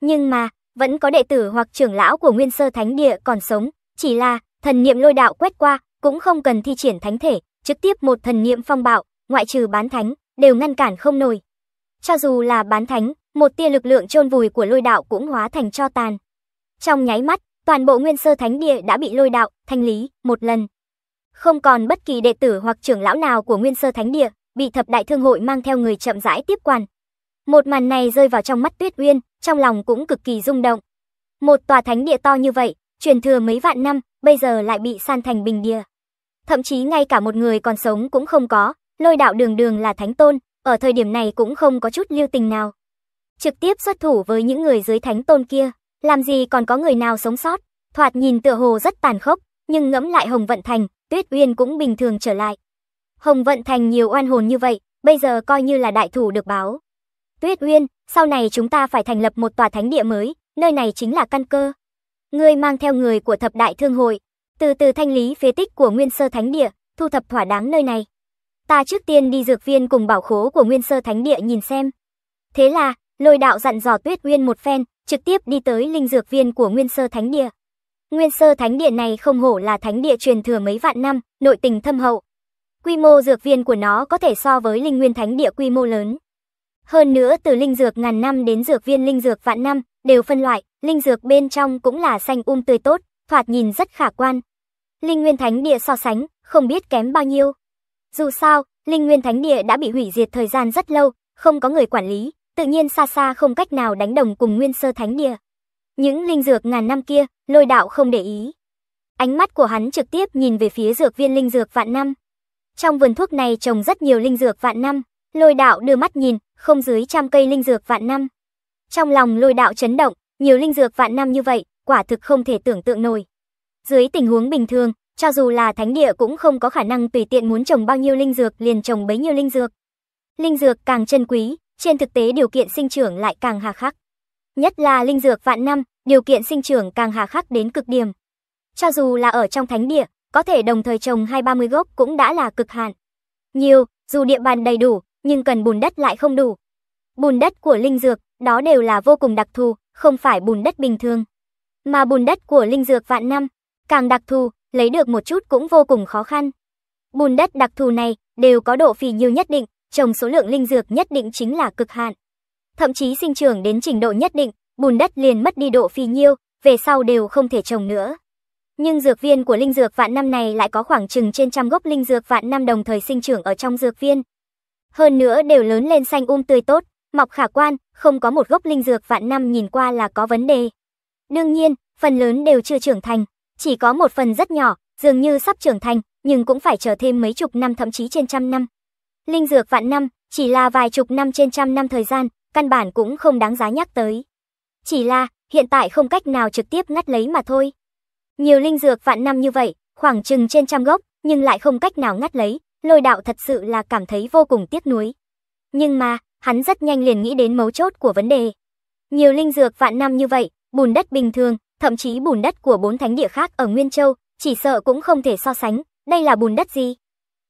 Nhưng mà, vẫn có đệ tử hoặc trưởng lão của Nguyên Sơ Thánh Địa còn sống, chỉ là Thần niệm lôi đạo quét qua, cũng không cần thi triển thánh thể, trực tiếp một thần niệm phong bạo, ngoại trừ bán thánh, đều ngăn cản không nổi. Cho dù là bán thánh, một tia lực lượng chôn vùi của lôi đạo cũng hóa thành cho tàn. Trong nháy mắt, toàn bộ nguyên sơ thánh địa đã bị lôi đạo thanh lý một lần. Không còn bất kỳ đệ tử hoặc trưởng lão nào của nguyên sơ thánh địa bị thập đại thương hội mang theo người chậm rãi tiếp quản. Một màn này rơi vào trong mắt Tuyết Uyên, trong lòng cũng cực kỳ rung động. Một tòa thánh địa to như vậy, truyền thừa mấy vạn năm, bây giờ lại bị san thành bình địa. Thậm chí ngay cả một người còn sống cũng không có, lôi đạo đường đường là thánh tôn, ở thời điểm này cũng không có chút lưu tình nào. Trực tiếp xuất thủ với những người dưới thánh tôn kia, làm gì còn có người nào sống sót, thoạt nhìn tựa hồ rất tàn khốc, nhưng ngẫm lại Hồng Vận Thành, Tuyết Uyên cũng bình thường trở lại. Hồng Vận Thành nhiều oan hồn như vậy, bây giờ coi như là đại thủ được báo. Tuyết Uyên, sau này chúng ta phải thành lập một tòa thánh địa mới, nơi này chính là căn cơ ngươi mang theo người của thập đại thương hội, từ từ thanh lý phế tích của nguyên sơ thánh địa, thu thập thỏa đáng nơi này. Ta trước tiên đi dược viên cùng bảo khố của nguyên sơ thánh địa nhìn xem. Thế là, lôi đạo dặn dò tuyết nguyên một phen, trực tiếp đi tới linh dược viên của nguyên sơ thánh địa. Nguyên sơ thánh địa này không hổ là thánh địa truyền thừa mấy vạn năm, nội tình thâm hậu. Quy mô dược viên của nó có thể so với linh nguyên thánh địa quy mô lớn. Hơn nữa từ linh dược ngàn năm đến dược viên linh dược vạn năm, đều phân loại, linh dược bên trong cũng là xanh um tươi tốt, thoạt nhìn rất khả quan. Linh Nguyên Thánh Địa so sánh, không biết kém bao nhiêu. Dù sao, Linh Nguyên Thánh Địa đã bị hủy diệt thời gian rất lâu, không có người quản lý, tự nhiên xa xa không cách nào đánh đồng cùng Nguyên Sơ Thánh Địa. Những linh dược ngàn năm kia, lôi đạo không để ý. Ánh mắt của hắn trực tiếp nhìn về phía dược viên linh dược vạn năm. Trong vườn thuốc này trồng rất nhiều linh dược vạn năm, lôi đạo đưa mắt nhìn, không dưới trăm cây linh dược vạn năm. Trong lòng lôi đạo chấn động, nhiều linh dược vạn năm như vậy, quả thực không thể tưởng tượng nổi. Dưới tình huống bình thường, cho dù là thánh địa cũng không có khả năng tùy tiện muốn trồng bao nhiêu linh dược liền trồng bấy nhiêu linh dược. Linh dược càng chân quý, trên thực tế điều kiện sinh trưởng lại càng hà khắc. Nhất là linh dược vạn năm, điều kiện sinh trưởng càng hà khắc đến cực điểm. Cho dù là ở trong thánh địa, có thể đồng thời trồng hai ba mươi gốc cũng đã là cực hạn. Nhiều, dù địa bàn đầy đủ, nhưng cần bùn đất lại không đủ. Bùn đất của linh dược đó đều là vô cùng đặc thù, không phải bùn đất bình thường. Mà bùn đất của linh dược vạn năm, càng đặc thù, lấy được một chút cũng vô cùng khó khăn. Bùn đất đặc thù này đều có độ phì nhiêu nhất định, trồng số lượng linh dược nhất định chính là cực hạn. Thậm chí sinh trưởng đến trình độ nhất định, bùn đất liền mất đi độ phì nhiêu, về sau đều không thể trồng nữa. Nhưng dược viên của linh dược vạn năm này lại có khoảng chừng trên trăm gốc linh dược vạn năm đồng thời sinh trưởng ở trong dược viên. Hơn nữa đều lớn lên xanh um tươi tốt mọc khả quan, không có một gốc linh dược vạn năm nhìn qua là có vấn đề. Đương nhiên, phần lớn đều chưa trưởng thành, chỉ có một phần rất nhỏ, dường như sắp trưởng thành, nhưng cũng phải chờ thêm mấy chục năm thậm chí trên trăm năm. Linh dược vạn năm, chỉ là vài chục năm trên trăm năm thời gian, căn bản cũng không đáng giá nhắc tới. Chỉ là, hiện tại không cách nào trực tiếp ngắt lấy mà thôi. Nhiều linh dược vạn năm như vậy, khoảng chừng trên trăm gốc, nhưng lại không cách nào ngắt lấy, lôi đạo thật sự là cảm thấy vô cùng tiếc nuối. Nhưng mà, hắn rất nhanh liền nghĩ đến mấu chốt của vấn đề. Nhiều linh dược vạn năm như vậy, bùn đất bình thường, thậm chí bùn đất của bốn thánh địa khác ở Nguyên Châu, chỉ sợ cũng không thể so sánh, đây là bùn đất gì?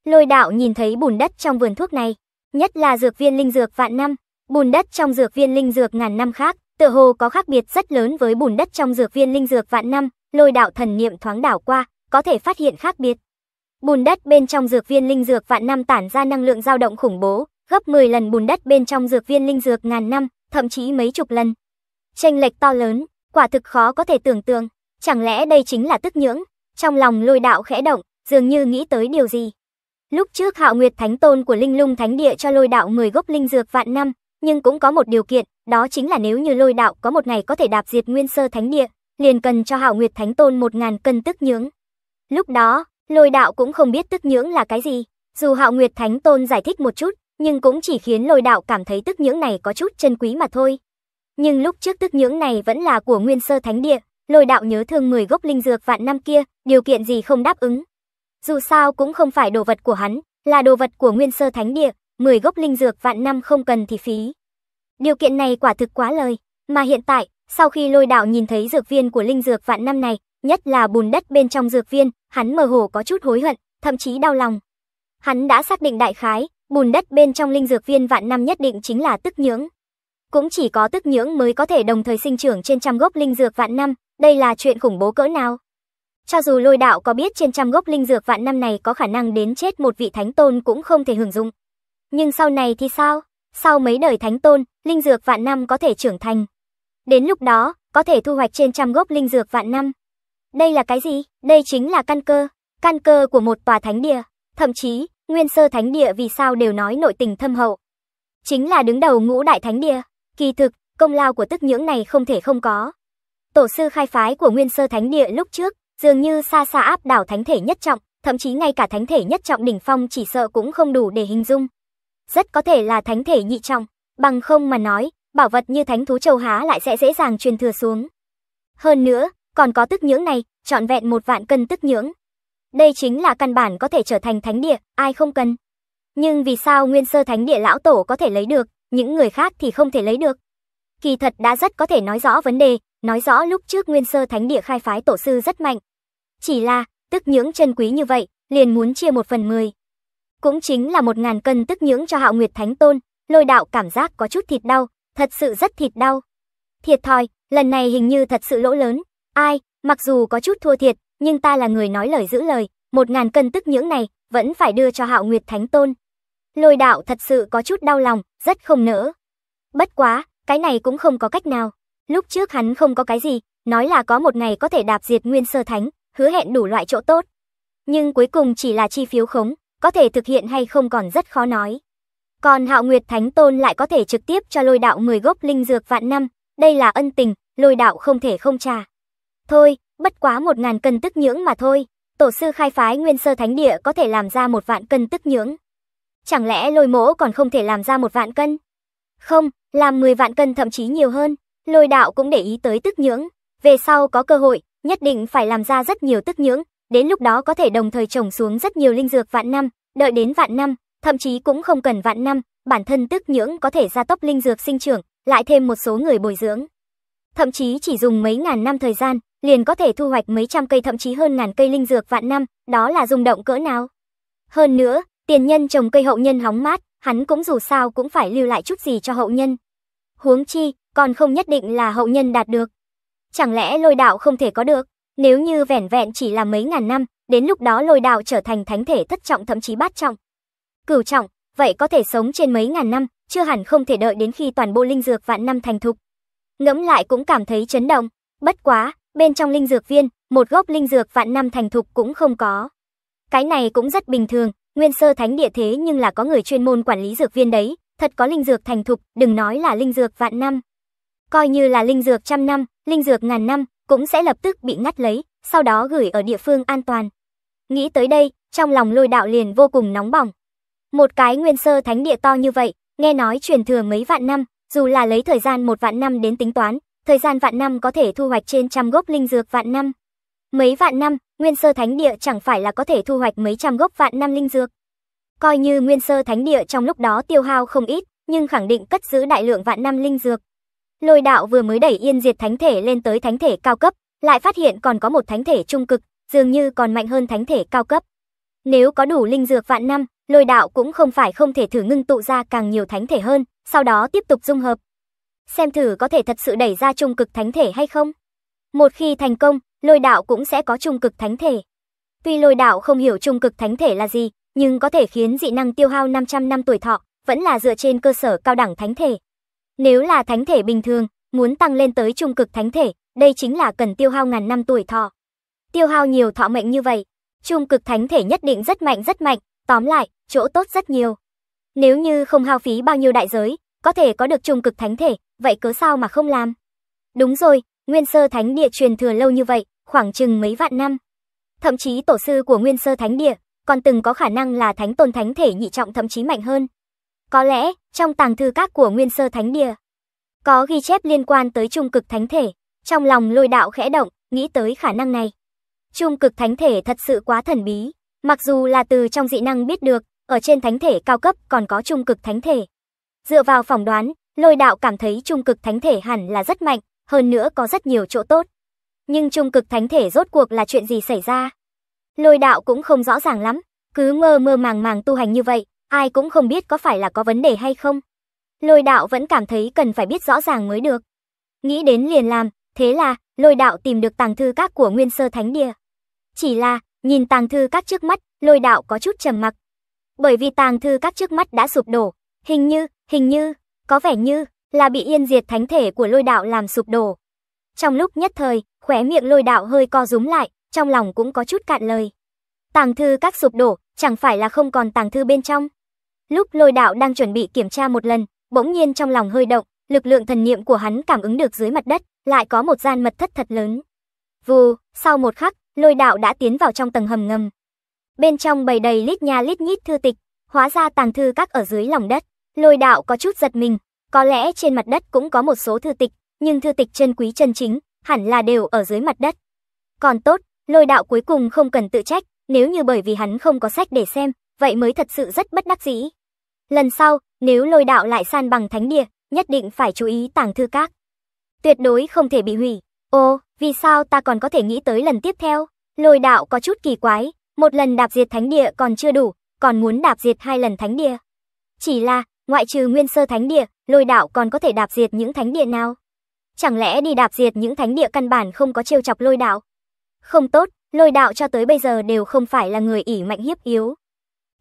Lôi đạo nhìn thấy bùn đất trong vườn thuốc này, nhất là dược viên linh dược vạn năm, bùn đất trong dược viên linh dược ngàn năm khác, tựa hồ có khác biệt rất lớn với bùn đất trong dược viên linh dược vạn năm, lôi đạo thần niệm thoáng đảo qua, có thể phát hiện khác biệt. Bùn đất bên trong dược viên linh dược vạn năm tản ra năng lượng dao động khủng bố, gấp 10 lần bùn đất bên trong dược viên linh dược ngàn năm, thậm chí mấy chục lần. Chênh lệch to lớn, quả thực khó có thể tưởng tượng, chẳng lẽ đây chính là tức nhưỡng? Trong lòng Lôi Đạo khẽ động, dường như nghĩ tới điều gì. Lúc trước Hạo Nguyệt Thánh Tôn của Linh Lung Thánh Địa cho Lôi Đạo 10 gốc linh dược vạn năm, nhưng cũng có một điều kiện, đó chính là nếu như Lôi Đạo có một ngày có thể đạp diệt Nguyên Sơ Thánh Địa, liền cần cho Hạo Nguyệt Thánh Tôn 1000 cân tức nhưỡng. Lúc đó, Lôi Đạo cũng không biết tức nhưỡng là cái gì, dù Hạo Nguyệt Thánh Tôn giải thích một chút, nhưng cũng chỉ khiến lôi đạo cảm thấy tức nhưỡng này có chút chân quý mà thôi. Nhưng lúc trước tức nhưỡng này vẫn là của nguyên sơ thánh địa, lôi đạo nhớ thương 10 gốc linh dược vạn năm kia, điều kiện gì không đáp ứng. Dù sao cũng không phải đồ vật của hắn, là đồ vật của nguyên sơ thánh địa, 10 gốc linh dược vạn năm không cần thì phí. Điều kiện này quả thực quá lời, mà hiện tại, sau khi lôi đạo nhìn thấy dược viên của linh dược vạn năm này, nhất là bùn đất bên trong dược viên, hắn mơ hồ có chút hối hận, thậm chí đau lòng. Hắn đã xác định đại khái, Bùn đất bên trong linh dược viên vạn năm nhất định chính là tức nhưỡng. Cũng chỉ có tức nhưỡng mới có thể đồng thời sinh trưởng trên trăm gốc linh dược vạn năm, đây là chuyện khủng bố cỡ nào. Cho dù lôi đạo có biết trên trăm gốc linh dược vạn năm này có khả năng đến chết một vị thánh tôn cũng không thể hưởng dụng. Nhưng sau này thì sao? Sau mấy đời thánh tôn, linh dược vạn năm có thể trưởng thành. Đến lúc đó, có thể thu hoạch trên trăm gốc linh dược vạn năm. Đây là cái gì? Đây chính là căn cơ, căn cơ của một tòa thánh địa. Thậm chí, nguyên sơ thánh địa vì sao đều nói nội tình thâm hậu. Chính là đứng đầu ngũ đại thánh địa, kỳ thực, công lao của tức nhưỡng này không thể không có. Tổ sư khai phái của nguyên sơ thánh địa lúc trước, dường như xa xa áp đảo thánh thể nhất trọng, thậm chí ngay cả thánh thể nhất trọng đỉnh phong chỉ sợ cũng không đủ để hình dung. Rất có thể là thánh thể nhị trọng, bằng không mà nói, bảo vật như thánh thú châu há lại sẽ dễ dàng truyền thừa xuống. Hơn nữa, còn có tức nhưỡng này, trọn vẹn một vạn cân tức nhưỡng. Đây chính là căn bản có thể trở thành thánh địa, ai không cần. Nhưng vì sao nguyên sơ thánh địa lão tổ có thể lấy được, những người khác thì không thể lấy được? Kỳ thật đã rất có thể nói rõ vấn đề, nói rõ lúc trước nguyên sơ thánh địa khai phái tổ sư rất mạnh. Chỉ là, tức nhưỡng chân quý như vậy, liền muốn chia một phần mười. Cũng chính là một ngàn cân tức nhưỡng cho hạo nguyệt thánh tôn, lôi đạo cảm giác có chút thịt đau, thật sự rất thịt đau. Thiệt thòi, lần này hình như thật sự lỗ lớn, ai, mặc dù có chút thua thiệt, nhưng ta là người nói lời giữ lời, một ngàn cân tức nhưỡng này, vẫn phải đưa cho hạo nguyệt thánh tôn. Lôi đạo thật sự có chút đau lòng, rất không nỡ. Bất quá, cái này cũng không có cách nào. Lúc trước hắn không có cái gì, nói là có một ngày có thể đạp diệt nguyên sơ thánh, hứa hẹn đủ loại chỗ tốt. Nhưng cuối cùng chỉ là chi phiếu khống, có thể thực hiện hay không còn rất khó nói. Còn hạo nguyệt thánh tôn lại có thể trực tiếp cho lôi đạo 10 gốc linh dược vạn năm, đây là ân tình, lôi đạo không thể không trả. Thôi, bất quá một ngàn cân tức nhưỡng mà thôi. Tổ sư khai phái nguyên sơ thánh địa có thể làm ra một vạn cân tức nhưỡng. Chẳng lẽ lôi mỗ còn không thể làm ra một vạn cân? Không, làm 10 vạn cân thậm chí nhiều hơn. Lôi đạo cũng để ý tới tức nhưỡng. Về sau có cơ hội, nhất định phải làm ra rất nhiều tức nhưỡng. Đến lúc đó có thể đồng thời trồng xuống rất nhiều linh dược vạn năm, đợi đến vạn năm, thậm chí cũng không cần vạn năm, bản thân tức nhưỡng có thể gia tốc linh dược sinh trưởng, lại thêm một số người bồi dưỡng. Thậm chí chỉ dùng mấy ngàn năm thời gian, liền có thể thu hoạch mấy trăm cây thậm chí hơn ngàn cây linh dược vạn năm, đó là rung động cỡ nào. Hơn nữa, tiền nhân trồng cây hậu nhân hóng mát, hắn cũng dù sao cũng phải lưu lại chút gì cho hậu nhân. Huống chi, còn không nhất định là hậu nhân đạt được. Chẳng lẽ lôi đạo không thể có được, nếu như vẻn vẹn chỉ là mấy ngàn năm, đến lúc đó lôi đạo trở thành thánh thể thất trọng thậm chí bát trọng. Cửu trọng, vậy có thể sống trên mấy ngàn năm, chưa hẳn không thể đợi đến khi toàn bộ linh dược vạn năm thành thục. Ngẫm lại cũng cảm thấy chấn động, bất quá, Bên trong linh dược viên, một gốc linh dược vạn năm thành thục cũng không có. Cái này cũng rất bình thường, nguyên sơ thánh địa thế nhưng là có người chuyên môn quản lý dược viên đấy, thật có linh dược thành thục, đừng nói là linh dược vạn năm. Coi như là linh dược trăm năm, linh dược ngàn năm, cũng sẽ lập tức bị ngắt lấy, sau đó gửi ở địa phương an toàn. Nghĩ tới đây, trong lòng lôi đạo liền vô cùng nóng bỏng. Một cái nguyên sơ thánh địa to như vậy, nghe nói truyền thừa mấy vạn năm, dù là lấy thời gian một vạn năm đến tính toán, thời gian vạn năm có thể thu hoạch trên trăm gốc linh dược vạn năm. Mấy vạn năm, nguyên sơ thánh địa chẳng phải là có thể thu hoạch mấy trăm gốc vạn năm linh dược. Coi như nguyên sơ thánh địa trong lúc đó tiêu hao không ít, nhưng khẳng định cất giữ đại lượng vạn năm linh dược. Lôi đạo vừa mới đẩy yên diệt thánh thể lên tới thánh thể cao cấp, lại phát hiện còn có một thánh thể trung cực, dường như còn mạnh hơn thánh thể cao cấp. Nếu có đủ linh dược vạn năm, lôi đạo cũng không phải không thể thử ngưng tụ ra càng nhiều thánh thể hơn, sau đó tiếp tục dung hợp, xem thử có thể thật sự đẩy ra trung cực thánh thể hay không. Một khi thành công, lôi đạo cũng sẽ có trung cực thánh thể. Tuy lôi đạo không hiểu trung cực thánh thể là gì, nhưng có thể khiến dị năng tiêu hao 500 năm tuổi thọ, vẫn là dựa trên cơ sở cao đẳng thánh thể. Nếu là thánh thể bình thường, muốn tăng lên tới trung cực thánh thể, đây chính là cần tiêu hao ngàn năm tuổi thọ. Tiêu hao nhiều thọ mệnh như vậy, trung cực thánh thể nhất định rất mạnh rất mạnh, tóm lại, chỗ tốt rất nhiều. Nếu như không hao phí bao nhiêu đại giới, có thể có được trung cực thánh thể, vậy cớ sao mà không làm? Đúng rồi, Nguyên Sơ Thánh Địa truyền thừa lâu như vậy, khoảng chừng mấy vạn năm. Thậm chí tổ sư của Nguyên Sơ Thánh Địa còn từng có khả năng là thánh tôn thánh thể nhị trọng thậm chí mạnh hơn. Có lẽ, trong tàng thư các của Nguyên Sơ Thánh Địa có ghi chép liên quan tới trung cực thánh thể, trong lòng Lôi Đạo khẽ động, nghĩ tới khả năng này. Trung cực thánh thể thật sự quá thần bí, mặc dù là từ trong dị năng biết được, ở trên thánh thể cao cấp còn có trung cực thánh thể. Dựa vào phỏng đoán, Lôi đạo cảm thấy trung cực thánh thể hẳn là rất mạnh, hơn nữa có rất nhiều chỗ tốt. Nhưng trung cực thánh thể rốt cuộc là chuyện gì xảy ra? Lôi đạo cũng không rõ ràng lắm, cứ mơ mơ màng màng tu hành như vậy, ai cũng không biết có phải là có vấn đề hay không. Lôi đạo vẫn cảm thấy cần phải biết rõ ràng mới được. Nghĩ đến liền làm, thế là lôi đạo tìm được tàng thư các của nguyên sơ thánh địa. Chỉ là, nhìn tàng thư các trước mắt, lôi đạo có chút trầm mặc. Bởi vì tàng thư các trước mắt đã sụp đổ, hình như, hình như, có vẻ như là bị yên diệt thánh thể của lôi đạo làm sụp đổ. Trong lúc nhất thời, khóe miệng lôi đạo hơi co rúm lại, trong lòng cũng có chút cạn lời. Tàng thư các sụp đổ, chẳng phải là không còn tàng thư bên trong. Lúc lôi đạo đang chuẩn bị kiểm tra một lần, bỗng nhiên trong lòng hơi động, lực lượng thần niệm của hắn cảm ứng được dưới mặt đất, lại có một gian mật thất thật lớn. Vù, sau một khắc, lôi đạo đã tiến vào trong tầng hầm ngầm. Bên trong bầy đầy lít nha lít nhít thư tịch, hóa ra tàng thư các ở dưới lòng đất. Lôi đạo có chút giật mình, có lẽ trên mặt đất cũng có một số thư tịch, nhưng thư tịch chân quý chân chính, hẳn là đều ở dưới mặt đất. Còn tốt, lôi đạo cuối cùng không cần tự trách, nếu như bởi vì hắn không có sách để xem, vậy mới thật sự rất bất đắc dĩ. Lần sau, nếu lôi đạo lại san bằng thánh địa, nhất định phải chú ý tàng thư các. Tuyệt đối không thể bị hủy. Ô, vì sao ta còn có thể nghĩ tới lần tiếp theo? Lôi đạo có chút kỳ quái, một lần đạp diệt thánh địa còn chưa đủ, còn muốn đạp diệt hai lần thánh địa. Chỉ là, ngoại trừ nguyên sơ thánh địa, lôi đạo còn có thể đạp diệt những thánh địa nào? Chẳng lẽ đi đạp diệt những thánh địa căn bản không có trêu chọc lôi đạo? Không tốt, lôi đạo cho tới bây giờ đều không phải là người ỉ mạnh hiếp yếu.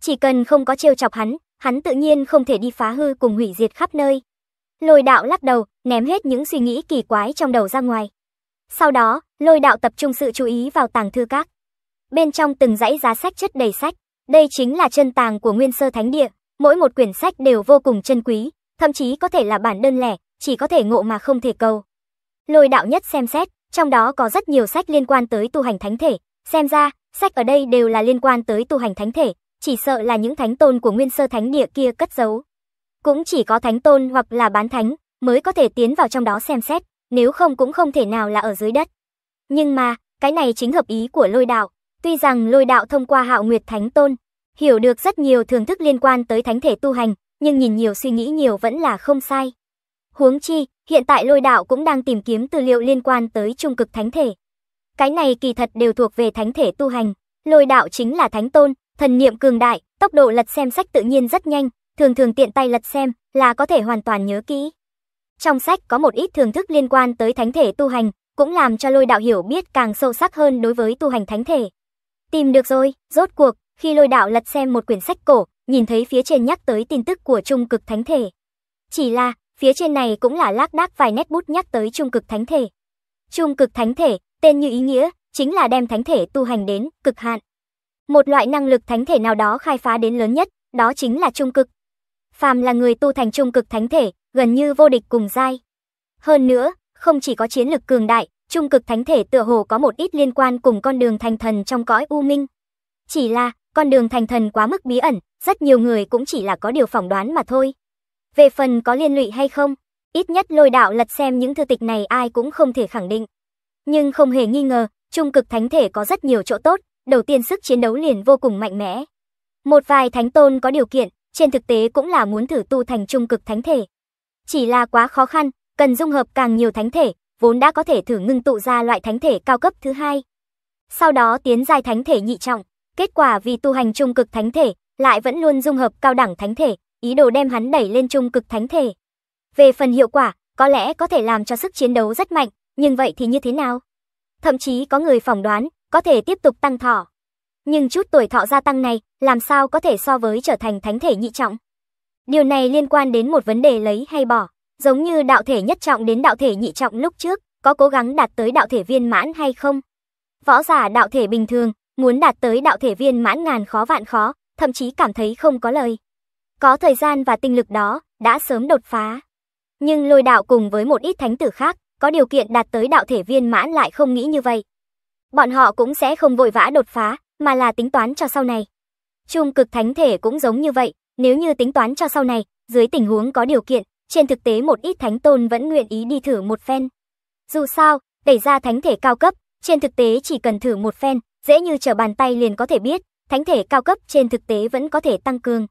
Chỉ cần không có trêu chọc hắn, hắn tự nhiên không thể đi phá hư cùng hủy diệt khắp nơi. Lôi đạo lắc đầu, ném hết những suy nghĩ kỳ quái trong đầu ra ngoài. Sau đó, lôi đạo tập trung sự chú ý vào tàng thư các. Bên trong từng dãy giá sách chất đầy sách, đây chính là chân tàng của nguyên sơ thánh địa, Mỗi một quyển sách đều vô cùng chân quý, thậm chí có thể là bản đơn lẻ, chỉ có thể ngộ mà không thể cầu. Lôi đạo nhất xem xét, trong đó có rất nhiều sách liên quan tới tu hành thánh thể, xem ra, sách ở đây đều là liên quan tới tu hành thánh thể, chỉ sợ là những thánh tôn của nguyên sơ thánh địa kia cất giấu. Cũng chỉ có thánh tôn hoặc là bán thánh mới có thể tiến vào trong đó xem xét, nếu không cũng không thể nào là ở dưới đất. Nhưng mà, cái này chính hợp ý của lôi đạo. Tuy rằng lôi đạo thông qua hạo nguyệt thánh tôn, Hiểu được rất nhiều thưởng thức liên quan tới thánh thể tu hành, nhưng nhìn nhiều suy nghĩ nhiều vẫn là không sai. Huống chi, hiện tại lôi đạo cũng đang tìm kiếm tư liệu liên quan tới trung cực thánh thể. Cái này kỳ thật đều thuộc về thánh thể tu hành, lôi đạo chính là thánh tôn, thần niệm cường đại, tốc độ lật xem sách tự nhiên rất nhanh, thường thường tiện tay lật xem là có thể hoàn toàn nhớ kỹ. Trong sách có một ít thưởng thức liên quan tới thánh thể tu hành, cũng làm cho lôi đạo hiểu biết càng sâu sắc hơn đối với tu hành thánh thể. Tìm được rồi, rốt cuộc, khi lôi đạo lật xem một quyển sách cổ, nhìn thấy phía trên nhắc tới tin tức của trung cực thánh thể. Chỉ là, phía trên này cũng là lác đác vài nét bút nhắc tới trung cực thánh thể. Trung cực thánh thể, tên như ý nghĩa, chính là đem thánh thể tu hành đến cực hạn. Một loại năng lực thánh thể nào đó khai phá đến lớn nhất, đó chính là trung cực. Phàm là người tu thành trung cực thánh thể, gần như vô địch cùng giai. Hơn nữa, không chỉ có chiến lực cường đại, trung cực thánh thể tựa hồ có một ít liên quan cùng con đường thành thần trong cõi u minh. Chỉ là, con đường thành thần quá mức bí ẩn, rất nhiều người cũng chỉ là có điều phỏng đoán mà thôi. Về phần có liên lụy hay không, ít nhất lôi đạo lật xem những thư tịch này ai cũng không thể khẳng định. Nhưng không hề nghi ngờ, trung cực thánh thể có rất nhiều chỗ tốt, đầu tiên sức chiến đấu liền vô cùng mạnh mẽ. Một vài thánh tôn có điều kiện, trên thực tế cũng là muốn thử tu thành trung cực thánh thể. Chỉ là quá khó khăn, cần dung hợp càng nhiều thánh thể, vốn đã có thể thử ngưng tụ ra loại thánh thể cao cấp thứ hai. Sau đó tiến giai thánh thể nhị trọng. Kết quả vì tu hành trung cực thánh thể, lại vẫn luôn dung hợp cao đẳng thánh thể, ý đồ đem hắn đẩy lên trung cực thánh thể. Về phần hiệu quả, có lẽ có thể làm cho sức chiến đấu rất mạnh, nhưng vậy thì như thế nào? Thậm chí có người phỏng đoán, có thể tiếp tục tăng thọ. Nhưng chút tuổi thọ gia tăng này, làm sao có thể so với trở thành thánh thể nhị trọng? Điều này liên quan đến một vấn đề lấy hay bỏ, giống như đạo thể nhất trọng đến đạo thể nhị trọng lúc trước, có cố gắng đạt tới đạo thể viên mãn hay không? Võ giả đạo thể bình thường, Muốn đạt tới đạo thể viên mãn ngàn khó vạn khó, thậm chí cảm thấy không có lời. Có thời gian và tinh lực đó, đã sớm đột phá. Nhưng lôi đạo cùng với một ít thánh tử khác, có điều kiện đạt tới đạo thể viên mãn lại không nghĩ như vậy. Bọn họ cũng sẽ không vội vã đột phá, mà là tính toán cho sau này. Trung cực thánh thể cũng giống như vậy, nếu như tính toán cho sau này, dưới tình huống có điều kiện, trên thực tế một ít thánh tôn vẫn nguyện ý đi thử một phen. Dù sao, đẩy ra thánh thể cao cấp, trên thực tế chỉ cần thử một phen, dễ như trở bàn tay liền có thể biết, thánh thể cao cấp trên thực tế vẫn có thể tăng cường.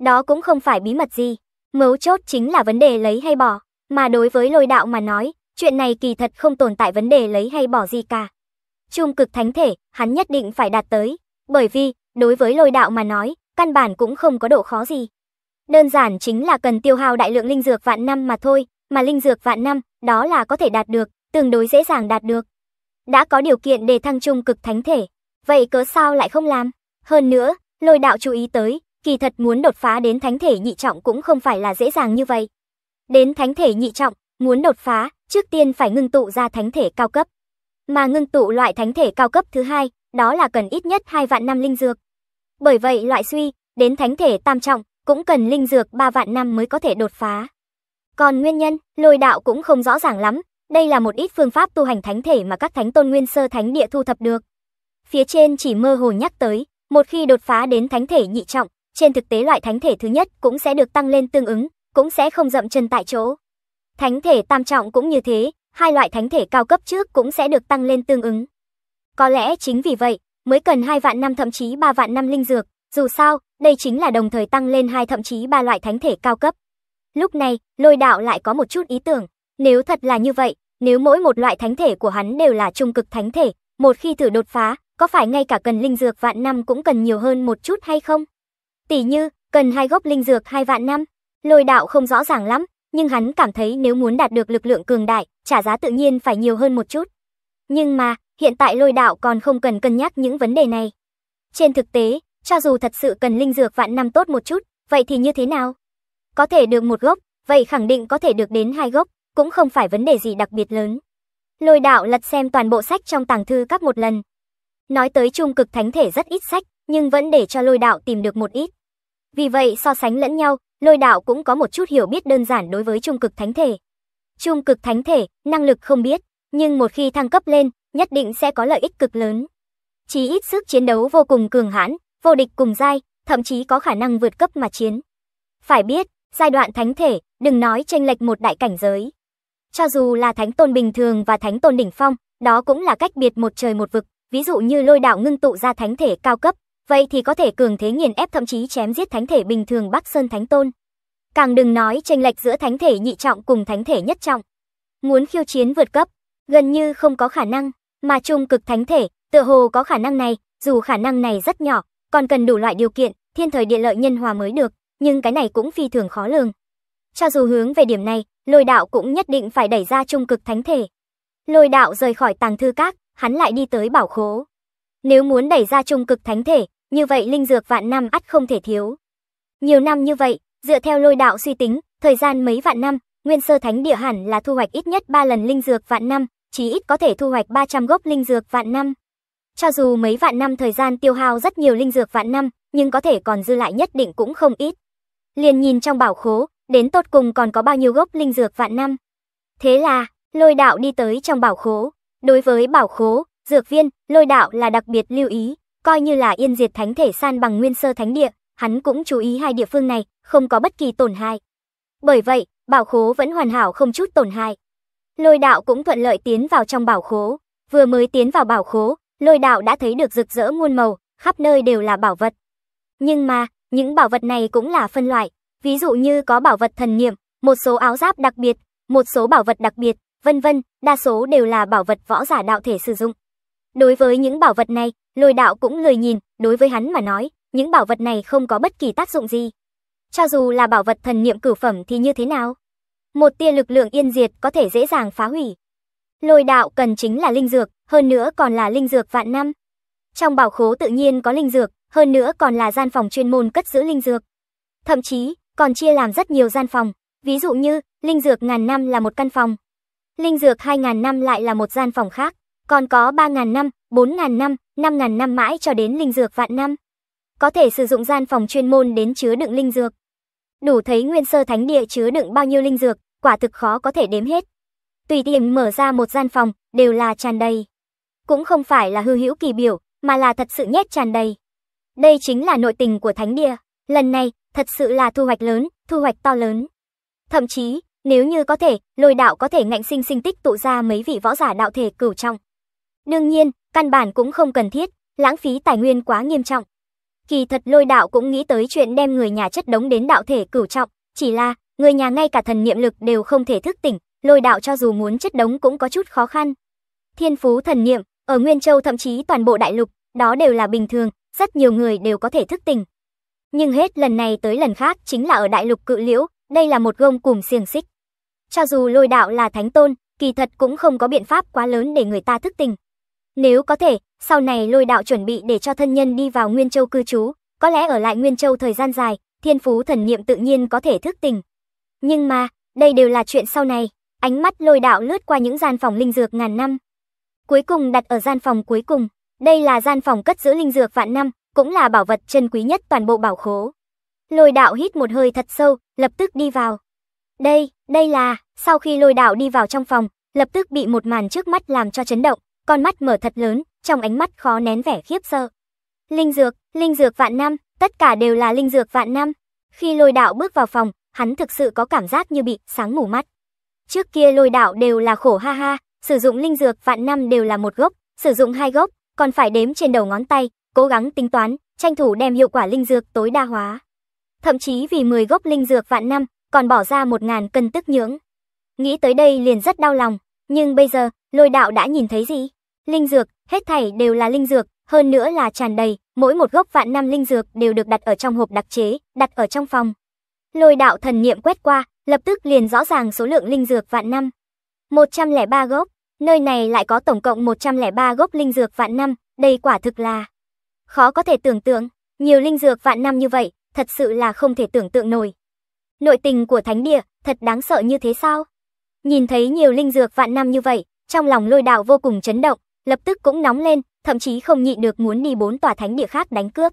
Đó cũng không phải bí mật gì, mấu chốt chính là vấn đề lấy hay bỏ, mà đối với lôi đạo mà nói, chuyện này kỳ thật không tồn tại vấn đề lấy hay bỏ gì cả. Trung cực thánh thể, hắn nhất định phải đạt tới, bởi vì, đối với lôi đạo mà nói, căn bản cũng không có độ khó gì. Đơn giản chính là cần tiêu hao đại lượng linh dược vạn năm mà thôi, mà linh dược vạn năm, đó là có thể đạt được, tương đối dễ dàng đạt được đã có điều kiện để thăng trung cực thánh thể, vậy cớ sao lại không làm? Hơn nữa, lôi đạo chú ý tới, kỳ thật muốn đột phá đến thánh thể nhị trọng cũng không phải là dễ dàng như vậy. Đến thánh thể nhị trọng, muốn đột phá, trước tiên phải ngưng tụ ra thánh thể cao cấp. Mà ngưng tụ loại thánh thể cao cấp thứ hai, đó là cần ít nhất hai vạn năm linh dược. Bởi vậy loại suy, đến thánh thể tam trọng, cũng cần linh dược 3 vạn năm mới có thể đột phá. Còn nguyên nhân, lôi đạo cũng không rõ ràng lắm, đây là một ít phương pháp tu hành thánh thể mà các thánh tôn nguyên sơ thánh địa thu thập được. Phía trên chỉ mơ hồ nhắc tới, một khi đột phá đến thánh thể nhị trọng, trên thực tế loại thánh thể thứ nhất cũng sẽ được tăng lên tương ứng, cũng sẽ không dậm chân tại chỗ. Thánh thể tam trọng cũng như thế, hai loại thánh thể cao cấp trước cũng sẽ được tăng lên tương ứng. Có lẽ chính vì vậy, mới cần 2 vạn năm thậm chí 3 vạn năm linh dược, dù sao, đây chính là đồng thời tăng lên hai thậm chí ba loại thánh thể cao cấp. Lúc này, Lôi Đạo lại có một chút ý tưởng, nếu thật là như vậy, nếu mỗi một loại thánh thể của hắn đều là trung cực thánh thể, một khi thử đột phá, có phải ngay cả cần linh dược vạn năm cũng cần nhiều hơn một chút hay không? Tỷ như, cần hai gốc linh dược hai vạn năm. Lôi đạo không rõ ràng lắm, nhưng hắn cảm thấy nếu muốn đạt được lực lượng cường đại, trả giá tự nhiên phải nhiều hơn một chút. Nhưng mà, hiện tại lôi đạo còn không cần cân nhắc những vấn đề này. Trên thực tế, cho dù thật sự cần linh dược vạn năm tốt một chút, vậy thì như thế nào? Có thể được một gốc, vậy khẳng định có thể được đến hai gốc, cũng không phải vấn đề gì đặc biệt lớn. Lôi đạo lật xem toàn bộ sách trong tàng thư các một lần. Nói tới trung cực thánh thể rất ít sách, nhưng vẫn để cho lôi đạo tìm được một ít. Vì vậy so sánh lẫn nhau, lôi đạo cũng có một chút hiểu biết đơn giản đối với trung cực thánh thể. Trung cực thánh thể, năng lực không biết, nhưng một khi thăng cấp lên, nhất định sẽ có lợi ích cực lớn. Chí ít sức chiến đấu vô cùng cường hãn, vô địch cùng giai, thậm chí có khả năng vượt cấp mà chiến. Phải biết, giai đoạn thánh thể, đừng nói tranh lệch một đại cảnh giới, cho dù là thánh tôn bình thường và thánh tôn đỉnh phong, đó cũng là cách biệt một trời một vực, ví dụ như lôi đạo ngưng tụ ra thánh thể cao cấp, vậy thì có thể cường thế nghiền ép thậm chí chém giết thánh thể bình thường Bắc Sơn Thánh Tôn. Càng đừng nói chênh lệch giữa thánh thể nhị trọng cùng thánh thể nhất trọng. Muốn khiêu chiến vượt cấp, gần như không có khả năng, mà trung cực thánh thể, tựa hồ có khả năng này, dù khả năng này rất nhỏ, còn cần đủ loại điều kiện, thiên thời địa lợi nhân hòa mới được, nhưng cái này cũng phi thường khó lường. Cho dù hướng về điểm này, lôi đạo cũng nhất định phải đẩy ra trung cực thánh thể. Lôi đạo rời khỏi tàng thư các, hắn lại đi tới bảo khố. Nếu muốn đẩy ra trung cực thánh thể, như vậy linh dược vạn năm ắt không thể thiếu. Nhiều năm như vậy, dựa theo lôi đạo suy tính, thời gian mấy vạn năm, nguyên sơ thánh địa hẳn là thu hoạch ít nhất 3 lần linh dược vạn năm, chí ít có thể thu hoạch 300 gốc linh dược vạn năm. Cho dù mấy vạn năm thời gian tiêu hao rất nhiều linh dược vạn năm, nhưng có thể còn dư lại nhất định cũng không ít. Liền nhìn trong bảo khố, đến tột cùng còn có bao nhiêu gốc linh dược vạn năm. Thế là, lôi đạo đi tới trong bảo khố. Đối với bảo khố, dược viên, lôi đạo là đặc biệt lưu ý, coi như là yên diệt thánh thể san bằng nguyên sơ thánh địa, hắn cũng chú ý hai địa phương này, không có bất kỳ tổn hại. Bởi vậy, bảo khố vẫn hoàn hảo không chút tổn hại. Lôi đạo cũng thuận lợi tiến vào trong bảo khố, vừa mới tiến vào bảo khố, lôi đạo đã thấy được rực rỡ muôn màu, khắp nơi đều là bảo vật. Nhưng mà, những bảo vật này cũng là phân loại, ví dụ như có bảo vật thần niệm, một số áo giáp đặc biệt, một số bảo vật đặc biệt, vân vân, đa số đều là bảo vật võ giả đạo thể sử dụng. Đối với những bảo vật này, lôi đạo cũng lười nhìn, đối với hắn mà nói, những bảo vật này không có bất kỳ tác dụng gì. Cho dù là bảo vật thần niệm cửu phẩm thì như thế nào? Một tia lực lượng yên diệt có thể dễ dàng phá hủy. Lôi đạo cần chính là linh dược, hơn nữa còn là linh dược vạn năm. Trong bảo khố tự nhiên có linh dược, hơn nữa còn là gian phòng chuyên môn cất giữ linh dược. Thậm chí, còn chia làm rất nhiều gian phòng, ví dụ như linh dược ngàn năm là một căn phòng, linh dược 2000 năm lại là một gian phòng khác, còn có 3000 năm, 4000 năm, 5000 năm mãi cho đến linh dược vạn năm. Có thể sử dụng gian phòng chuyên môn đến chứa đựng linh dược. Đủ thấy nguyên sơ thánh địa chứa đựng bao nhiêu linh dược, quả thực khó có thể đếm hết. Tùy tiện mở ra một gian phòng, đều là tràn đầy. Cũng không phải là hư hữu kỳ biểu, mà là thật sự nhét tràn đầy. Đây chính là nội tình của thánh địa. Lần này, thật sự là thu hoạch lớn, thu hoạch to lớn. Thậm chí, nếu như có thể, lôi đạo có thể ngạnh sinh sinh tích tụ ra mấy vị võ giả đạo thể cửu trọng. Đương nhiên, căn bản cũng không cần thiết, lãng phí tài nguyên quá nghiêm trọng. Kỳ thật lôi đạo cũng nghĩ tới chuyện đem người nhà chất đống đến đạo thể cửu trọng, chỉ là, người nhà ngay cả thần niệm lực đều không thể thức tỉnh, lôi đạo cho dù muốn chất đống cũng có chút khó khăn. Thiên phú thần niệm, ở Nguyên Châu thậm chí toàn bộ đại lục, đó đều là bình thường, rất nhiều người đều có thể thức tỉnh nhưng hết lần này tới lần khác chính là ở đại lục cự liễu, đây là một gông cùng xiềng xích. Cho dù lôi đạo là thánh tôn, kỳ thật cũng không có biện pháp quá lớn để người ta thức tình. Nếu có thể, sau này lôi đạo chuẩn bị để cho thân nhân đi vào Nguyên Châu cư trú, có lẽ ở lại Nguyên Châu thời gian dài, thiên phú thần niệm tự nhiên có thể thức tình. Nhưng mà, đây đều là chuyện sau này, ánh mắt lôi đạo lướt qua những gian phòng linh dược ngàn năm. Cuối cùng đặt ở gian phòng cuối cùng. Đây là gian phòng cất giữ linh dược vạn năm, cũng là bảo vật chân quý nhất toàn bộ bảo khố. Lôi đạo hít một hơi thật sâu, lập tức đi vào. Đây, đây là, sau khi lôi đạo đi vào trong phòng, lập tức bị một màn trước mắt làm cho chấn động, con mắt mở thật lớn, trong ánh mắt khó nén vẻ khiếp sợ. Linh dược, linh dược vạn năm, tất cả đều là linh dược vạn năm. Khi lôi đạo bước vào phòng, hắn thực sự có cảm giác như bị sáng mù mắt. Trước kia lôi đạo đều là khổ ha ha, sử dụng linh dược vạn năm đều là một gốc, sử dụng hai gốc, còn phải đếm trên đầu ngón tay, cố gắng tính toán, tranh thủ đem hiệu quả linh dược tối đa hóa. Thậm chí vì 10 gốc linh dược vạn năm, còn bỏ ra 1000 cân tức nhưỡng. Nghĩ tới đây liền rất đau lòng, nhưng bây giờ, Lôi Đạo đã nhìn thấy gì? Linh dược, hết thảy đều là linh dược, hơn nữa là tràn đầy, mỗi một gốc vạn năm linh dược đều được đặt ở trong hộp đặc chế, đặt ở trong phòng. Lôi Đạo thần niệm quét qua, lập tức liền rõ ràng số lượng linh dược vạn năm. 103 gốc, Nơi này lại có tổng cộng 103 gốc linh dược vạn năm, đây quả thực là khó có thể tưởng tượng, nhiều linh dược vạn năm như vậy, thật sự là không thể tưởng tượng nổi. Nội tình của thánh địa, thật đáng sợ như thế sao? Nhìn thấy nhiều linh dược vạn năm như vậy, trong lòng lôi đạo vô cùng chấn động, lập tức cũng nóng lên, thậm chí không nhịn được muốn đi bốn tòa thánh địa khác đánh cướp.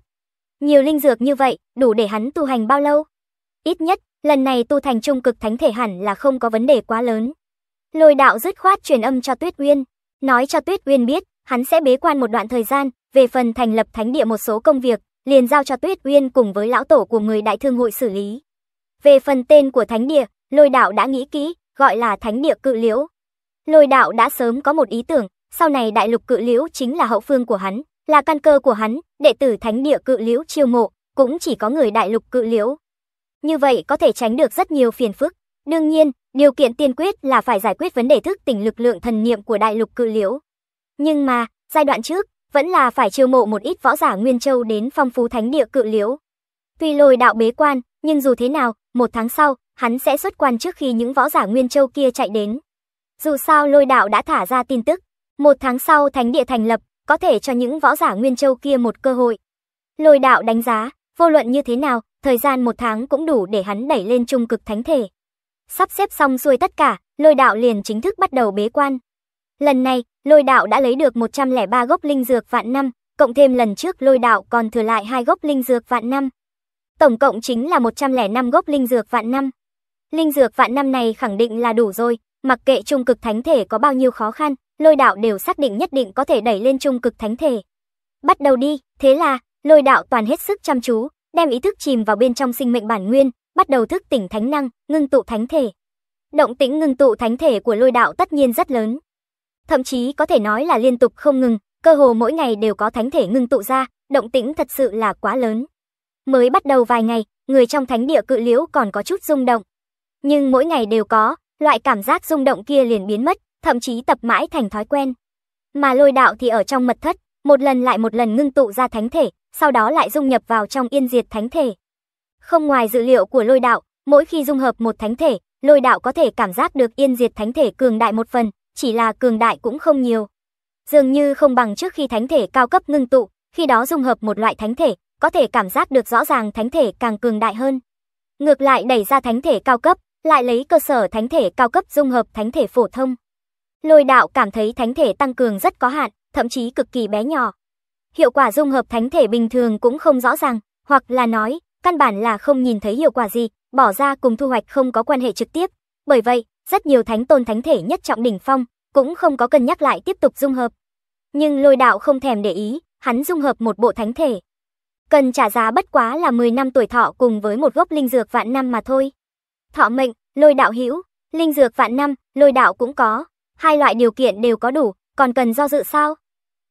Nhiều linh dược như vậy, đủ để hắn tu hành bao lâu? Ít nhất, lần này tu thành trung cực thánh thể hẳn là không có vấn đề quá lớn. Lôi đạo dứt khoát truyền âm cho Tuyết Uyên, nói cho Tuyết Uyên biết, hắn sẽ bế quan một đoạn thời gian, về phần thành lập thánh địa một số công việc, liền giao cho Tuyết Uyên cùng với lão tổ của người đại thương hội xử lý. Về phần tên của thánh địa, Lôi đạo đã nghĩ kỹ, gọi là thánh địa cự liễu. Lôi đạo đã sớm có một ý tưởng, sau này đại lục cự liễu chính là hậu phương của hắn, là căn cơ của hắn, đệ tử thánh địa cự liễu chiêu mộ, cũng chỉ có người đại lục cự liễu. Như vậy có thể tránh được rất nhiều phiền phức. Đương nhiên, điều kiện tiên quyết là phải giải quyết vấn đề thức tỉnh lực lượng thần niệm của đại lục cự liễu. Nhưng mà, giai đoạn trước, vẫn là phải chiêu mộ một ít võ giả Nguyên Châu đến phong phú thánh địa cự liễu. Tuy lôi đạo bế quan, nhưng dù thế nào, một tháng sau, hắn sẽ xuất quan trước khi những võ giả Nguyên Châu kia chạy đến. Dù sao lôi đạo đã thả ra tin tức, một tháng sau thánh địa thành lập, có thể cho những võ giả Nguyên Châu kia một cơ hội. Lôi đạo đánh giá, vô luận như thế nào, thời gian một tháng cũng đủ để hắn đẩy lên trung cực thánh thể. Sắp xếp xong xuôi tất cả, lôi đạo liền chính thức bắt đầu bế quan. Lần này, lôi đạo đã lấy được 103 gốc linh dược vạn năm, cộng thêm lần trước lôi đạo còn thừa lại hai gốc linh dược vạn năm. Tổng cộng chính là 105 gốc linh dược vạn năm. Linh dược vạn năm này khẳng định là đủ rồi, mặc kệ trung cực thánh thể có bao nhiêu khó khăn, lôi đạo đều xác định nhất định có thể đẩy lên trung cực thánh thể. Bắt đầu đi, thế là, lôi đạo toàn hết sức chăm chú, đem ý thức chìm vào bên trong sinh mệnh bản nguyên, bắt đầu thức tỉnh thánh năng, ngưng tụ thánh thể. Động tĩnh ngưng tụ thánh thể của lôi đạo tất nhiên rất lớn. Thậm chí có thể nói là liên tục không ngừng, cơ hồ mỗi ngày đều có thánh thể ngưng tụ ra, động tĩnh thật sự là quá lớn. Mới bắt đầu vài ngày, người trong thánh địa cự liễu còn có chút rung động. Nhưng mỗi ngày đều có, loại cảm giác rung động kia liền biến mất, thậm chí tập mãi thành thói quen. Mà lôi đạo thì ở trong mật thất, một lần lại một lần ngưng tụ ra thánh thể, sau đó lại dung nhập vào trong yên diệt thánh thể. Không ngoài dự liệu của lôi đạo, mỗi khi dung hợp một thánh thể, lôi đạo có thể cảm giác được yên diệt thánh thể cường đại một phần, chỉ là cường đại cũng không nhiều. Dường như không bằng trước khi thánh thể cao cấp ngưng tụ, khi đó dung hợp một loại thánh thể, có thể cảm giác được rõ ràng thánh thể càng cường đại hơn. Ngược lại đẩy ra thánh thể cao cấp, lại lấy cơ sở thánh thể cao cấp dung hợp thánh thể phổ thông. Lôi đạo cảm thấy thánh thể tăng cường rất có hạn, thậm chí cực kỳ bé nhỏ. Hiệu quả dung hợp thánh thể bình thường cũng không rõ ràng, hoặc là nói, căn bản là không nhìn thấy hiệu quả gì, bỏ ra cùng thu hoạch không có quan hệ trực tiếp. Bởi vậy, rất nhiều thánh tôn thánh thể nhất trọng đỉnh phong cũng không có cân nhắc lại tiếp tục dung hợp. Nhưng Lôi Đạo không thèm để ý, hắn dung hợp một bộ thánh thể. Cần trả giá bất quá là 10 năm tuổi thọ cùng với một gốc linh dược vạn năm mà thôi. Thọ mệnh, Lôi Đạo hữu, linh dược vạn năm, Lôi Đạo cũng có, hai loại điều kiện đều có đủ, còn cần do dự sao?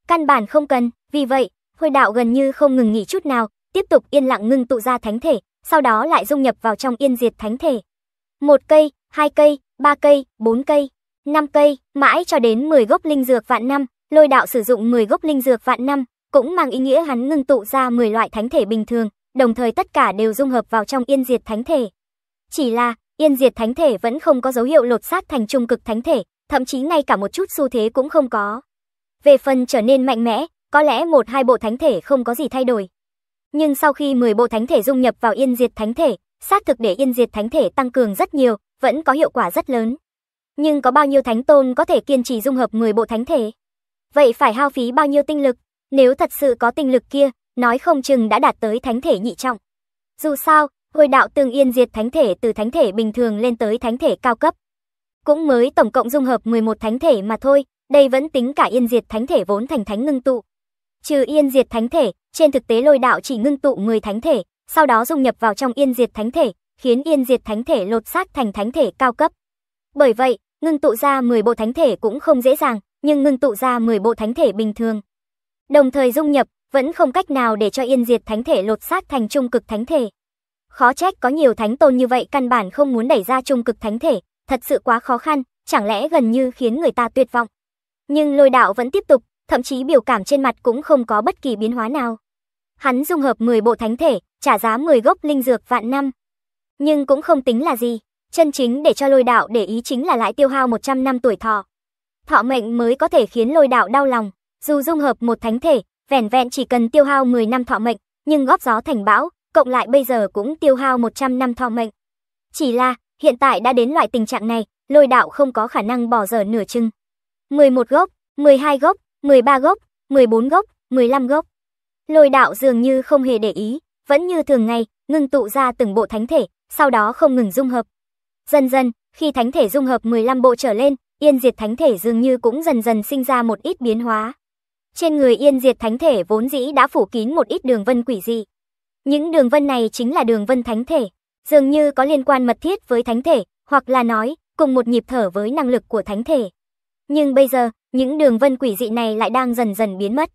Căn bản không cần, vì vậy, Hôi Đạo gần như không ngừng nghỉ chút nào, tiếp tục yên lặng ngưng tụ ra thánh thể, sau đó lại dung nhập vào trong yên diệt thánh thể. Một cây, hai cây, ba cây, bốn cây, năm cây, mãi cho đến 10 gốc linh dược vạn năm, lôi đạo sử dụng 10 gốc linh dược vạn năm, cũng mang ý nghĩa hắn ngưng tụ ra 10 loại thánh thể bình thường, đồng thời tất cả đều dung hợp vào trong yên diệt thánh thể. Chỉ là, yên diệt thánh thể vẫn không có dấu hiệu lột xác thành trung cực thánh thể, thậm chí ngay cả một chút xu thế cũng không có. Về phần trở nên mạnh mẽ, có lẽ một hai bộ thánh thể không có gì thay đổi, nhưng sau khi 10 bộ thánh thể dung nhập vào yên diệt thánh thể, xác thực để yên diệt thánh thể tăng cường rất nhiều, vẫn có hiệu quả rất lớn. Nhưng có bao nhiêu thánh tôn có thể kiên trì dung hợp 10 bộ thánh thể? Vậy phải hao phí bao nhiêu tinh lực? Nếu thật sự có tinh lực kia, nói không chừng đã đạt tới thánh thể nhị trọng. Dù sao, hồi đạo từng yên diệt thánh thể từ thánh thể bình thường lên tới thánh thể cao cấp. Cũng mới tổng cộng dung hợp 11 thánh thể mà thôi, đây vẫn tính cả yên diệt thánh thể vốn thành thánh ngưng tụ, Trừ yên diệt thánh thể, trên thực tế lôi đạo chỉ ngưng tụ 10 thánh thể, sau đó dung nhập vào trong yên diệt thánh thể, khiến yên diệt thánh thể lột xác thành thánh thể cao cấp. Bởi vậy, ngưng tụ ra 10 bộ thánh thể cũng không dễ dàng, nhưng ngưng tụ ra 10 bộ thánh thể bình thường. Đồng thời dung nhập, vẫn không cách nào để cho yên diệt thánh thể lột xác thành trung cực thánh thể. Khó trách có nhiều thánh tôn như vậy căn bản không muốn đẩy ra trung cực thánh thể, thật sự quá khó khăn, chẳng lẽ gần như khiến người ta tuyệt vọng. Nhưng lôi đạo vẫn tiếp tục, thậm chí biểu cảm trên mặt cũng không có bất kỳ biến hóa nào. Hắn dung hợp 10 bộ thánh thể, trả giá 10 gốc linh dược vạn năm. Nhưng cũng không tính là gì, chân chính để cho lôi đạo để ý chính là lại tiêu hao 100 năm tuổi thọ. Thọ mệnh mới có thể khiến lôi đạo đau lòng, dù dung hợp một thánh thể, vẻn vẹn chỉ cần tiêu hao 10 năm thọ mệnh, nhưng góp gió thành bão, cộng lại bây giờ cũng tiêu hao 100 năm thọ mệnh. Chỉ là, hiện tại đã đến loại tình trạng này, lôi đạo không có khả năng bỏ dở nửa chừng. 11 gốc, 12 gốc, 13 gốc, 14 gốc, 15 gốc. Lôi đạo dường như không hề để ý, vẫn như thường ngày, ngưng tụ ra từng bộ thánh thể, sau đó không ngừng dung hợp. Dần dần, khi thánh thể dung hợp 15 bộ trở lên, Yên Diệt Thánh Thể dường như cũng dần dần sinh ra một ít biến hóa. Trên người Yên Diệt Thánh Thể vốn dĩ đã phủ kín một ít đường vân quỷ dị. Những đường vân này chính là đường vân thánh thể, dường như có liên quan mật thiết với thánh thể, hoặc là nói, cùng một nhịp thở với năng lực của thánh thể. Nhưng bây giờ, những đường vân quỷ dị này lại đang dần dần biến mất.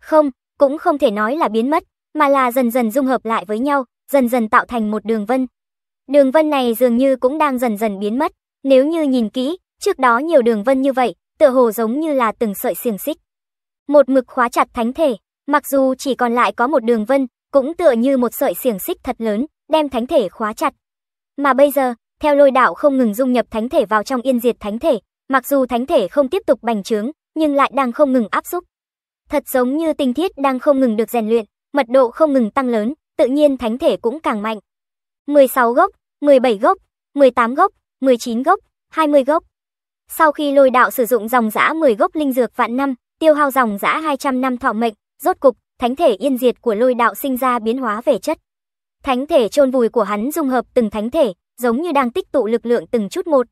Không, cũng không thể nói là biến mất, mà là dần dần dung hợp lại với nhau, dần dần tạo thành một đường vân. Đường vân này dường như cũng đang dần dần biến mất, nếu như nhìn kỹ, trước đó nhiều đường vân như vậy, tựa hồ giống như là từng sợi xiềng xích. Một mực khóa chặt thánh thể, mặc dù chỉ còn lại có một đường vân, cũng tựa như một sợi xiềng xích thật lớn, đem thánh thể khóa chặt. Mà bây giờ, theo lôi đạo không ngừng dung nhập thánh thể vào trong yên diệt thánh thể, Mặc dù thánh thể không tiếp tục bành trướng, nhưng lại đang không ngừng áp xúc. Thật giống như tinh thiết đang không ngừng được rèn luyện, mật độ không ngừng tăng lớn, tự nhiên thánh thể cũng càng mạnh. 16 gốc, 17 gốc, 18 gốc, 19 gốc, 20 gốc. Sau khi lôi đạo sử dụng dòng giã 10 gốc linh dược vạn năm, tiêu hao dòng giã 200 năm thọ mệnh, rốt cục, thánh thể yên diệt của lôi đạo sinh ra biến hóa về chất. Thánh thể trôn vùi của hắn dung hợp từng thánh thể, giống như đang tích tụ lực lượng từng chút một.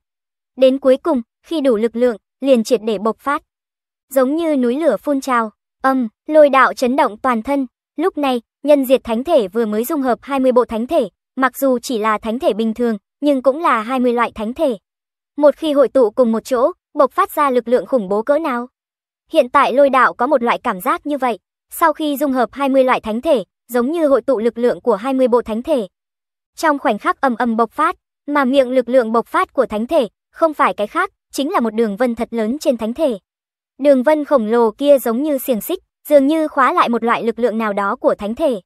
Đến cuối cùng, khi đủ lực lượng, liền triệt để bộc phát. Giống như núi lửa phun trào, âm, lôi đạo chấn động toàn thân. Lúc này, nhân diệt thánh thể vừa mới dung hợp 20 bộ thánh thể, mặc dù chỉ là thánh thể bình thường, nhưng cũng là 20 loại thánh thể. Một khi hội tụ cùng một chỗ, bộc phát ra lực lượng khủng bố cỡ nào. Hiện tại lôi đạo có một loại cảm giác như vậy, sau khi dung hợp 20 loại thánh thể, giống như hội tụ lực lượng của 20 bộ thánh thể. Trong khoảnh khắc ầm ầm bộc phát, mà miệng lực lượng bộc phát của thánh thể, không phải cái khác, chính là một đường vân thật lớn trên thánh thể. Đường vân khổng lồ kia giống như xiềng xích, dường như khóa lại một loại lực lượng nào đó của thánh thể.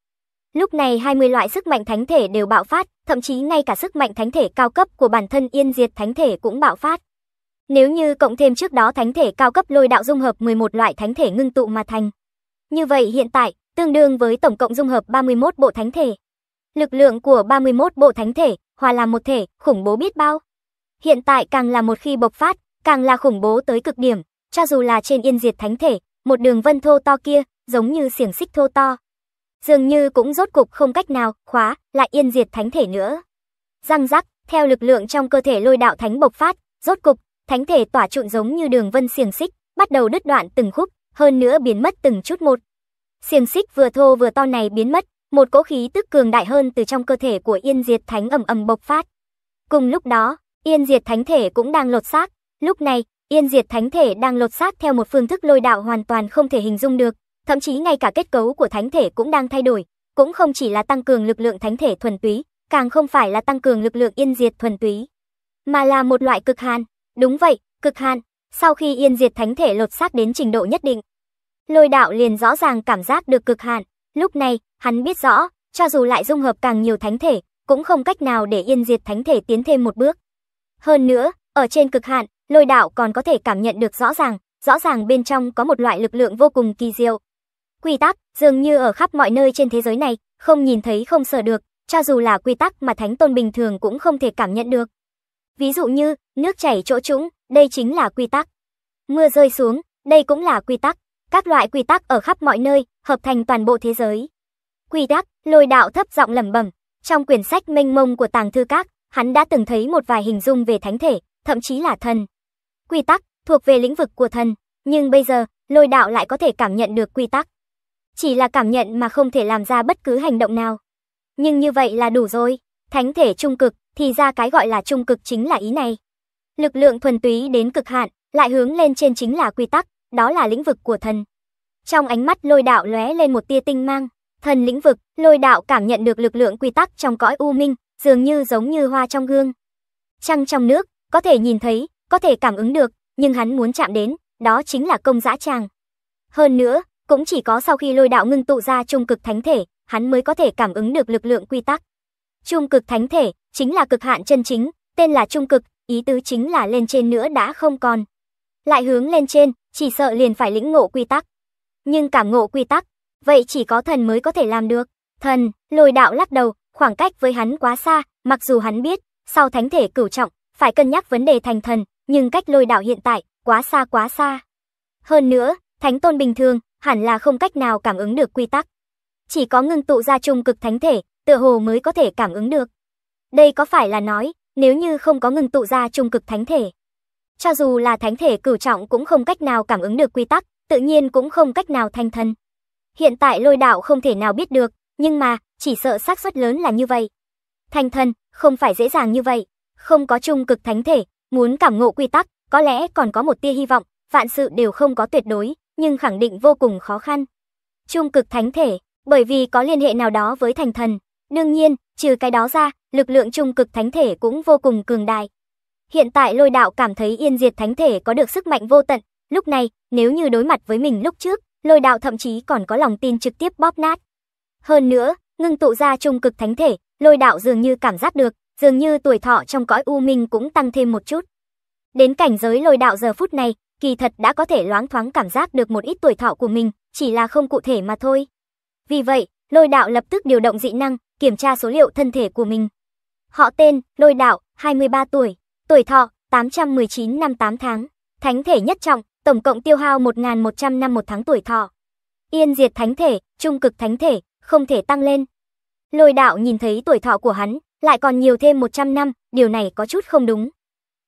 Lúc này 20 loại sức mạnh thánh thể đều bạo phát, thậm chí ngay cả sức mạnh thánh thể cao cấp của bản thân Yên Diệt thánh thể cũng bạo phát. Nếu như cộng thêm trước đó thánh thể cao cấp lôi đạo dung hợp 11 loại thánh thể ngưng tụ mà thành. Như vậy hiện tại, tương đương với tổng cộng dung hợp 31 bộ thánh thể. Lực lượng của 31 bộ thánh thể, hòa làm một thể, khủng bố biết bao hiện tại càng là một khi bộc phát, càng là khủng bố tới cực điểm, cho dù là trên yên diệt thánh thể, một đường vân thô to kia, giống như xiềng xích thô to. Dường như cũng rốt cục không cách nào khóa lại yên diệt thánh thể nữa. Răng rắc, theo lực lượng trong cơ thể lôi đạo thánh bộc phát, rốt cục, thánh thể tỏa trụn giống như đường vân xiềng xích, bắt đầu đứt đoạn từng khúc, hơn nữa biến mất từng chút một. Xiềng xích vừa thô vừa to này biến mất, một cỗ khí tức cường đại hơn từ trong cơ thể của Yên Diệt Thánh ầm ầm bộc phát. Cùng lúc đó, Yên Diệt Thánh Thể cũng đang lột xác. Lúc này, Yên Diệt Thánh Thể đang lột xác theo một phương thức lôi đạo hoàn toàn không thể hình dung được, thậm chí ngay cả kết cấu của Thánh Thể cũng đang thay đổi, cũng không chỉ là tăng cường lực lượng Thánh Thể thuần túy, càng không phải là tăng cường lực lượng Yên Diệt thuần túy, mà là một loại cực hàn. Đúng vậy, cực hàn. Sau khi Yên Diệt Thánh Thể lột xác đến trình độ nhất định, Lôi Đạo liền rõ ràng cảm giác được cực hạn, lúc này, hắn biết rõ, cho dù lại dung hợp càng nhiều thánh thể, cũng không cách nào để Yên Diệt Thánh Thể tiến thêm một bước. Hơn nữa, ở trên cực hạn, lôi đạo còn có thể cảm nhận được rõ ràng, rõ ràng bên trong có một loại lực lượng vô cùng kỳ diệu. Quy tắc dường như ở khắp mọi nơi trên thế giới này, không nhìn thấy không sở được, cho dù là quy tắc mà thánh tôn bình thường cũng không thể cảm nhận được. Ví dụ như, nước chảy chỗ trũng, đây chính là quy tắc. Mưa rơi xuống, đây cũng là quy tắc. Các loại quy tắc ở khắp mọi nơi, hợp thành toàn bộ thế giới. Quy tắc, lôi đạo thấp giọng lẩm bẩm, trong quyển sách mênh mông của tàng thư các, hắn đã từng thấy một vài hình dung về thánh thể, thậm chí là thần. Quy tắc thuộc về lĩnh vực của thần, nhưng bây giờ, lôi đạo lại có thể cảm nhận được quy tắc. Chỉ là cảm nhận mà không thể làm ra bất cứ hành động nào. Nhưng như vậy là đủ rồi, thánh thể trung cực, thì ra cái gọi là trung cực chính là ý này. Lực lượng thuần túy đến cực hạn, lại hướng lên trên chính là quy tắc, đó là lĩnh vực của thần. Trong ánh mắt lôi đạo lóe lên một tia tinh mang, thần lĩnh vực, lôi đạo cảm nhận được lực lượng quy tắc trong cõi u minh, dường như giống như hoa trong gương. Trăng trong nước, có thể nhìn thấy, có thể cảm ứng được, nhưng hắn muốn chạm đến, đó chính là công dã tràng. Hơn nữa, cũng chỉ có sau khi lôi đạo ngưng tụ ra trung cực thánh thể, hắn mới có thể cảm ứng được lực lượng quy tắc. Trung cực thánh thể chính là cực hạn chân chính, tên là trung cực, ý tứ chính là lên trên nữa đã không còn. Lại hướng lên trên, chỉ sợ liền phải lĩnh ngộ quy tắc. Nhưng cảm ngộ quy tắc, vậy chỉ có thần mới có thể làm được. Thần, lôi đạo lắc đầu, khoảng cách với hắn quá xa, mặc dù hắn biết, sau thánh thể cửu trọng, phải cân nhắc vấn đề thành thần, nhưng cách lôi đạo hiện tại, quá xa quá xa. Hơn nữa, thánh tôn bình thường, hẳn là không cách nào cảm ứng được quy tắc. Chỉ có ngưng tụ ra trung cực thánh thể, tựa hồ mới có thể cảm ứng được. Đây có phải là nói, nếu như không có ngưng tụ ra trung cực thánh thể, cho dù là thánh thể cửu trọng cũng không cách nào cảm ứng được quy tắc, tự nhiên cũng không cách nào thành thần. Hiện tại lôi đạo không thể nào biết được, nhưng mà, chỉ sợ xác suất lớn là như vậy. Thành thần, không phải dễ dàng như vậy. Không có trung cực thánh thể, muốn cảm ngộ quy tắc, có lẽ còn có một tia hy vọng, vạn sự đều không có tuyệt đối, nhưng khẳng định vô cùng khó khăn. Trung cực thánh thể, bởi vì có liên hệ nào đó với thành thần, đương nhiên, trừ cái đó ra, lực lượng trung cực thánh thể cũng vô cùng cường đại. Hiện tại lôi đạo cảm thấy yên diệt thánh thể có được sức mạnh vô tận, lúc này, nếu như đối mặt với mình lúc trước, lôi đạo thậm chí còn có lòng tin trực tiếp bóp nát, hơn nữa, ngưng tụ ra trung cực thánh thể, lôi đạo dường như cảm giác được, dường như tuổi thọ trong cõi u minh cũng tăng thêm một chút. Đến cảnh giới lôi đạo giờ phút này, kỳ thật đã có thể loáng thoáng cảm giác được một ít tuổi thọ của mình, chỉ là không cụ thể mà thôi. Vì vậy, lôi đạo lập tức điều động dị năng, kiểm tra số liệu thân thể của mình. Họ tên, lôi đạo, 23 tuổi, tuổi thọ, 819 năm 8 tháng, thánh thể nhất trọng, tổng cộng tiêu hao 1.100 năm một tháng tuổi thọ. Yên diệt thánh thể, trung cực thánh thể, không thể tăng lên. Lôi đạo nhìn thấy tuổi thọ của hắn, lại còn nhiều thêm 100 năm, điều này có chút không đúng.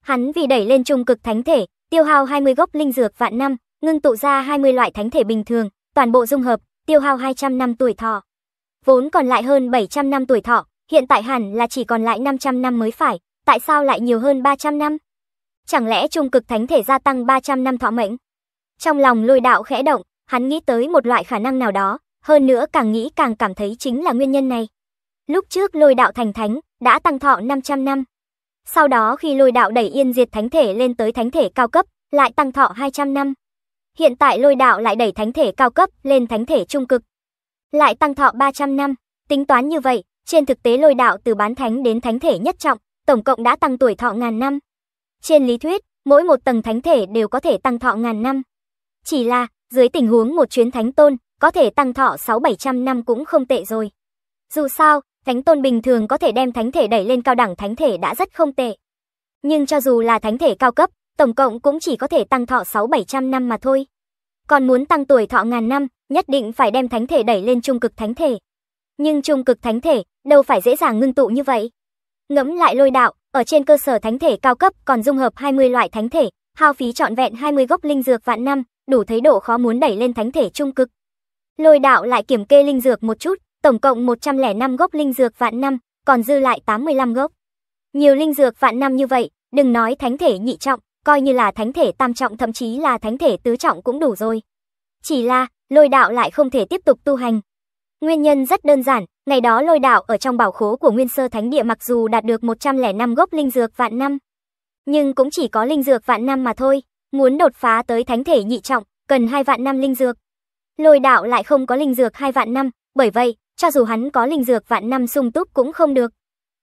Hắn vì đẩy lên trung cực thánh thể, tiêu hao 20 gốc linh dược vạn năm, ngưng tụ ra 20 loại thánh thể bình thường, toàn bộ dung hợp, tiêu hao 200 năm tuổi thọ. Vốn còn lại hơn 700 năm tuổi thọ, hiện tại hẳn là chỉ còn lại 500 năm mới phải, tại sao lại nhiều hơn 300 năm? Chẳng lẽ trung cực thánh thể gia tăng 300 năm thọ mệnh? Trong lòng lôi đạo khẽ động, hắn nghĩ tới một loại khả năng nào đó, hơn nữa càng nghĩ càng cảm thấy chính là nguyên nhân này. Lúc trước lôi đạo thành thánh, đã tăng thọ 500 năm. Sau đó khi lôi đạo đẩy yên diệt thánh thể lên tới thánh thể cao cấp, lại tăng thọ 200 năm. Hiện tại lôi đạo lại đẩy thánh thể cao cấp lên thánh thể trung cực. Lại tăng thọ 300 năm, tính toán như vậy, trên thực tế lôi đạo từ bán thánh đến thánh thể nhất trọng, tổng cộng đã tăng tuổi thọ ngàn năm. Trên lý thuyết, mỗi một tầng thánh thể đều có thể tăng thọ ngàn năm. Chỉ là, dưới tình huống một chuyến thánh tôn, có thể tăng thọ 6-700 năm cũng không tệ rồi. Dù sao, thánh tôn bình thường có thể đem thánh thể đẩy lên cao đẳng thánh thể đã rất không tệ. Nhưng cho dù là thánh thể cao cấp, tổng cộng cũng chỉ có thể tăng thọ 6-700 năm mà thôi. Còn muốn tăng tuổi thọ ngàn năm, nhất định phải đem thánh thể đẩy lên trung cực thánh thể. Nhưng trung cực thánh thể, đâu phải dễ dàng ngưng tụ như vậy. Ngẫm lại lôi đạo, ở trên cơ sở thánh thể cao cấp còn dung hợp 20 loại thánh thể, hao phí trọn vẹn 20 gốc linh dược vạn năm, đủ thấy độ khó muốn đẩy lên thánh thể trung cực. Lôi đạo lại kiểm kê linh dược một chút, tổng cộng 105 gốc linh dược vạn năm, còn dư lại 85 gốc. Nhiều linh dược vạn năm như vậy, đừng nói thánh thể nhị trọng, coi như là thánh thể tam trọng thậm chí là thánh thể tứ trọng cũng đủ rồi. Chỉ là, lôi đạo lại không thể tiếp tục tu hành. Nguyên nhân rất đơn giản, ngày đó lôi đạo ở trong bảo khố của Nguyên Sơ Thánh Địa mặc dù đạt được 105 gốc linh dược vạn năm, nhưng cũng chỉ có linh dược vạn năm mà thôi, muốn đột phá tới thánh thể nhị trọng, cần hai vạn năm linh dược. Lôi đạo lại không có linh dược hai vạn năm, bởi vậy, cho dù hắn có linh dược vạn năm sung túc cũng không được.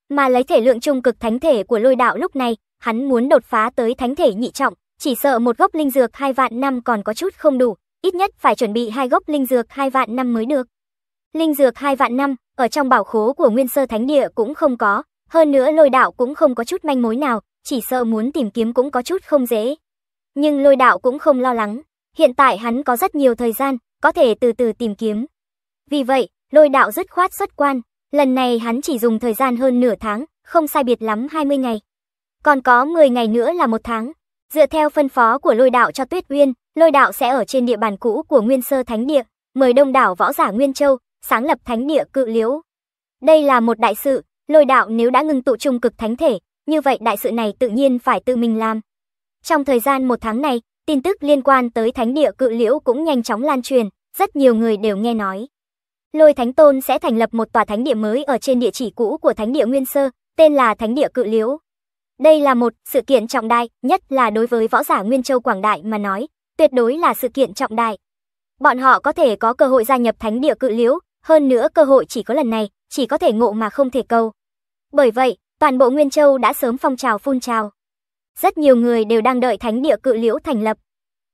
Mà lấy thể lượng trung cực thánh thể của lôi đạo lúc này, hắn muốn đột phá tới thánh thể nhị trọng, chỉ sợ một gốc linh dược hai vạn năm còn có chút không đủ, ít nhất phải chuẩn bị hai gốc linh dược hai vạn năm mới được. Linh dược hai vạn năm, ở trong bảo khố của nguyên sơ thánh địa cũng không có, hơn nữa lôi đạo cũng không có chút manh mối nào, chỉ sợ muốn tìm kiếm cũng có chút không dễ. Nhưng lôi đạo cũng không lo lắng, hiện tại hắn có rất nhiều thời gian, có thể từ từ tìm kiếm. Vì vậy, lôi đạo dứt khoát xuất quan, lần này hắn chỉ dùng thời gian hơn nửa tháng, không sai biệt lắm 20 ngày. Còn có 10 ngày nữa là một tháng. Dựa theo phân phó của lôi đạo cho Tuyết Uyên, lôi đạo sẽ ở trên địa bàn cũ của Nguyên Sơ Thánh Địa, mời đông đảo võ giả Nguyên Châu, sáng lập Thánh Địa cự liễu. Đây là một đại sự, lôi đạo nếu đã ngưng tụ trung cực thánh thể, như vậy đại sự này tự nhiên phải tự mình làm. Trong thời gian một tháng này, tin tức liên quan tới Thánh Địa cự liễu cũng nhanh chóng lan truyền, rất nhiều người đều nghe nói. Lôi Thánh Tôn sẽ thành lập một tòa thánh địa mới ở trên địa chỉ cũ của thánh địa Nguyên Sơ, tên là Thánh địa Cự Liễu. Đây là một sự kiện trọng đại, nhất là đối với võ giả Nguyên Châu Quảng Đại mà nói, tuyệt đối là sự kiện trọng đại. Bọn họ có thể có cơ hội gia nhập thánh địa Cự Liễu, hơn nữa cơ hội chỉ có lần này, chỉ có thể ngộ mà không thể cầu. Bởi vậy, toàn bộ Nguyên Châu đã sớm phong trào phun trào. Rất nhiều người đều đang đợi thánh địa Cự Liễu thành lập.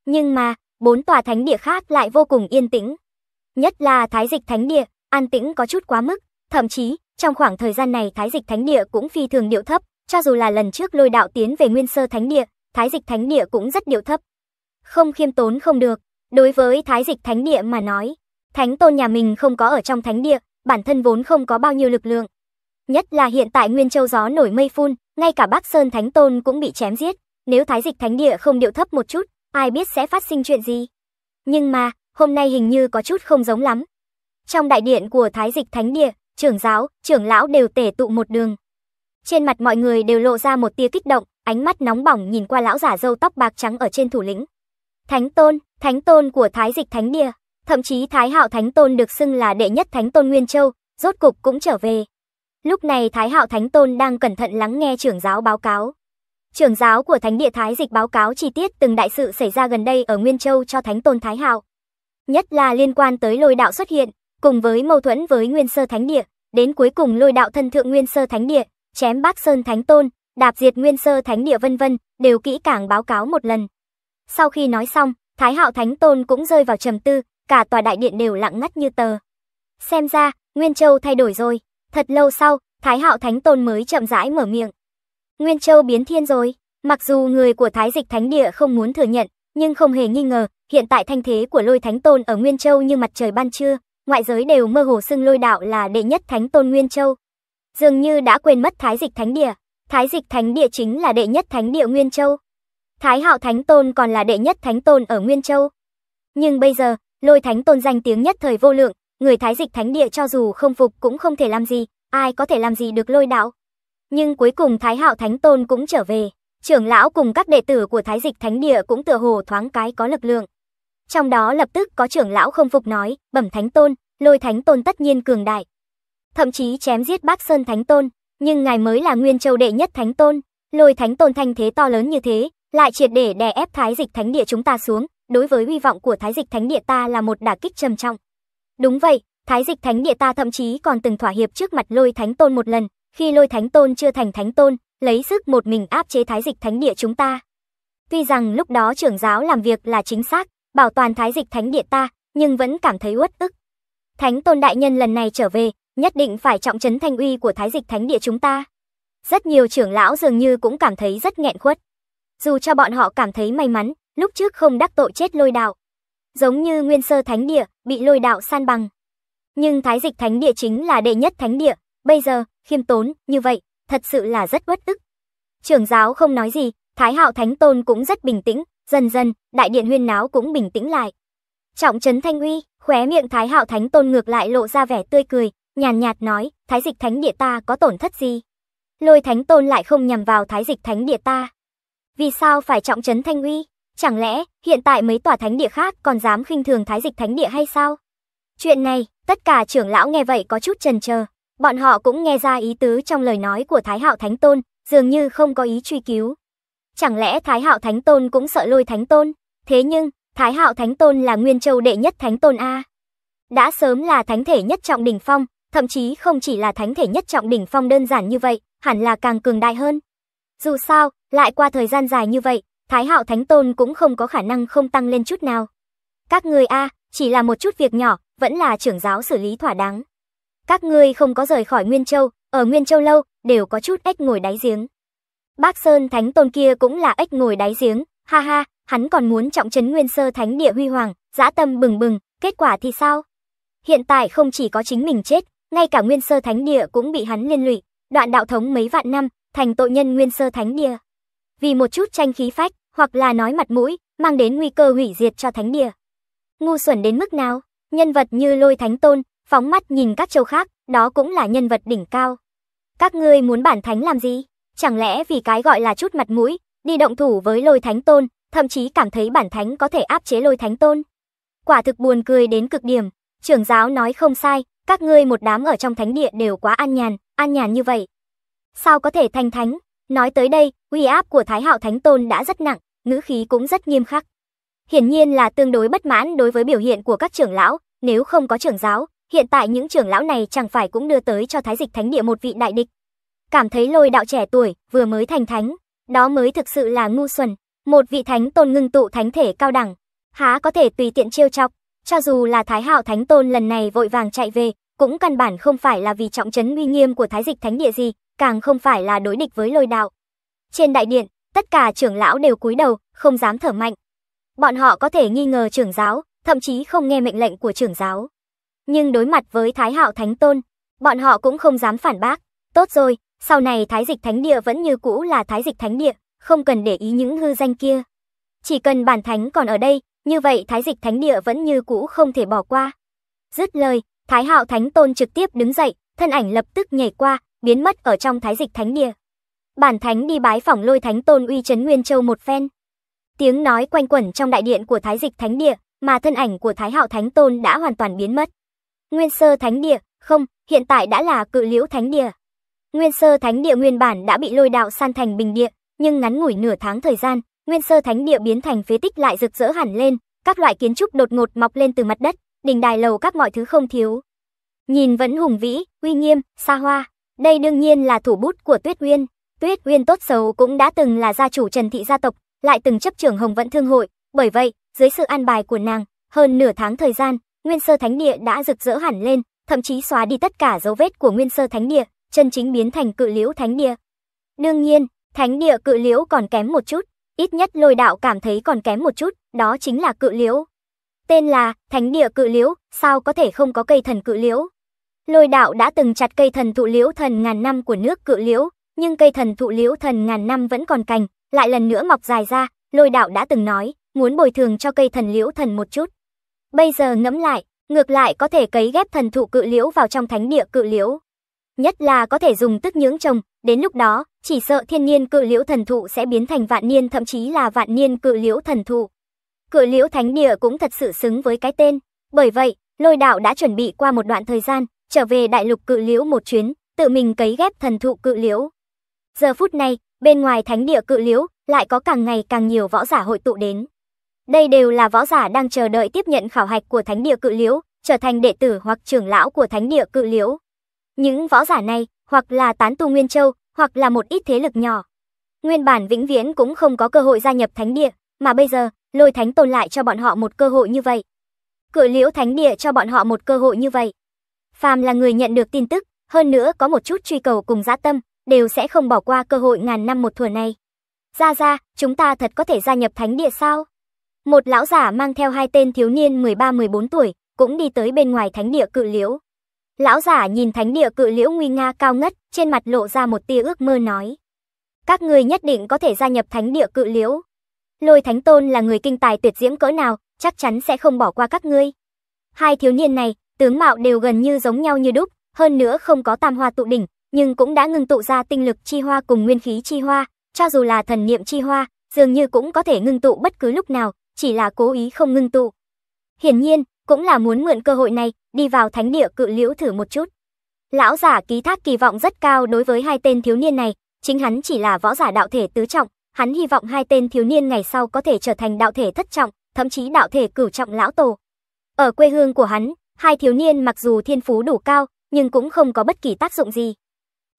Nhưng mà, Bốn tòa thánh địa khác lại vô cùng yên tĩnh. Nhất là thái dịch thánh địa, an tĩnh có chút quá mức, thậm chí, trong khoảng thời gian này thái dịch thánh địa cũng phi thường điệu thấp, cho dù là lần trước lôi đạo tiến về nguyên sơ thánh địa, thái dịch thánh địa cũng rất điệu thấp. Không khiêm tốn không được, đối với thái dịch thánh địa mà nói, thánh tôn nhà mình không có ở trong thánh địa, bản thân vốn không có bao nhiêu lực lượng. Nhất là hiện tại Nguyên Châu gió nổi mây phun, ngay cả Bắc Sơn Thánh Tôn cũng bị chém giết, nếu Thái Dịch Thánh Địa không điệu thấp một chút, ai biết sẽ phát sinh chuyện gì. Nhưng mà, hôm nay hình như có chút không giống lắm. Trong đại điện của Thái Dịch Thánh Địa, trưởng giáo, trưởng lão đều tề tụ một đường. Trên mặt mọi người đều lộ ra một tia kích động, ánh mắt nóng bỏng nhìn qua lão giả râu tóc bạc trắng ở trên thủ lĩnh. Thánh tôn, thánh tôn của Thái Dịch Thánh Địa, thậm chí Thái Hạo Thánh Tôn được xưng là đệ nhất thánh tôn Nguyên Châu, rốt cục cũng trở về. Lúc này Thái Hạo Thánh Tôn đang cẩn thận lắng nghe trưởng giáo báo cáo. Trưởng giáo của Thánh địa Thái Dịch báo cáo chi tiết từng đại sự xảy ra gần đây ở Nguyên Châu cho Thánh Tôn Thái Hạo. Nhất là liên quan tới lôi đạo xuất hiện, cùng với mâu thuẫn với Nguyên Sơ Thánh địa, đến cuối cùng lôi đạo thân thượng Nguyên Sơ Thánh địa, chém Bác Sơn Thánh Tôn, đạp diệt Nguyên Sơ Thánh địa vân vân, đều kỹ càng báo cáo một lần. Sau khi nói xong, Thái Hạo Thánh Tôn cũng rơi vào trầm tư, cả tòa đại điện đều lặng ngắt như tờ. Xem ra, Nguyên Châu thay đổi rồi. Thật lâu sau, Thái Hạo Thánh Tôn mới chậm rãi mở miệng. Nguyên Châu biến thiên rồi. Mặc dù người của Thái Dịch Thánh Địa không muốn thừa nhận, nhưng không hề nghi ngờ, hiện tại thanh thế của Lôi Thánh Tôn ở Nguyên Châu như mặt trời ban trưa, ngoại giới đều mơ hồ xưng Lôi Đạo là đệ nhất Thánh Tôn Nguyên Châu. Dường như đã quên mất Thái Dịch Thánh Địa, Thái Dịch Thánh Địa chính là đệ nhất Thánh Địa Nguyên Châu. Thái Hạo Thánh Tôn còn là đệ nhất Thánh Tôn ở Nguyên Châu. Nhưng bây giờ, Lôi Thánh Tôn danh tiếng nhất thời vô lượng, người Thái Dịch Thánh Địa cho dù không phục cũng không thể làm gì, ai có thể làm gì được Lôi Đạo. Nhưng cuối cùng Thái Hạo Thánh Tôn cũng trở về, trưởng lão cùng các đệ tử của Thái Dịch Thánh Địa cũng tựa hồ thoáng cái có lực lượng. Trong đó lập tức có trưởng lão không phục nói, bẩm Thánh Tôn, lôi Thánh Tôn tất nhiên cường đại. Thậm chí chém giết Bác Sơn Thánh Tôn, nhưng ngài mới là Nguyên Châu đệ nhất Thánh Tôn, lôi Thánh Tôn thanh thế to lớn như thế, lại triệt để đè ép Thái Dịch Thánh Địa chúng ta xuống, đối với hy vọng của Thái Dịch Thánh Địa ta là một đả kích trầm trọng. Đúng vậy, Thái Dịch Thánh Địa ta thậm chí còn từng thỏa hiệp trước mặt lôi Thánh Tôn một lần, khi lôi thánh tôn chưa thành thánh tôn, lấy sức một mình áp chế thái dịch thánh địa chúng ta. Tuy rằng lúc đó trưởng giáo làm việc là chính xác, bảo toàn thái dịch thánh địa ta, nhưng vẫn cảm thấy uất ức. Thánh tôn đại nhân lần này trở về, nhất định phải trọng trấn thanh uy của thái dịch thánh địa chúng ta. Rất nhiều trưởng lão dường như cũng cảm thấy rất nghẹn khuất. Dù cho bọn họ cảm thấy may mắn, lúc trước không đắc tội chết lôi đạo. Giống như nguyên sơ thánh địa, bị lôi đạo san bằng. Nhưng thái dịch thánh địa chính là đệ nhất thánh địa, bây giờ, khiêm tốn, như vậy, thật sự là rất bất ức. Trưởng giáo không nói gì, Thái Hạo Thánh Tôn cũng rất bình tĩnh, dần dần, đại điện huyên náo cũng bình tĩnh lại. Trọng trấn Thanh Uy, khóe miệng Thái Hạo Thánh Tôn ngược lại lộ ra vẻ tươi cười, nhàn nhạt nói, Thái Dịch Thánh Địa ta có tổn thất gì? Lôi Thánh Tôn lại không nhằm vào Thái Dịch Thánh Địa ta. Vì sao phải trọng trấn Thanh Uy? Chẳng lẽ, hiện tại mấy tòa thánh địa khác còn dám khinh thường Thái Dịch Thánh Địa hay sao? Chuyện này, tất cả trưởng lão nghe vậy có chút chần chờ, Bọn họ cũng nghe ra ý tứ trong lời nói của Thái Hạo Thánh Tôn, dường như không có ý truy cứu. Chẳng lẽ Thái Hạo Thánh Tôn cũng sợ lôi Thánh Tôn? Thế nhưng, Thái Hạo Thánh Tôn là Nguyên Châu đệ nhất Thánh Tôn A. Đã sớm là thánh thể nhất trọng đỉnh phong, thậm chí không chỉ là thánh thể nhất trọng đỉnh phong đơn giản như vậy, hẳn là càng cường đại hơn. Dù sao, lại qua thời gian dài như vậy, Thái Hạo Thánh Tôn cũng không có khả năng không tăng lên chút nào. Các người A, chỉ là một chút việc nhỏ, vẫn là trưởng giáo xử lý thỏa đáng các ngươi không có rời khỏi Nguyên Châu, ở Nguyên Châu lâu, đều có chút ếch ngồi đáy giếng. Bác Sơn Thánh Tôn kia cũng là ếch ngồi đáy giếng, ha ha, hắn còn muốn trọng trấn Nguyên Sơ Thánh Địa huy hoàng, dã tâm bừng bừng, kết quả thì sao? Hiện tại không chỉ có chính mình chết, ngay cả Nguyên Sơ Thánh Địa cũng bị hắn liên lụy, đoạn đạo thống mấy vạn năm, thành tội nhân Nguyên Sơ Thánh Địa. Vì một chút tranh khí phách, hoặc là nói mặt mũi, mang đến nguy cơ hủy diệt cho Thánh Địa. Ngu xuẩn đến mức nào? Nhân vật như Lôi Thánh Tôn, phóng mắt nhìn các châu khác, đó cũng là nhân vật đỉnh cao. Các ngươi muốn bản thánh làm gì? Chẳng lẽ vì cái gọi là chút mặt mũi, đi động thủ với lôi thánh tôn, thậm chí cảm thấy bản thánh có thể áp chế lôi thánh tôn? Quả thực buồn cười đến cực điểm, trưởng giáo nói không sai, các ngươi một đám ở trong thánh địa đều quá an nhàn, an nhàn như vậy. Sao có thể thành thánh? Nói tới đây, uy áp của Thái Hạo Thánh Tôn đã rất nặng, ngữ khí cũng rất nghiêm khắc. Hiển nhiên là tương đối bất mãn đối với biểu hiện của các trưởng lão, nếu không có trưởng giáo, hiện tại những trưởng lão này chẳng phải cũng đưa tới cho thái dịch thánh địa một vị đại địch. Cảm thấy lôi đạo trẻ tuổi, vừa mới thành thánh, đó mới thực sự là ngu xuẩn, một vị thánh tôn ngưng tụ thánh thể cao đẳng, há có thể tùy tiện trêu chọc, cho dù là Thái Hạo Thánh Tôn lần này vội vàng chạy về, cũng căn bản không phải là vì trọng trấn uy nghiêm của Thái Dịch Thánh Địa gì, càng không phải là đối địch với lôi đạo. Trên đại điện, tất cả trưởng lão đều cúi đầu, không dám thở mạnh. Bọn họ có thể nghi ngờ trưởng giáo, thậm chí không nghe mệnh lệnh của trưởng giáo nhưng đối mặt với Thái Hạo Thánh Tôn, bọn họ cũng không dám phản bác. Tốt rồi, sau này Thái Dịch Thánh Địa vẫn như cũ là Thái Dịch Thánh Địa, không cần để ý những hư danh kia. Chỉ cần bản thánh còn ở đây, như vậy Thái Dịch Thánh Địa vẫn như cũ không thể bỏ qua. Dứt lời, Thái Hạo Thánh Tôn trực tiếp đứng dậy, thân ảnh lập tức nhảy qua, biến mất ở trong Thái Dịch Thánh Địa. Bản thánh đi bái phỏng lôi Thánh Tôn uy trấn Nguyên Châu một phen. Tiếng nói quanh quẩn trong đại điện của Thái Dịch Thánh Địa, mà thân ảnh của Thái Hạo Thánh Tôn đã hoàn toàn biến mất. Nguyên sơ thánh địa, không, hiện tại đã là cự liễu thánh địa. Nguyên sơ thánh địa nguyên bản đã bị lôi đạo san thành bình địa, nhưng ngắn ngủi nửa tháng thời gian, nguyên sơ thánh địa biến thành phế tích lại rực rỡ hẳn lên, các loại kiến trúc đột ngột mọc lên từ mặt đất, đình đài lầu các mọi thứ không thiếu. Nhìn vẫn hùng vĩ, uy nghiêm, xa hoa, đây đương nhiên là thủ bút của Tuyết Uyên. Tuyết Uyên tốt xấu cũng đã từng là gia chủ Trần Thị gia tộc, lại từng chấp trưởng Hồng Vận Thương hội, bởi vậy, dưới sự an bài của nàng, hơn nửa tháng thời gian, Nguyên Sơ Thánh Địa đã rực rỡ hẳn lên, thậm chí xóa đi tất cả dấu vết của Nguyên Sơ Thánh Địa, chân chính biến thành Cự Liễu Thánh Địa. Đương nhiên, Thánh Địa Cự Liễu còn kém một chút, ít nhất Lôi Đạo cảm thấy còn kém một chút, đó chính là Cự Liễu. Tên là Thánh Địa Cự Liễu, sao có thể không có cây thần Cự Liễu? Lôi Đạo đã từng chặt cây thần thụ liễu thần ngàn năm của nước Cự Liễu, nhưng cây thần thụ liễu thần ngàn năm vẫn còn cành, lại lần nữa mọc dài ra, Lôi Đạo đã từng nói, muốn bồi thường cho cây thần liễu thần một chút. Bây giờ ngẫm lại, ngược lại có thể cấy ghép thần thụ cự liễu vào trong thánh địa cự liễu. Nhất là có thể dùng tức nhưỡng trồng, đến lúc đó, chỉ sợ thiên niên cự liễu thần thụ sẽ biến thành vạn niên thậm chí là vạn niên cự liễu thần thụ. Cự liễu thánh địa cũng thật sự xứng với cái tên. Bởi vậy, lôi đạo đã chuẩn bị qua một đoạn thời gian, trở về đại lục cự liễu một chuyến, tự mình cấy ghép thần thụ cự liễu. Giờ phút này, bên ngoài thánh địa cự liễu, lại có càng ngày càng nhiều võ giả hội tụ đến. Đây đều là võ giả đang chờ đợi tiếp nhận khảo hạch của Thánh địa Cự Liễu, trở thành đệ tử hoặc trưởng lão của Thánh địa Cự Liễu. Những võ giả này hoặc là tán tu Nguyên Châu, hoặc là một ít thế lực nhỏ. Nguyên bản vĩnh viễn cũng không có cơ hội gia nhập Thánh địa, mà bây giờ, Lôi Thánh tồn lại cho bọn họ một cơ hội như vậy. Cự Liễu Thánh địa cho bọn họ một cơ hội như vậy. Phàm là người nhận được tin tức, hơn nữa có một chút truy cầu cùng dã tâm, đều sẽ không bỏ qua cơ hội ngàn năm một thuở này. Ra ra, chúng ta thật có thể gia nhập thánh địa sao? Một lão giả mang theo hai tên thiếu niên 13-14 tuổi, cũng đi tới bên ngoài thánh địa cự liễu. Lão giả nhìn thánh địa cự liễu nguy nga cao ngất, trên mặt lộ ra một tia ước mơ nói. Các người nhất định có thể gia nhập thánh địa cự liễu. Lôi thánh tôn là người kinh tài tuyệt diễm cỡ nào, chắc chắn sẽ không bỏ qua các ngươi. Hai thiếu niên này, tướng mạo đều gần như giống nhau như đúc, hơn nữa không có tam hoa tụ đỉnh, nhưng cũng đã ngưng tụ ra tinh lực chi hoa cùng nguyên khí chi hoa, cho dù là thần niệm chi hoa, dường như cũng có thể ngưng tụ bất cứ lúc nào, chỉ là cố ý không ngưng tụ. Hiển nhiên, cũng là muốn mượn cơ hội này, đi vào thánh địa cự liễu thử một chút. Lão giả ký thác kỳ vọng rất cao đối với hai tên thiếu niên này, chính hắn chỉ là võ giả đạo thể tứ trọng, hắn hy vọng hai tên thiếu niên ngày sau có thể trở thành đạo thể thất trọng, thậm chí đạo thể cửu trọng lão tổ. Ở quê hương của hắn, hai thiếu niên mặc dù thiên phú đủ cao, nhưng cũng không có bất kỳ tác dụng gì.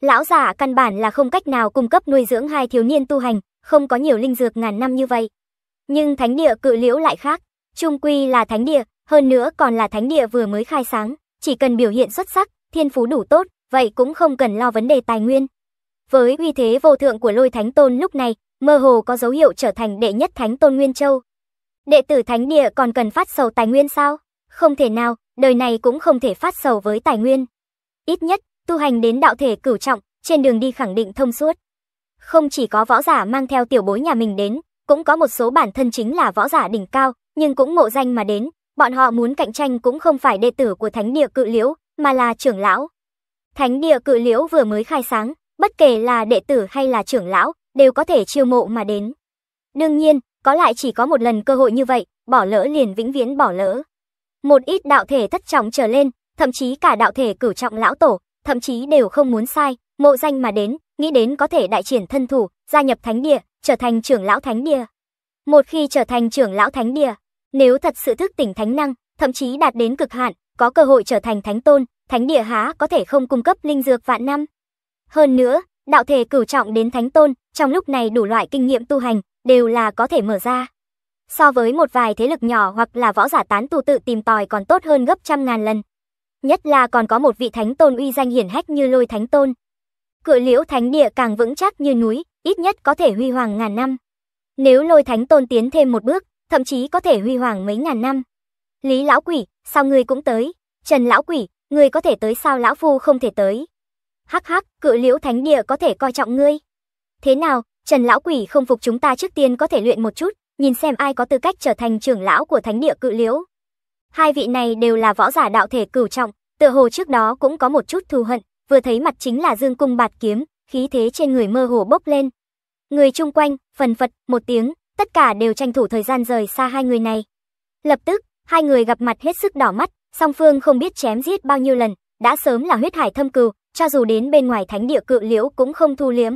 Lão giả căn bản là không cách nào cung cấp nuôi dưỡng hai thiếu niên tu hành, không có nhiều linh dược ngàn năm như vậy. Nhưng thánh địa cự liễu lại khác, trung quy là thánh địa, hơn nữa còn là thánh địa vừa mới khai sáng, chỉ cần biểu hiện xuất sắc, thiên phú đủ tốt, vậy cũng không cần lo vấn đề tài nguyên. Với uy thế vô thượng của lôi thánh tôn lúc này, mơ hồ có dấu hiệu trở thành đệ nhất thánh tôn Nguyên Châu. Đệ tử thánh địa còn cần phát sầu tài nguyên sao? Không thể nào, đời này cũng không thể phát sầu với tài nguyên. Ít nhất, tu hành đến đạo thể cửu trọng, trên đường đi khẳng định thông suốt. Không chỉ có võ giả mang theo tiểu bối nhà mình đến, cũng có một số bản thân chính là võ giả đỉnh cao, nhưng cũng mộ danh mà đến, bọn họ muốn cạnh tranh cũng không phải đệ tử của Thánh Địa Cự Liễu, mà là trưởng lão. Thánh Địa Cự Liễu vừa mới khai sáng, bất kể là đệ tử hay là trưởng lão, đều có thể chiêu mộ mà đến. Đương nhiên, có lại chỉ có một lần cơ hội như vậy, bỏ lỡ liền vĩnh viễn bỏ lỡ. Một ít đạo thể thất trọng trở lên, thậm chí cả đạo thể cửu trọng lão tổ, thậm chí đều không muốn sai, mộ danh mà đến, nghĩ đến có thể đại triển thân thủ, gia nhập thánh địa, trở thành trưởng lão thánh địa. Một khi trở thành trưởng lão thánh địa, nếu thật sự thức tỉnh thánh năng, thậm chí đạt đến cực hạn, có cơ hội trở thành thánh tôn, thánh địa há có thể không cung cấp linh dược vạn năm. Hơn nữa, đạo thể cửu trọng đến thánh tôn, trong lúc này đủ loại kinh nghiệm tu hành đều là có thể mở ra. So với một vài thế lực nhỏ hoặc là võ giả tán tu tự tìm tòi còn tốt hơn gấp trăm ngàn lần. Nhất là còn có một vị thánh tôn uy danh hiển hách như lôi thánh tôn. Cự liễu thánh địa càng vững chắc như núi, ít nhất có thể huy hoàng ngàn năm. Nếu lôi thánh tôn tiến thêm một bước, thậm chí có thể huy hoàng mấy ngàn năm. Lý lão quỷ, sao ngươi cũng tới? Trần lão quỷ, ngươi có thể tới sao lão phu không thể tới? Hắc hắc, cự liễu thánh địa có thể coi trọng ngươi. Thế nào, Trần lão quỷ không phục chúng ta trước tiên có thể luyện một chút, nhìn xem ai có tư cách trở thành trưởng lão của thánh địa cự liễu. Hai vị này đều là võ giả đạo thể cửu trọng, tựa hồ trước đó cũng có một chút thù hận, vừa thấy mặt chính là Dương Cung Bạt Kiếm, khí thế trên người mơ hồ bốc lên. Người chung quanh, phần phật, một tiếng, tất cả đều tranh thủ thời gian rời xa hai người này. Lập tức, hai người gặp mặt hết sức đỏ mắt, song phương không biết chém giết bao nhiêu lần, đã sớm là huyết hải thâm cừu, cho dù đến bên ngoài thánh địa cự liễu cũng không thu liếm.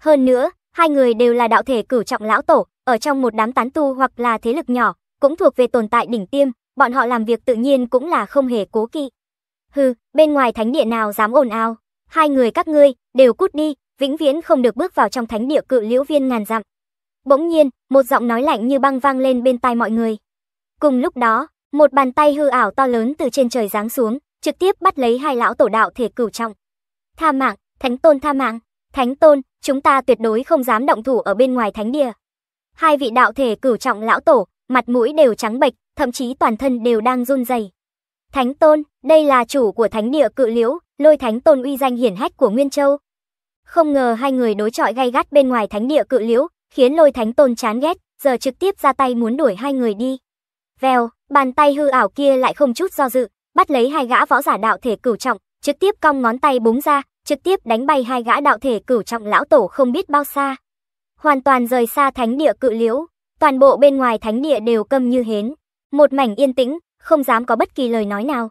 Hơn nữa, hai người đều là đạo thể cửu trọng lão tổ, ở trong một đám tán tu hoặc là thế lực nhỏ, cũng thuộc về tồn tại đỉnh tiêm, bọn họ làm việc tự nhiên cũng là không hề cố kỵ. Hừ, bên ngoài thánh địa nào dám ồn ào. Hai người các ngươi đều cút đi, vĩnh viễn không được bước vào trong thánh địa cự liễu viên ngàn dặm. Bỗng nhiên, một giọng nói lạnh như băng vang lên bên tai mọi người. Cùng lúc đó, một bàn tay hư ảo to lớn từ trên trời giáng xuống, trực tiếp bắt lấy hai lão tổ đạo thể cửu trọng. Tha mạng, Thánh Tôn tha mạng, Thánh Tôn, chúng ta tuyệt đối không dám động thủ ở bên ngoài thánh địa. Hai vị đạo thể cửu trọng lão tổ, mặt mũi đều trắng bệch, thậm chí toàn thân đều đang run rẩy. Thánh Tôn, đây là chủ của thánh địa cự liễu, lôi thánh tôn uy danh hiển hách của Nguyên Châu. Không ngờ hai người đối chọi gay gắt bên ngoài thánh địa cự liễu, khiến lôi thánh tôn chán ghét, giờ trực tiếp ra tay muốn đuổi hai người đi. Vèo, bàn tay hư ảo kia lại không chút do dự, bắt lấy hai gã võ giả đạo thể cửu trọng, trực tiếp cong ngón tay búng ra, trực tiếp đánh bay hai gã đạo thể cửu trọng lão tổ không biết bao xa. Hoàn toàn rời xa thánh địa cự liễu, toàn bộ bên ngoài thánh địa đều câm như hến. Một mảnh yên tĩnh, không dám có bất kỳ lời nói nào.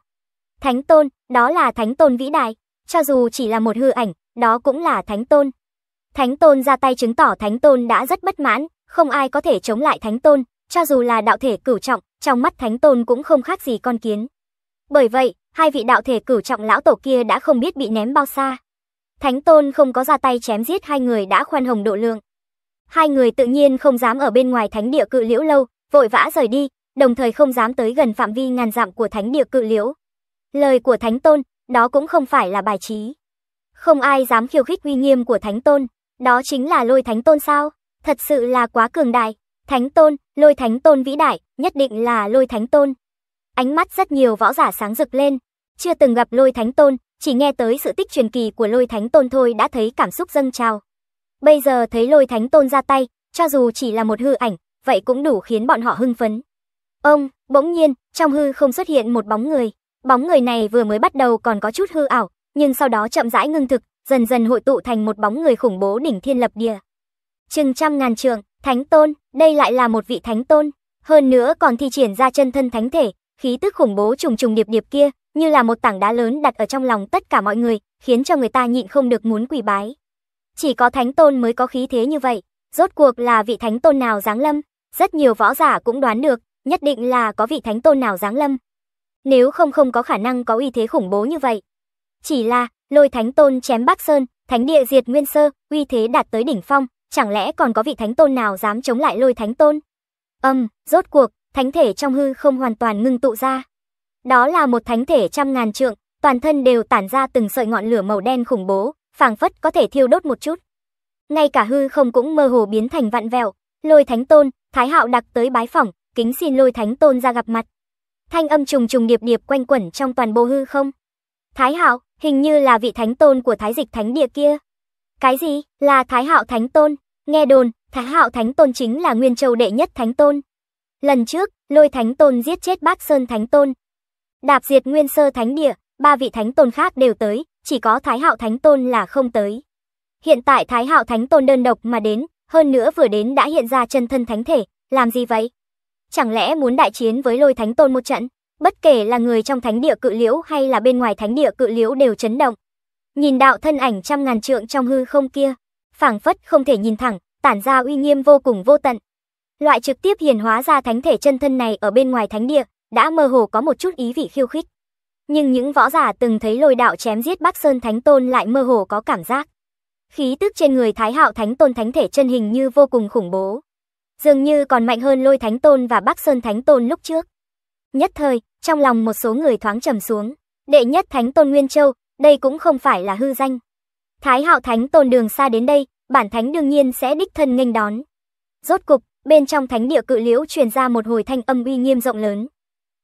Thánh tôn, đó là thánh tôn vĩ đại, cho dù chỉ là một hư ảnh, đó cũng là thánh tôn. Thánh tôn ra tay chứng tỏ thánh tôn đã rất bất mãn, không ai có thể chống lại thánh tôn, cho dù là đạo thể cửu trọng, trong mắt thánh tôn cũng không khác gì con kiến. Bởi vậy, hai vị đạo thể cửu trọng lão tổ kia đã không biết bị ném bao xa. Thánh tôn không có ra tay chém giết hai người đã khoan hồng độ lượng. Hai người tự nhiên không dám ở bên ngoài thánh địa cự liễu lâu, vội vã rời đi, đồng thời không dám tới gần phạm vi ngàn dặm của thánh địa cự liễu. Lời của Thánh Tôn, đó cũng không phải là bài trí. Không ai dám khiêu khích uy nghiêm của Thánh Tôn, đó chính là lôi Thánh Tôn sao? Thật sự là quá cường đại, Thánh Tôn, lôi Thánh Tôn vĩ đại, nhất định là lôi Thánh Tôn. Ánh mắt rất nhiều võ giả sáng rực lên, chưa từng gặp lôi Thánh Tôn, chỉ nghe tới sự tích truyền kỳ của lôi Thánh Tôn thôi đã thấy cảm xúc dâng trào. Bây giờ thấy lôi Thánh Tôn ra tay, cho dù chỉ là một hư ảnh, vậy cũng đủ khiến bọn họ hưng phấn. Ông, bỗng nhiên, trong hư không xuất hiện một bóng người. Bóng người này vừa mới bắt đầu còn có chút hư ảo, nhưng sau đó chậm rãi ngưng thực, dần dần hội tụ thành một bóng người khủng bố đỉnh thiên lập địa. Chừng trăm ngàn trường, thánh tôn, đây lại là một vị thánh tôn, hơn nữa còn thi triển ra chân thân thánh thể, khí tức khủng bố trùng trùng điệp điệp kia, như là một tảng đá lớn đặt ở trong lòng tất cả mọi người, khiến cho người ta nhịn không được muốn quỳ bái. Chỉ có thánh tôn mới có khí thế như vậy, rốt cuộc là vị thánh tôn nào giáng lâm, rất nhiều võ giả cũng đoán được, nhất định là có vị thánh tôn nào giáng lâm, nếu không không có khả năng có uy thế khủng bố như vậy. Chỉ là, lôi thánh tôn chém Bắc Sơn, thánh địa diệt Nguyên Sơ, uy thế đạt tới đỉnh phong, chẳng lẽ còn có vị thánh tôn nào dám chống lại lôi thánh tôn? Âm, um, rốt cuộc, thánh thể trong hư không hoàn toàn ngưng tụ ra. Đó là một thánh thể trăm ngàn trượng, toàn thân đều tản ra từng sợi ngọn lửa màu đen khủng bố, phảng phất có thể thiêu đốt một chút. Ngay cả hư không cũng mơ hồ biến thành vạn vẹo, lôi thánh tôn, thái hạo đặc tới bái phỏng, kính xin lôi thánh tôn ra gặp mặt thanh âm trùng trùng điệp điệp quanh quẩn trong toàn bộ hư không. Thái Hạo, hình như là vị thánh tôn của Thái Dịch Thánh Địa kia. Cái gì? Là Thái Hạo Thánh Tôn? Nghe đồn, Thái Hạo Thánh Tôn chính là Nguyên Châu đệ nhất Thánh Tôn. Lần trước, Lôi Thánh Tôn giết chết Bác Sơn Thánh Tôn. Đạp diệt Nguyên Sơ Thánh Địa, ba vị Thánh Tôn khác đều tới, chỉ có Thái Hạo Thánh Tôn là không tới. Hiện tại Thái Hạo Thánh Tôn đơn độc mà đến, hơn nữa vừa đến đã hiện ra chân thân thánh thể, làm gì vậy? chẳng lẽ muốn đại chiến với lôi thánh tôn một trận? Bất kể là người trong thánh địa cự liễu hay là bên ngoài thánh địa cự liễu đều chấn động. Nhìn đạo thân ảnh trăm ngàn trượng trong hư không kia, phảng phất không thể nhìn thẳng, tản ra uy nghiêm vô cùng vô tận. Loại trực tiếp hiền hóa ra thánh thể chân thân này ở bên ngoài thánh địa, đã mơ hồ có một chút ý vị khiêu khích. Nhưng những võ giả từng thấy lôi đạo chém giết Bắc Sơn Thánh Tôn lại mơ hồ có cảm giác. Khí tức trên người Thái Hạo Thánh Tôn thánh thể chân hình như vô cùng khủng bố dường như còn mạnh hơn lôi thánh tôn và bắc sơn thánh tôn lúc trước. Nhất thời, trong lòng một số người thoáng trầm xuống, đệ nhất thánh tôn Nguyên Châu, đây cũng không phải là hư danh. Thái hạo thánh tôn đường xa đến đây, bản thánh đương nhiên sẽ đích thân nghênh đón. Rốt cục, bên trong thánh địa cự liễu truyền ra một hồi thanh âm uy nghiêm rộng lớn.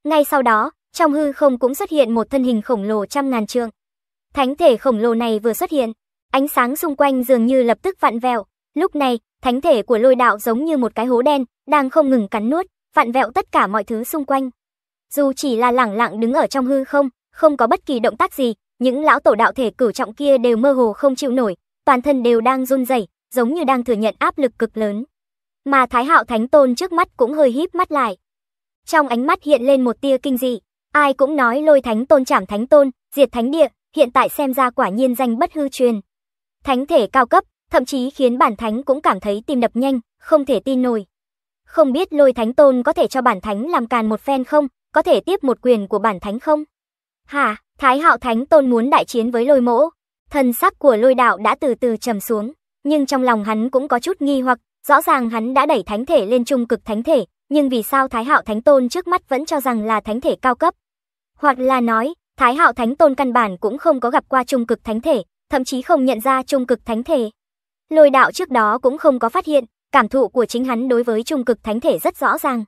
Ngay sau đó, trong hư không cũng xuất hiện một thân hình khổng lồ trăm ngàn trượng. Thánh thể khổng lồ này vừa xuất hiện, ánh sáng xung quanh dường như lập tức vặn vẹo, lúc này, Thánh thể của lôi đạo giống như một cái hố đen, đang không ngừng cắn nuốt, vặn vẹo tất cả mọi thứ xung quanh. Dù chỉ là lẳng lặng đứng ở trong hư không, không có bất kỳ động tác gì, những lão tổ đạo thể cử trọng kia đều mơ hồ không chịu nổi, toàn thân đều đang run rẩy, giống như đang thừa nhận áp lực cực lớn. Mà Thái Hạo Thánh Tôn trước mắt cũng hơi híp mắt lại. Trong ánh mắt hiện lên một tia kinh dị, ai cũng nói lôi Thánh Tôn chảm Thánh Tôn, diệt Thánh Địa, hiện tại xem ra quả nhiên danh bất hư truyền. Thánh thể cao cấp, thậm chí khiến bản thánh cũng cảm thấy tim đập nhanh, không thể tin nổi. Không biết lôi thánh tôn có thể cho bản thánh làm càn một phen không, có thể tiếp một quyền của bản thánh không? hà, Thái hạo thánh tôn muốn đại chiến với lôi mỗ. Thần sắc của lôi đạo đã từ từ trầm xuống, nhưng trong lòng hắn cũng có chút nghi hoặc, rõ ràng hắn đã đẩy thánh thể lên trung cực thánh thể, nhưng vì sao Thái hạo thánh tôn trước mắt vẫn cho rằng là thánh thể cao cấp? Hoặc là nói, Thái hạo thánh tôn căn bản cũng không có gặp qua trung cực thánh thể, thậm chí không nhận ra trung cực thánh thể. Lôi đạo trước đó cũng không có phát hiện, cảm thụ của chính hắn đối với trung cực thánh thể rất rõ ràng.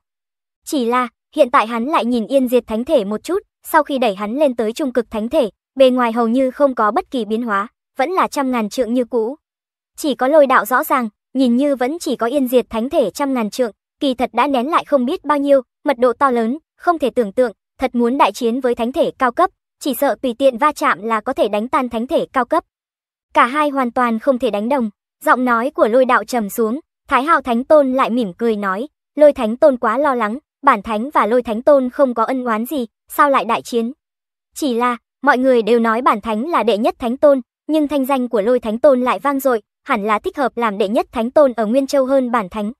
Chỉ là, hiện tại hắn lại nhìn yên diệt thánh thể một chút, sau khi đẩy hắn lên tới trung cực thánh thể, bề ngoài hầu như không có bất kỳ biến hóa, vẫn là trăm ngàn trượng như cũ. Chỉ có lôi đạo rõ ràng, nhìn như vẫn chỉ có yên diệt thánh thể trăm ngàn trượng, kỳ thật đã nén lại không biết bao nhiêu, mật độ to lớn, không thể tưởng tượng, thật muốn đại chiến với thánh thể cao cấp, chỉ sợ tùy tiện va chạm là có thể đánh tan thánh thể cao cấp. Cả hai hoàn toàn không thể đánh đồng. Giọng nói của lôi đạo trầm xuống, Thái Hạo Thánh Tôn lại mỉm cười nói, lôi Thánh Tôn quá lo lắng, bản Thánh và lôi Thánh Tôn không có ân oán gì, sao lại đại chiến. Chỉ là, mọi người đều nói bản Thánh là đệ nhất Thánh Tôn, nhưng thanh danh của lôi Thánh Tôn lại vang dội, hẳn là thích hợp làm đệ nhất Thánh Tôn ở Nguyên Châu hơn bản Thánh.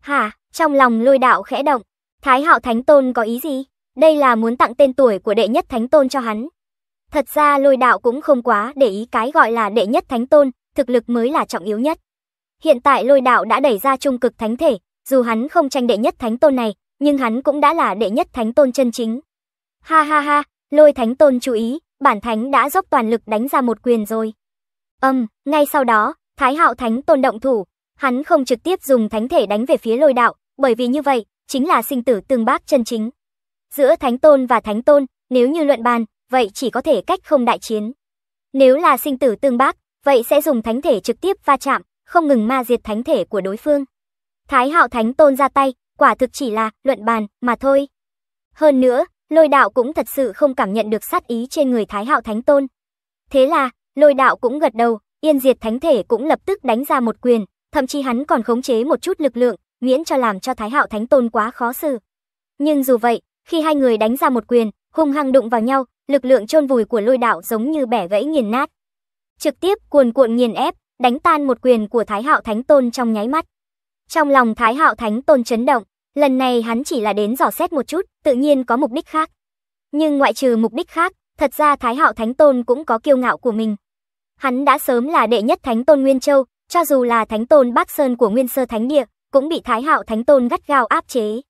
hà trong lòng lôi đạo khẽ động, Thái Hạo Thánh Tôn có ý gì? Đây là muốn tặng tên tuổi của đệ nhất Thánh Tôn cho hắn. Thật ra lôi đạo cũng không quá để ý cái gọi là đệ nhất Thánh Tôn, thực lực mới là trọng yếu nhất. Hiện tại lôi đạo đã đẩy ra trung cực thánh thể, dù hắn không tranh đệ nhất thánh tôn này, nhưng hắn cũng đã là đệ nhất thánh tôn chân chính. Ha ha ha, lôi thánh tôn chú ý, bản thánh đã dốc toàn lực đánh ra một quyền rồi. Âm, um, ngay sau đó, Thái Hạo Thánh Tôn động thủ, hắn không trực tiếp dùng thánh thể đánh về phía lôi đạo, bởi vì như vậy, chính là sinh tử tương bác chân chính. Giữa Thánh Tôn và Thánh Tôn, nếu như luận bàn, vậy chỉ có thể cách không đại chiến. Nếu là sinh tử tương bác, vậy sẽ dùng thánh thể trực tiếp va chạm, không ngừng ma diệt thánh thể của đối phương. Thái Hạo Thánh Tôn ra tay, quả thực chỉ là luận bàn mà thôi. Hơn nữa, Lôi Đạo cũng thật sự không cảm nhận được sát ý trên người Thái Hạo Thánh Tôn. Thế là, Lôi Đạo cũng gật đầu, Yên Diệt Thánh Thể cũng lập tức đánh ra một quyền, thậm chí hắn còn khống chế một chút lực lượng, miễn cho làm cho Thái Hạo Thánh Tôn quá khó xử. Nhưng dù vậy, khi hai người đánh ra một quyền, hung hăng đụng vào nhau, lực lượng chôn vùi của Lôi Đạo giống như bẻ gãy nghiền nát trực tiếp cuồn cuộn nghiền ép, đánh tan một quyền của Thái Hạo Thánh Tôn trong nháy mắt. Trong lòng Thái Hạo Thánh Tôn chấn động, lần này hắn chỉ là đến dò xét một chút, tự nhiên có mục đích khác. Nhưng ngoại trừ mục đích khác, thật ra Thái Hạo Thánh Tôn cũng có kiêu ngạo của mình. Hắn đã sớm là đệ nhất Thánh Tôn Nguyên Châu, cho dù là Thánh Tôn Bắc Sơn của Nguyên Sơ Thánh Địa, cũng bị Thái Hạo Thánh Tôn gắt gao áp chế.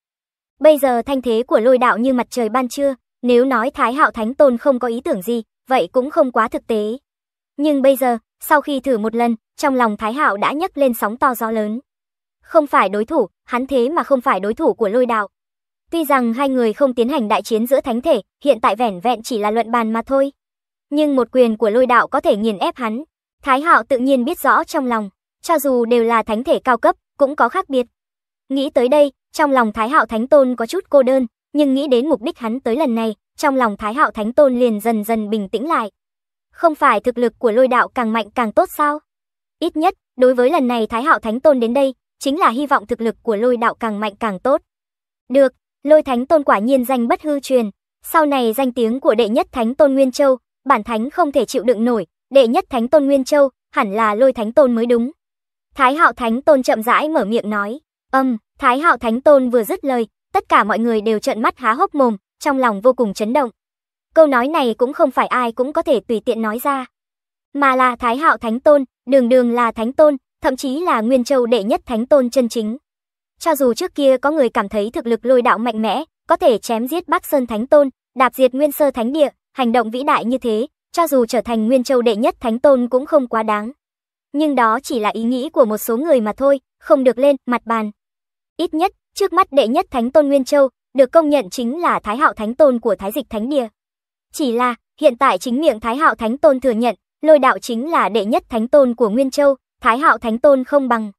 Bây giờ thanh thế của lôi đạo như mặt trời ban trưa, nếu nói Thái Hạo Thánh Tôn không có ý tưởng gì, vậy cũng không quá thực tế. Nhưng bây giờ, sau khi thử một lần, trong lòng Thái Hạo đã nhấc lên sóng to gió lớn. Không phải đối thủ, hắn thế mà không phải đối thủ của lôi đạo. Tuy rằng hai người không tiến hành đại chiến giữa thánh thể, hiện tại vẻn vẹn chỉ là luận bàn mà thôi. Nhưng một quyền của lôi đạo có thể nghiền ép hắn. Thái Hạo tự nhiên biết rõ trong lòng, cho dù đều là thánh thể cao cấp, cũng có khác biệt. Nghĩ tới đây, trong lòng Thái Hạo Thánh Tôn có chút cô đơn, nhưng nghĩ đến mục đích hắn tới lần này, trong lòng Thái Hạo Thánh Tôn liền dần dần bình tĩnh lại. Không phải thực lực của lôi đạo càng mạnh càng tốt sao? Ít nhất, đối với lần này Thái Hạo Thánh Tôn đến đây, chính là hy vọng thực lực của lôi đạo càng mạnh càng tốt. Được, lôi Thánh Tôn quả nhiên danh bất hư truyền. Sau này danh tiếng của đệ nhất Thánh Tôn Nguyên Châu, bản thánh không thể chịu đựng nổi, đệ nhất Thánh Tôn Nguyên Châu, hẳn là lôi Thánh Tôn mới đúng. Thái Hạo Thánh Tôn chậm rãi mở miệng nói, âm, Thái Hạo Thánh Tôn vừa dứt lời, tất cả mọi người đều trợn mắt há hốc mồm, trong lòng vô cùng chấn động. Câu nói này cũng không phải ai cũng có thể tùy tiện nói ra. Mà là Thái Hạo Thánh Tôn, đường đường là Thánh Tôn, thậm chí là Nguyên Châu đệ nhất Thánh Tôn chân chính. Cho dù trước kia có người cảm thấy thực lực lôi đạo mạnh mẽ, có thể chém giết Bắc Sơn Thánh Tôn, đạp diệt Nguyên Sơ Thánh Địa, hành động vĩ đại như thế, cho dù trở thành Nguyên Châu đệ nhất Thánh Tôn cũng không quá đáng. Nhưng đó chỉ là ý nghĩ của một số người mà thôi, không được lên mặt bàn. Ít nhất, trước mắt đệ nhất Thánh Tôn Nguyên Châu, được công nhận chính là Thái Hạo Thánh Tôn của Thái Dịch Thánh Địa. Chỉ là, hiện tại chính miệng Thái Hạo Thánh Tôn thừa nhận, lôi đạo chính là đệ nhất Thánh Tôn của Nguyên Châu, Thái Hạo Thánh Tôn không bằng.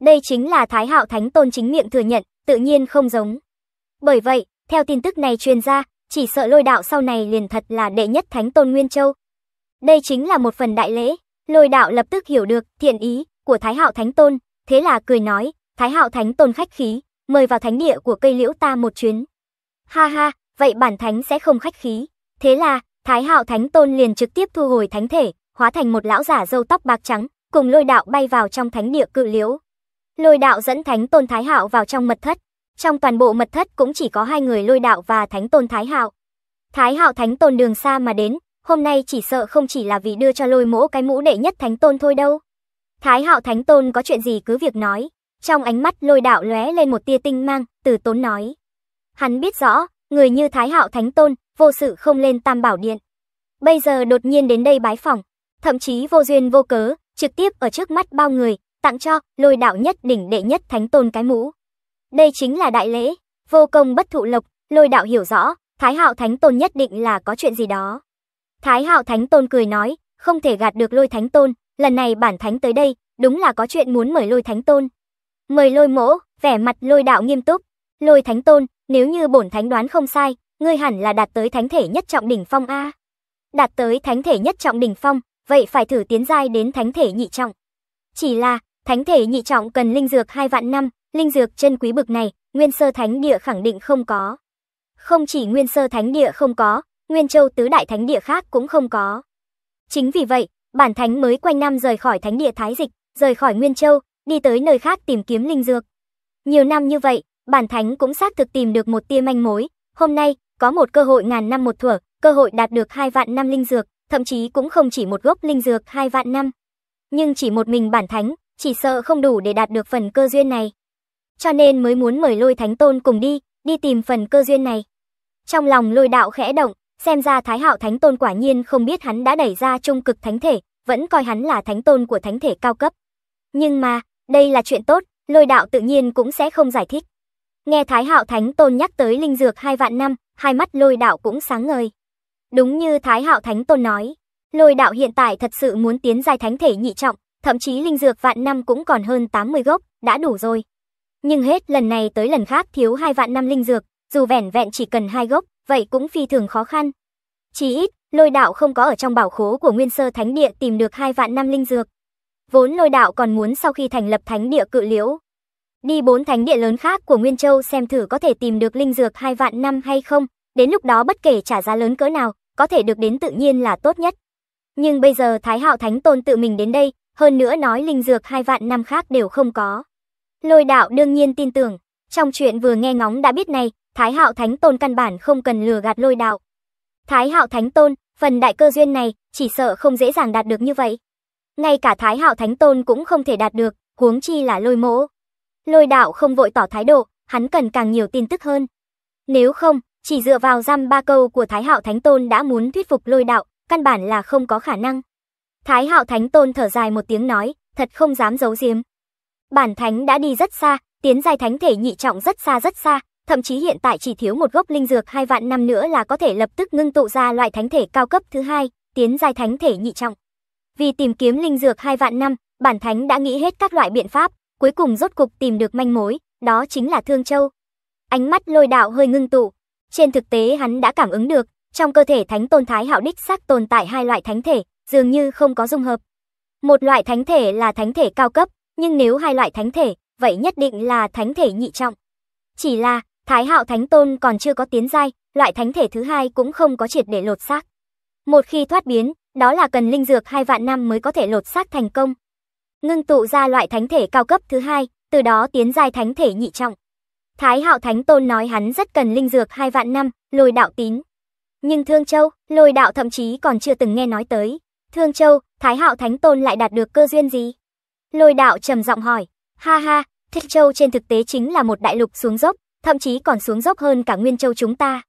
Đây chính là Thái Hạo Thánh Tôn chính miệng thừa nhận, tự nhiên không giống. Bởi vậy, theo tin tức này truyền ra, chỉ sợ lôi đạo sau này liền thật là đệ nhất Thánh Tôn Nguyên Châu. Đây chính là một phần đại lễ, lôi đạo lập tức hiểu được thiện ý của Thái Hạo Thánh Tôn, thế là cười nói, Thái Hạo Thánh Tôn khách khí, mời vào thánh địa của cây liễu ta một chuyến. Ha ha, vậy bản thánh sẽ không khách khí. Thế là, Thái Hạo Thánh Tôn liền trực tiếp thu hồi thánh thể, hóa thành một lão giả râu tóc bạc trắng, cùng lôi đạo bay vào trong thánh địa cự liễu. Lôi đạo dẫn Thánh Tôn Thái Hạo vào trong mật thất. Trong toàn bộ mật thất cũng chỉ có hai người lôi đạo và Thánh Tôn Thái Hạo. Thái Hạo Thánh Tôn đường xa mà đến, hôm nay chỉ sợ không chỉ là vì đưa cho lôi mỗ cái mũ đệ nhất Thánh Tôn thôi đâu. Thái Hạo Thánh Tôn có chuyện gì cứ việc nói. Trong ánh mắt lôi đạo lóe lên một tia tinh mang, từ tốn nói. Hắn biết rõ, người như Thái Hạo Thánh Tôn, vô sự không lên Tam Bảo Điện. Bây giờ đột nhiên đến đây bái phỏng, thậm chí vô duyên vô cớ, trực tiếp ở trước mắt bao người, tặng cho lôi đạo nhất đỉnh đệ nhất Thánh Tôn cái mũ. Đây chính là đại lễ, vô công bất thụ lộc, lôi đạo hiểu rõ, Thái Hạo Thánh Tôn nhất định là có chuyện gì đó. Thái Hạo Thánh Tôn cười nói, không thể gạt được lôi Thánh Tôn, lần này bản Thánh tới đây, đúng là có chuyện muốn mời lôi Thánh Tôn. Mời lôi mỗ, vẻ mặt lôi đạo nghiêm túc, lôi Thánh Tôn, nếu như bổn thánh đoán không sai, ngươi hẳn là đạt tới thánh thể nhất trọng đỉnh phong a. Đạt tới thánh thể nhất trọng đỉnh phong, vậy phải thử tiến giai đến thánh thể nhị trọng. Chỉ là, thánh thể nhị trọng cần linh dược hai vạn năm, linh dược chân quý bực này, nguyên sơ thánh địa khẳng định không có. Không chỉ nguyên sơ thánh địa không có, nguyên châu tứ đại thánh địa khác cũng không có. Chính vì vậy, bản thánh mới quanh năm rời khỏi thánh địa Thái Dịch, rời khỏi Nguyên Châu, đi tới nơi khác tìm kiếm linh dược. Nhiều năm như vậy, bản thánh cũng xác thực tìm được một tia manh mối. Hôm nay, có một cơ hội ngàn năm một thuở, cơ hội đạt được hai vạn năm linh dược, thậm chí cũng không chỉ một gốc linh dược hai vạn năm. Nhưng chỉ một mình bản thánh, chỉ sợ không đủ để đạt được phần cơ duyên này. Cho nên mới muốn mời lôi thánh tôn cùng đi, đi tìm phần cơ duyên này. Trong lòng lôi đạo khẽ động, xem ra Thái Hạo Thánh Tôn quả nhiên không biết hắn đã đẩy ra trung cực thánh thể, vẫn coi hắn là thánh tôn của thánh thể cao cấp. Nhưng mà, đây là chuyện tốt, lôi đạo tự nhiên cũng sẽ không giải thích. Nghe Thái Hạo Thánh Tôn nhắc tới linh dược hai vạn năm, hai mắt lôi đạo cũng sáng ngời. Đúng như Thái Hạo Thánh Tôn nói, lôi đạo hiện tại thật sự muốn tiến giai thánh thể nhị trọng, thậm chí linh dược vạn năm cũng còn hơn 80 gốc, đã đủ rồi. Nhưng hết lần này tới lần khác thiếu hai vạn năm linh dược, dù vẻn vẹn chỉ cần hai gốc, vậy cũng phi thường khó khăn. chỉ ít, lôi đạo không có ở trong bảo khố của nguyên sơ thánh địa tìm được hai vạn năm linh dược. Vốn lôi đạo còn muốn sau khi thành lập thánh địa cự liễu, Đi bốn thánh địa lớn khác của Nguyên Châu xem thử có thể tìm được linh dược hai vạn năm hay không, đến lúc đó bất kể trả giá lớn cỡ nào, có thể được đến tự nhiên là tốt nhất. Nhưng bây giờ Thái Hạo Thánh Tôn tự mình đến đây, hơn nữa nói linh dược hai vạn năm khác đều không có. Lôi đạo đương nhiên tin tưởng, trong chuyện vừa nghe ngóng đã biết này, Thái Hạo Thánh Tôn căn bản không cần lừa gạt lôi đạo. Thái Hạo Thánh Tôn, phần đại cơ duyên này, chỉ sợ không dễ dàng đạt được như vậy. Ngay cả Thái Hạo Thánh Tôn cũng không thể đạt được, huống chi là lôi mỗ. Lôi đạo không vội tỏ thái độ, hắn cần càng nhiều tin tức hơn. Nếu không, chỉ dựa vào răm ba câu của Thái Hạo Thánh Tôn đã muốn thuyết phục lôi đạo, căn bản là không có khả năng. Thái Hạo Thánh Tôn thở dài một tiếng nói, thật không dám giấu giếm. Bản thánh đã đi rất xa, tiến giai thánh thể nhị trọng rất xa rất xa, thậm chí hiện tại chỉ thiếu một gốc linh dược hai vạn năm nữa là có thể lập tức ngưng tụ ra loại thánh thể cao cấp thứ hai, tiến giai thánh thể nhị trọng. Vì tìm kiếm linh dược hai vạn năm, bản thánh đã nghĩ hết các loại biện pháp, cuối cùng rốt cục tìm được manh mối, đó chính là Thương Châu. Ánh mắt lôi đạo hơi ngưng tụ, trên thực tế hắn đã cảm ứng được, trong cơ thể thánh tôn thái hạo đích xác tồn tại hai loại thánh thể, dường như không có dung hợp. Một loại thánh thể là thánh thể cao cấp, nhưng nếu hai loại thánh thể, vậy nhất định là thánh thể nhị trọng. Chỉ là, thái hạo thánh tôn còn chưa có tiến giai, loại thánh thể thứ hai cũng không có triệt để lột xác. Một khi thoát biến, đó là cần linh dược hai vạn năm mới có thể lột xác thành công, ngưng tụ ra loại thánh thể cao cấp thứ hai, từ đó tiến giai thánh thể nhị trọng. Thái Hạo Thánh Tôn nói hắn rất cần linh dược hai vạn năm, lôi đạo tín. Nhưng Thương Châu, lôi đạo thậm chí còn chưa từng nghe nói tới. Thương Châu, Thái Hạo Thánh Tôn lại đạt được cơ duyên gì? Lôi đạo trầm giọng hỏi, ha ha, Thích Châu trên thực tế chính là một đại lục xuống dốc, thậm chí còn xuống dốc hơn cả Nguyên Châu chúng ta.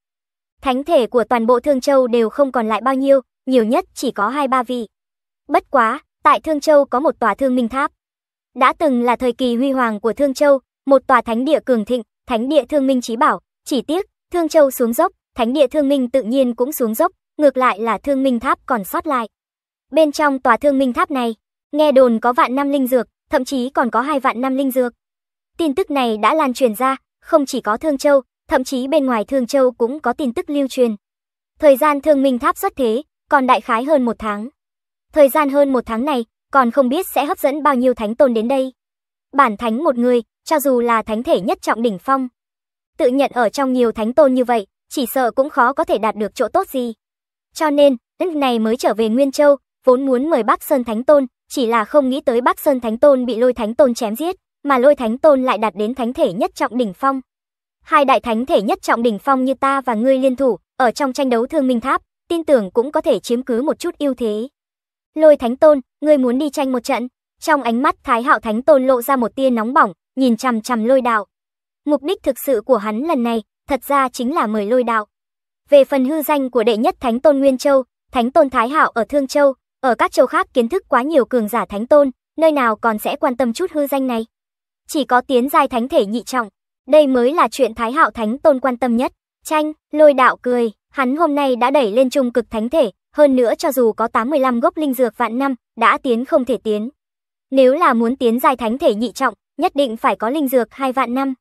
Thánh thể của toàn bộ Thương Châu đều không còn lại bao nhiêu, nhiều nhất chỉ có hai ba vị. Bất quá, Tại Thương Châu có một tòa Thương Minh Tháp. Đã từng là thời kỳ huy hoàng của Thương Châu, một tòa thánh địa cường thịnh, thánh địa Thương Minh chí bảo, chỉ tiếc, Thương Châu xuống dốc, thánh địa Thương Minh tự nhiên cũng xuống dốc, ngược lại là Thương Minh Tháp còn sót lại. Bên trong tòa Thương Minh Tháp này, nghe đồn có vạn năm linh dược, thậm chí còn có hai vạn năm linh dược. Tin tức này đã lan truyền ra, không chỉ có Thương Châu, thậm chí bên ngoài Thương Châu cũng có tin tức lưu truyền. Thời gian Thương Minh Tháp xuất thế, còn đại khái hơn một tháng. Thời gian hơn một tháng này, còn không biết sẽ hấp dẫn bao nhiêu thánh tôn đến đây. Bản thánh một người, cho dù là thánh thể nhất trọng đỉnh phong. Tự nhận ở trong nhiều thánh tôn như vậy, chỉ sợ cũng khó có thể đạt được chỗ tốt gì. Cho nên, lúc này mới trở về Nguyên Châu, vốn muốn mời Bắc Sơn Thánh Tôn, chỉ là không nghĩ tới Bắc Sơn Thánh Tôn bị lôi thánh tôn chém giết, mà lôi thánh tôn lại đạt đến thánh thể nhất trọng đỉnh phong. Hai đại thánh thể nhất trọng đỉnh phong như ta và ngươi liên thủ, ở trong tranh đấu thương minh tháp, tin tưởng cũng có thể chiếm cứ một chút ưu thế. Lôi Thánh Tôn, ngươi muốn đi tranh một trận. Trong ánh mắt Thái Hạo Thánh Tôn lộ ra một tia nóng bỏng, nhìn chằm chằm lôi đạo. Mục đích thực sự của hắn lần này, thật ra chính là mời lôi đạo. Về phần hư danh của đệ nhất Thánh Tôn Nguyên Châu, Thánh Tôn Thái Hạo ở Thương Châu, ở các châu khác kiến thức quá nhiều cường giả Thánh Tôn, nơi nào còn sẽ quan tâm chút hư danh này. Chỉ có tiến giai thánh thể nhị trọng, đây mới là chuyện Thái Hạo Thánh Tôn quan tâm nhất. Tranh, lôi đạo cười, hắn hôm nay đã đẩy lên trung cực thánh thể, hơn nữa cho dù có 85 gốc linh dược vạn năm, đã tiến không thể tiến. Nếu là muốn tiến giai thánh thể nhị trọng, nhất định phải có linh dược hai vạn năm.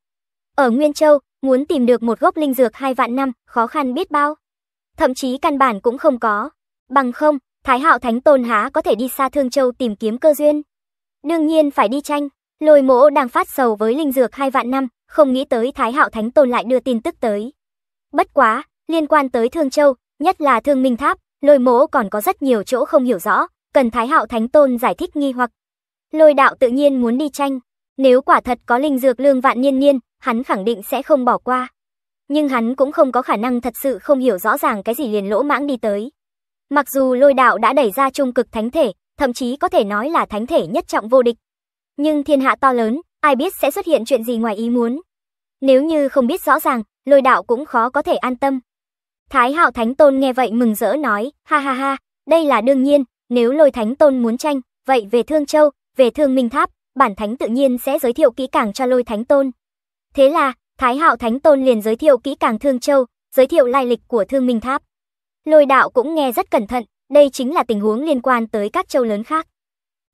Ở Nguyên Châu, muốn tìm được một gốc linh dược hai vạn năm, khó khăn biết bao. Thậm chí căn bản cũng không có. Bằng không, Thái Hạo Thánh Tôn há có thể đi xa Thương Châu tìm kiếm cơ duyên. Đương nhiên phải đi tranh, lôi mỗ đang phát sầu với linh dược hai vạn năm, không nghĩ tới Thái Hạo Thánh Tôn lại đưa tin tức tới. Bất quá, liên quan tới Thương Châu, nhất là Thương Minh Tháp, Lôi mỗ còn có rất nhiều chỗ không hiểu rõ, cần Thái Hạo Thánh Tôn giải thích nghi hoặc. Lôi đạo tự nhiên muốn đi tranh, nếu quả thật có linh dược lương vạn niên niên, hắn khẳng định sẽ không bỏ qua. Nhưng hắn cũng không có khả năng thật sự không hiểu rõ ràng cái gì liền lỗ mãng đi tới. Mặc dù lôi đạo đã đẩy ra trung cực thánh thể, thậm chí có thể nói là thánh thể nhất trọng vô địch. Nhưng thiên hạ to lớn, ai biết sẽ xuất hiện chuyện gì ngoài ý muốn. Nếu như không biết rõ ràng, lôi đạo cũng khó có thể an tâm. Thái Hạo Thánh Tôn nghe vậy mừng rỡ nói, ha ha ha, đây là đương nhiên, nếu lôi Thánh Tôn muốn tranh, vậy về Thương Châu, về Thương Minh Tháp, bản thánh tự nhiên sẽ giới thiệu kỹ càng cho lôi Thánh Tôn. Thế là, Thái Hạo Thánh Tôn liền giới thiệu kỹ càng Thương Châu, giới thiệu lai lịch của Thương Minh Tháp. Lôi đạo cũng nghe rất cẩn thận, đây chính là tình huống liên quan tới các châu lớn khác.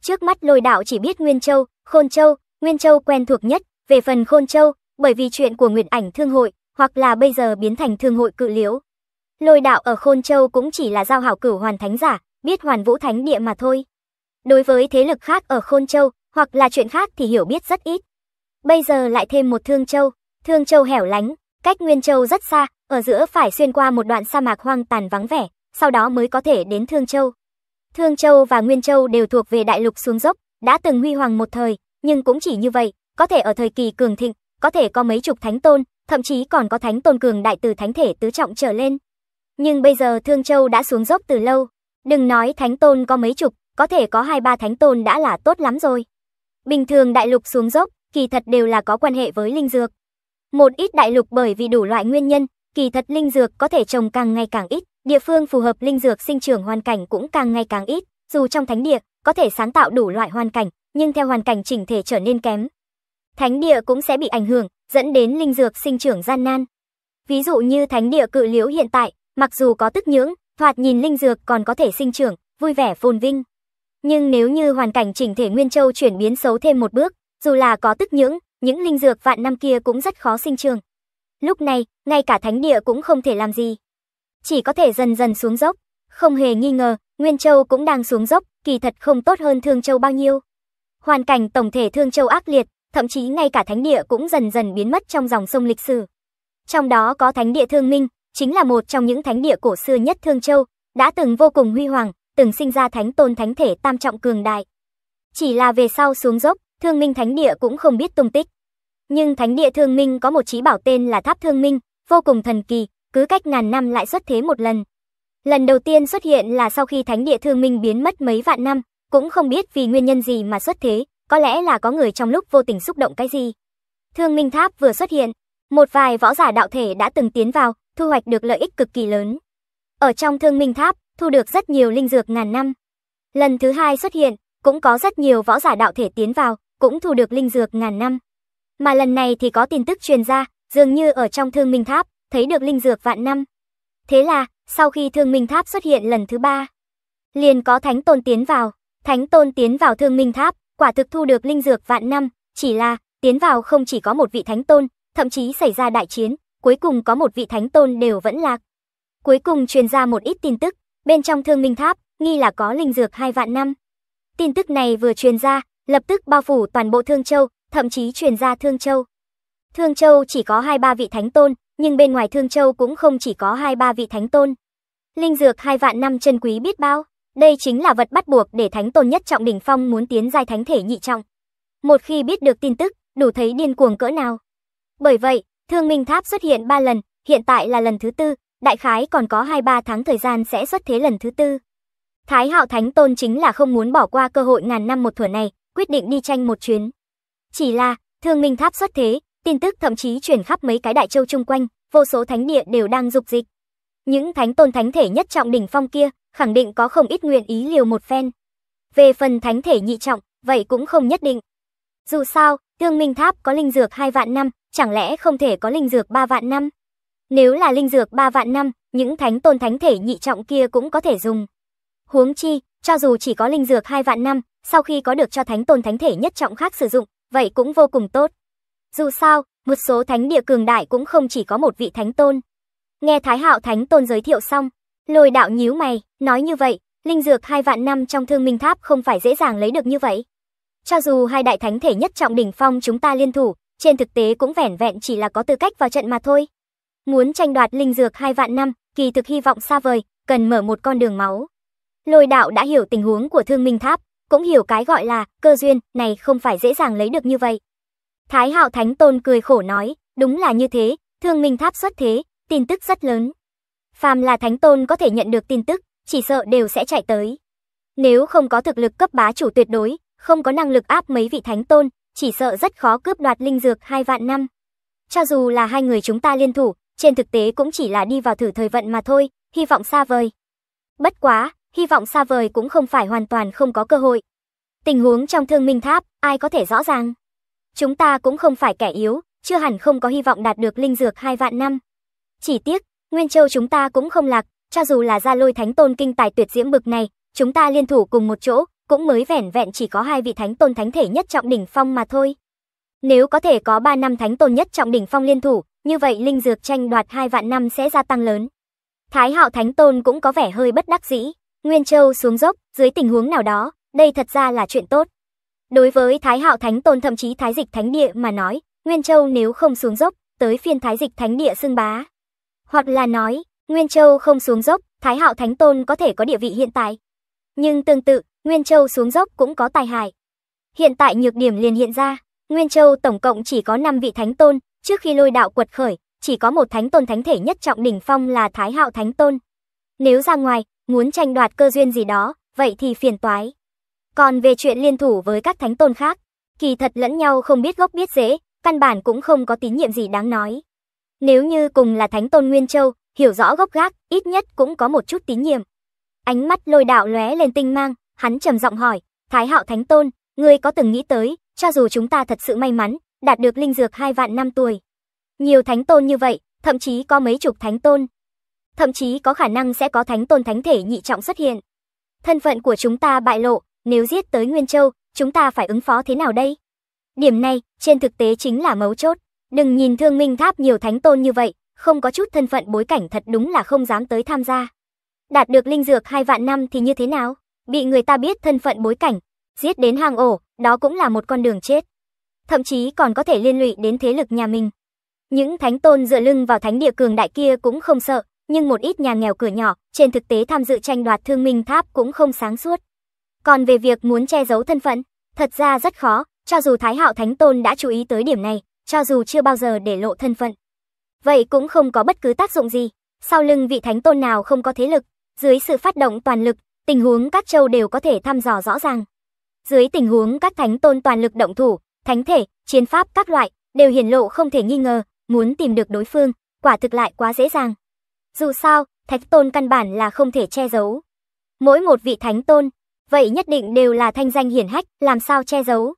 Trước mắt lôi đạo chỉ biết Nguyên Châu, Khôn Châu, Nguyên Châu quen thuộc nhất, về phần Khôn Châu, bởi vì chuyện của Nguyệt Ảnh Thương Hội, hoặc là bây giờ biến thành Thương Hội Cự Liễu, Lôi đạo ở Khôn Châu cũng chỉ là giao hảo cửu hoàn thánh giả, biết hoàn vũ thánh địa mà thôi. Đối với thế lực khác ở Khôn Châu, hoặc là chuyện khác thì hiểu biết rất ít. Bây giờ lại thêm một Thương Châu, Thương Châu hẻo lánh, cách Nguyên Châu rất xa, ở giữa phải xuyên qua một đoạn sa mạc hoang tàn vắng vẻ, sau đó mới có thể đến Thương Châu. Thương Châu và Nguyên Châu đều thuộc về đại lục xuống dốc, đã từng huy hoàng một thời, nhưng cũng chỉ như vậy, có thể ở thời kỳ cường thịnh, có thể có mấy chục thánh tôn, thậm chí còn có thánh tôn cường đại từ thánh thể tứ trọng trở lên. Nhưng bây giờ Thương Châu đã xuống dốc từ lâu. Đừng nói thánh tôn có mấy chục, có thể có hai ba thánh tôn đã là tốt lắm rồi. Bình thường đại lục xuống dốc, kỳ thật đều là có quan hệ với linh dược. Một ít đại lục bởi vì đủ loại nguyên nhân, kỳ thật linh dược có thể trồng càng ngày càng ít, địa phương phù hợp linh dược sinh trưởng hoàn cảnh cũng càng ngày càng ít, dù trong thánh địa có thể sáng tạo đủ loại hoàn cảnh, nhưng theo hoàn cảnh chỉnh thể trở nên kém. Thánh địa cũng sẽ bị ảnh hưởng, dẫn đến linh dược sinh trưởng gian nan. Ví dụ như thánh địa cự liễu hiện tại, Mặc dù có tức nhưỡng, thoạt nhìn linh dược còn có thể sinh trưởng, vui vẻ phồn vinh. Nhưng nếu như hoàn cảnh chỉnh thể Nguyên Châu chuyển biến xấu thêm một bước, dù là có tức nhưỡng, những linh dược vạn năm kia cũng rất khó sinh trưởng. Lúc này, ngay cả thánh địa cũng không thể làm gì. Chỉ có thể dần dần xuống dốc. Không hề nghi ngờ, Nguyên Châu cũng đang xuống dốc, kỳ thật không tốt hơn Thương Châu bao nhiêu. Hoàn cảnh tổng thể Thương Châu ác liệt, thậm chí ngay cả thánh địa cũng dần dần biến mất trong dòng sông lịch sử. Trong đó có thánh địa Thương Minh, chính là một trong những thánh địa cổ xưa nhất Thương Châu, đã từng vô cùng huy hoàng, từng sinh ra thánh tôn thánh thể tam trọng cường đại. Chỉ là về sau xuống dốc, Thương Minh Thánh Địa cũng không biết tung tích. Nhưng Thánh Địa Thương Minh có một chí bảo tên là Tháp Thương Minh, vô cùng thần kỳ, cứ cách ngàn năm lại xuất thế một lần. Lần đầu tiên xuất hiện là sau khi Thánh Địa Thương Minh biến mất mấy vạn năm, cũng không biết vì nguyên nhân gì mà xuất thế, có lẽ là có người trong lúc vô tình xúc động cái gì. Thương Minh Tháp vừa xuất hiện, một vài võ giả đạo thể đã từng tiến vào, thu hoạch được lợi ích cực kỳ lớn. Ở trong thương minh tháp, thu được rất nhiều linh dược ngàn năm. Lần thứ hai xuất hiện, cũng có rất nhiều võ giả đạo thể tiến vào, cũng thu được linh dược ngàn năm. Mà lần này thì có tin tức truyền ra, dường như ở trong thương minh tháp, thấy được linh dược vạn năm. Thế là, sau khi thương minh tháp xuất hiện lần thứ ba, liền có thánh tôn tiến vào. Thánh tôn tiến vào thương minh tháp, quả thực thu được linh dược vạn năm, chỉ là, tiến vào không chỉ có một vị thánh tôn, thậm chí xảy ra đại chiến, cuối cùng có một vị thánh tôn đều vẫn lạc. Cuối cùng truyền ra một ít tin tức, bên trong thương minh tháp, nghi là có linh dược hai vạn năm. Tin tức này vừa truyền ra, lập tức bao phủ toàn bộ Thương Châu, thậm chí truyền ra Thương Châu. Thương Châu chỉ có hai ba vị thánh tôn, nhưng bên ngoài Thương Châu cũng không chỉ có hai ba vị thánh tôn. Linh dược hai vạn năm chân quý biết bao, đây chính là vật bắt buộc để thánh tôn nhất trọng đỉnh phong muốn tiến giai thánh thể nhị trọng. Một khi biết được tin tức, đủ thấy điên cuồng cỡ nào. Bởi vậy, Thương Minh Tháp xuất hiện 3 lần, hiện tại là lần thứ tư, đại khái còn có 2-3 tháng thời gian sẽ xuất thế lần thứ tư. Thái Hạo Thánh Tôn chính là không muốn bỏ qua cơ hội ngàn năm một thuở này, quyết định đi tranh một chuyến. Chỉ là, Thương Minh Tháp xuất thế, tin tức thậm chí truyền khắp mấy cái đại châu chung quanh, vô số thánh địa đều đang dục dịch. Những thánh tôn thánh thể nhất trọng đỉnh phong kia, khẳng định có không ít nguyện ý liều một phen. Về phần thánh thể nhị trọng, vậy cũng không nhất định. Dù sao, Thương Minh Tháp có linh dược hai vạn năm, chẳng lẽ không thể có linh dược ba vạn năm? Nếu là linh dược ba vạn năm, những thánh tôn thánh thể nhị trọng kia cũng có thể dùng. Huống chi, cho dù chỉ có linh dược hai vạn năm, sau khi có được cho thánh tôn thánh thể nhất trọng khác sử dụng, vậy cũng vô cùng tốt. Dù sao, một số thánh địa cường đại cũng không chỉ có một vị thánh tôn. Nghe Thái Hạo Thánh Tôn giới thiệu xong, lôi đạo nhíu mày, nói như vậy, linh dược hai vạn năm trong thương minh tháp không phải dễ dàng lấy được như vậy. Cho dù hai đại thánh thể nhất trọng đỉnh phong chúng ta liên thủ, trên thực tế cũng vẻn vẹn chỉ là có tư cách vào trận mà thôi. Muốn tranh đoạt linh dược hai vạn năm, kỳ thực hy vọng xa vời, cần mở một con đường máu. Lôi đạo đã hiểu tình huống của thương minh tháp, cũng hiểu cái gọi là cơ duyên này không phải dễ dàng lấy được như vậy. Thái hạo thánh tôn cười khổ nói, đúng là như thế, thương minh tháp xuất thế, tin tức rất lớn. Phàm là thánh tôn có thể nhận được tin tức, chỉ sợ đều sẽ chạy tới. Nếu không có thực lực cấp bá chủ tuyệt đối, không có năng lực áp mấy vị thánh tôn, chỉ sợ rất khó cướp đoạt linh dược hai vạn năm. Cho dù là hai người chúng ta liên thủ, trên thực tế cũng chỉ là đi vào thử thời vận mà thôi, hy vọng xa vời. Bất quá, hy vọng xa vời cũng không phải hoàn toàn không có cơ hội. Tình huống trong thương minh tháp, ai có thể rõ ràng. Chúng ta cũng không phải kẻ yếu, chưa hẳn không có hy vọng đạt được linh dược hai vạn năm. Chỉ tiếc, Nguyên Châu chúng ta cũng không lạc, cho dù là gia lôi thánh tôn kinh tài tuyệt diễm bực này, chúng ta liên thủ cùng một chỗ, cũng mới vẻn vẹn chỉ có hai vị thánh tôn thánh thể nhất trọng đỉnh phong mà thôi. Nếu có thể có 3 năm thánh tôn nhất trọng đỉnh phong liên thủ, như vậy linh dược tranh đoạt hai vạn năm sẽ gia tăng lớn. Thái Hạo Thánh Tôn cũng có vẻ hơi bất đắc dĩ, Nguyên Châu xuống dốc, dưới tình huống nào đó, đây thật ra là chuyện tốt. Đối với Thái Hạo Thánh Tôn thậm chí Thái Dịch Thánh Địa mà nói, Nguyên Châu nếu không xuống dốc, tới phiên Thái Dịch Thánh Địa xưng bá. Hoặc là nói, Nguyên Châu không xuống dốc, Thái Hạo Thánh Tôn có thể có địa vị hiện tại. Nhưng tương tự, Nguyên Châu xuống dốc cũng có tài hải. Hiện tại nhược điểm liền hiện ra, Nguyên Châu tổng cộng chỉ có 5 vị thánh tôn, trước khi lôi đạo quật khởi, chỉ có một thánh tôn thánh thể nhất trọng đỉnh phong là Thái Hạo Thánh Tôn. Nếu ra ngoài, muốn tranh đoạt cơ duyên gì đó, vậy thì phiền toái. Còn về chuyện liên thủ với các thánh tôn khác, kỳ thật lẫn nhau không biết gốc biết rễ, căn bản cũng không có tín nhiệm gì đáng nói. Nếu như cùng là thánh tôn Nguyên Châu, hiểu rõ gốc gác, ít nhất cũng có một chút tín nhiệm. Ánh mắt lôi đạo lóe lên tinh mang, hắn trầm giọng hỏi, Thái Hạo Thánh Tôn, ngươi có từng nghĩ tới, cho dù chúng ta thật sự may mắn, đạt được linh dược hai vạn năm tuổi. Nhiều thánh tôn như vậy, thậm chí có mấy chục thánh tôn. Thậm chí có khả năng sẽ có thánh tôn thánh thể nhị trọng xuất hiện. Thân phận của chúng ta bại lộ, nếu giết tới Nguyên Châu, chúng ta phải ứng phó thế nào đây? Điểm này, trên thực tế chính là mấu chốt. Đừng nhìn thương minh tháp nhiều thánh tôn như vậy, không có chút thân phận bối cảnh thật đúng là không dám tới tham gia. Đạt được linh dược hai vạn năm thì như thế nào? bị người ta biết thân phận bối cảnh, giết đến hang ổ, đó cũng là một con đường chết. Thậm chí còn có thể liên lụy đến thế lực nhà mình. Những thánh tôn dựa lưng vào thánh địa cường đại kia cũng không sợ, nhưng một ít nhà nghèo cửa nhỏ, trên thực tế tham dự tranh đoạt thương minh tháp cũng không sáng suốt. Còn về việc muốn che giấu thân phận, thật ra rất khó, cho dù Thái Hạo Thánh Tôn đã chú ý tới điểm này, cho dù chưa bao giờ để lộ thân phận. Vậy cũng không có bất cứ tác dụng gì, sau lưng vị thánh tôn nào không có thế lực, dưới sự phát động toàn lực, Tình huống các châu đều có thể thăm dò rõ ràng. Dưới tình huống các thánh tôn toàn lực động thủ, thánh thể, chiến pháp các loại đều hiển lộ không thể nghi ngờ, muốn tìm được đối phương, quả thực lại quá dễ dàng. Dù sao, thánh tôn căn bản là không thể che giấu. Mỗi một vị thánh tôn, vậy nhất định đều là thanh danh hiển hách, làm sao che giấu.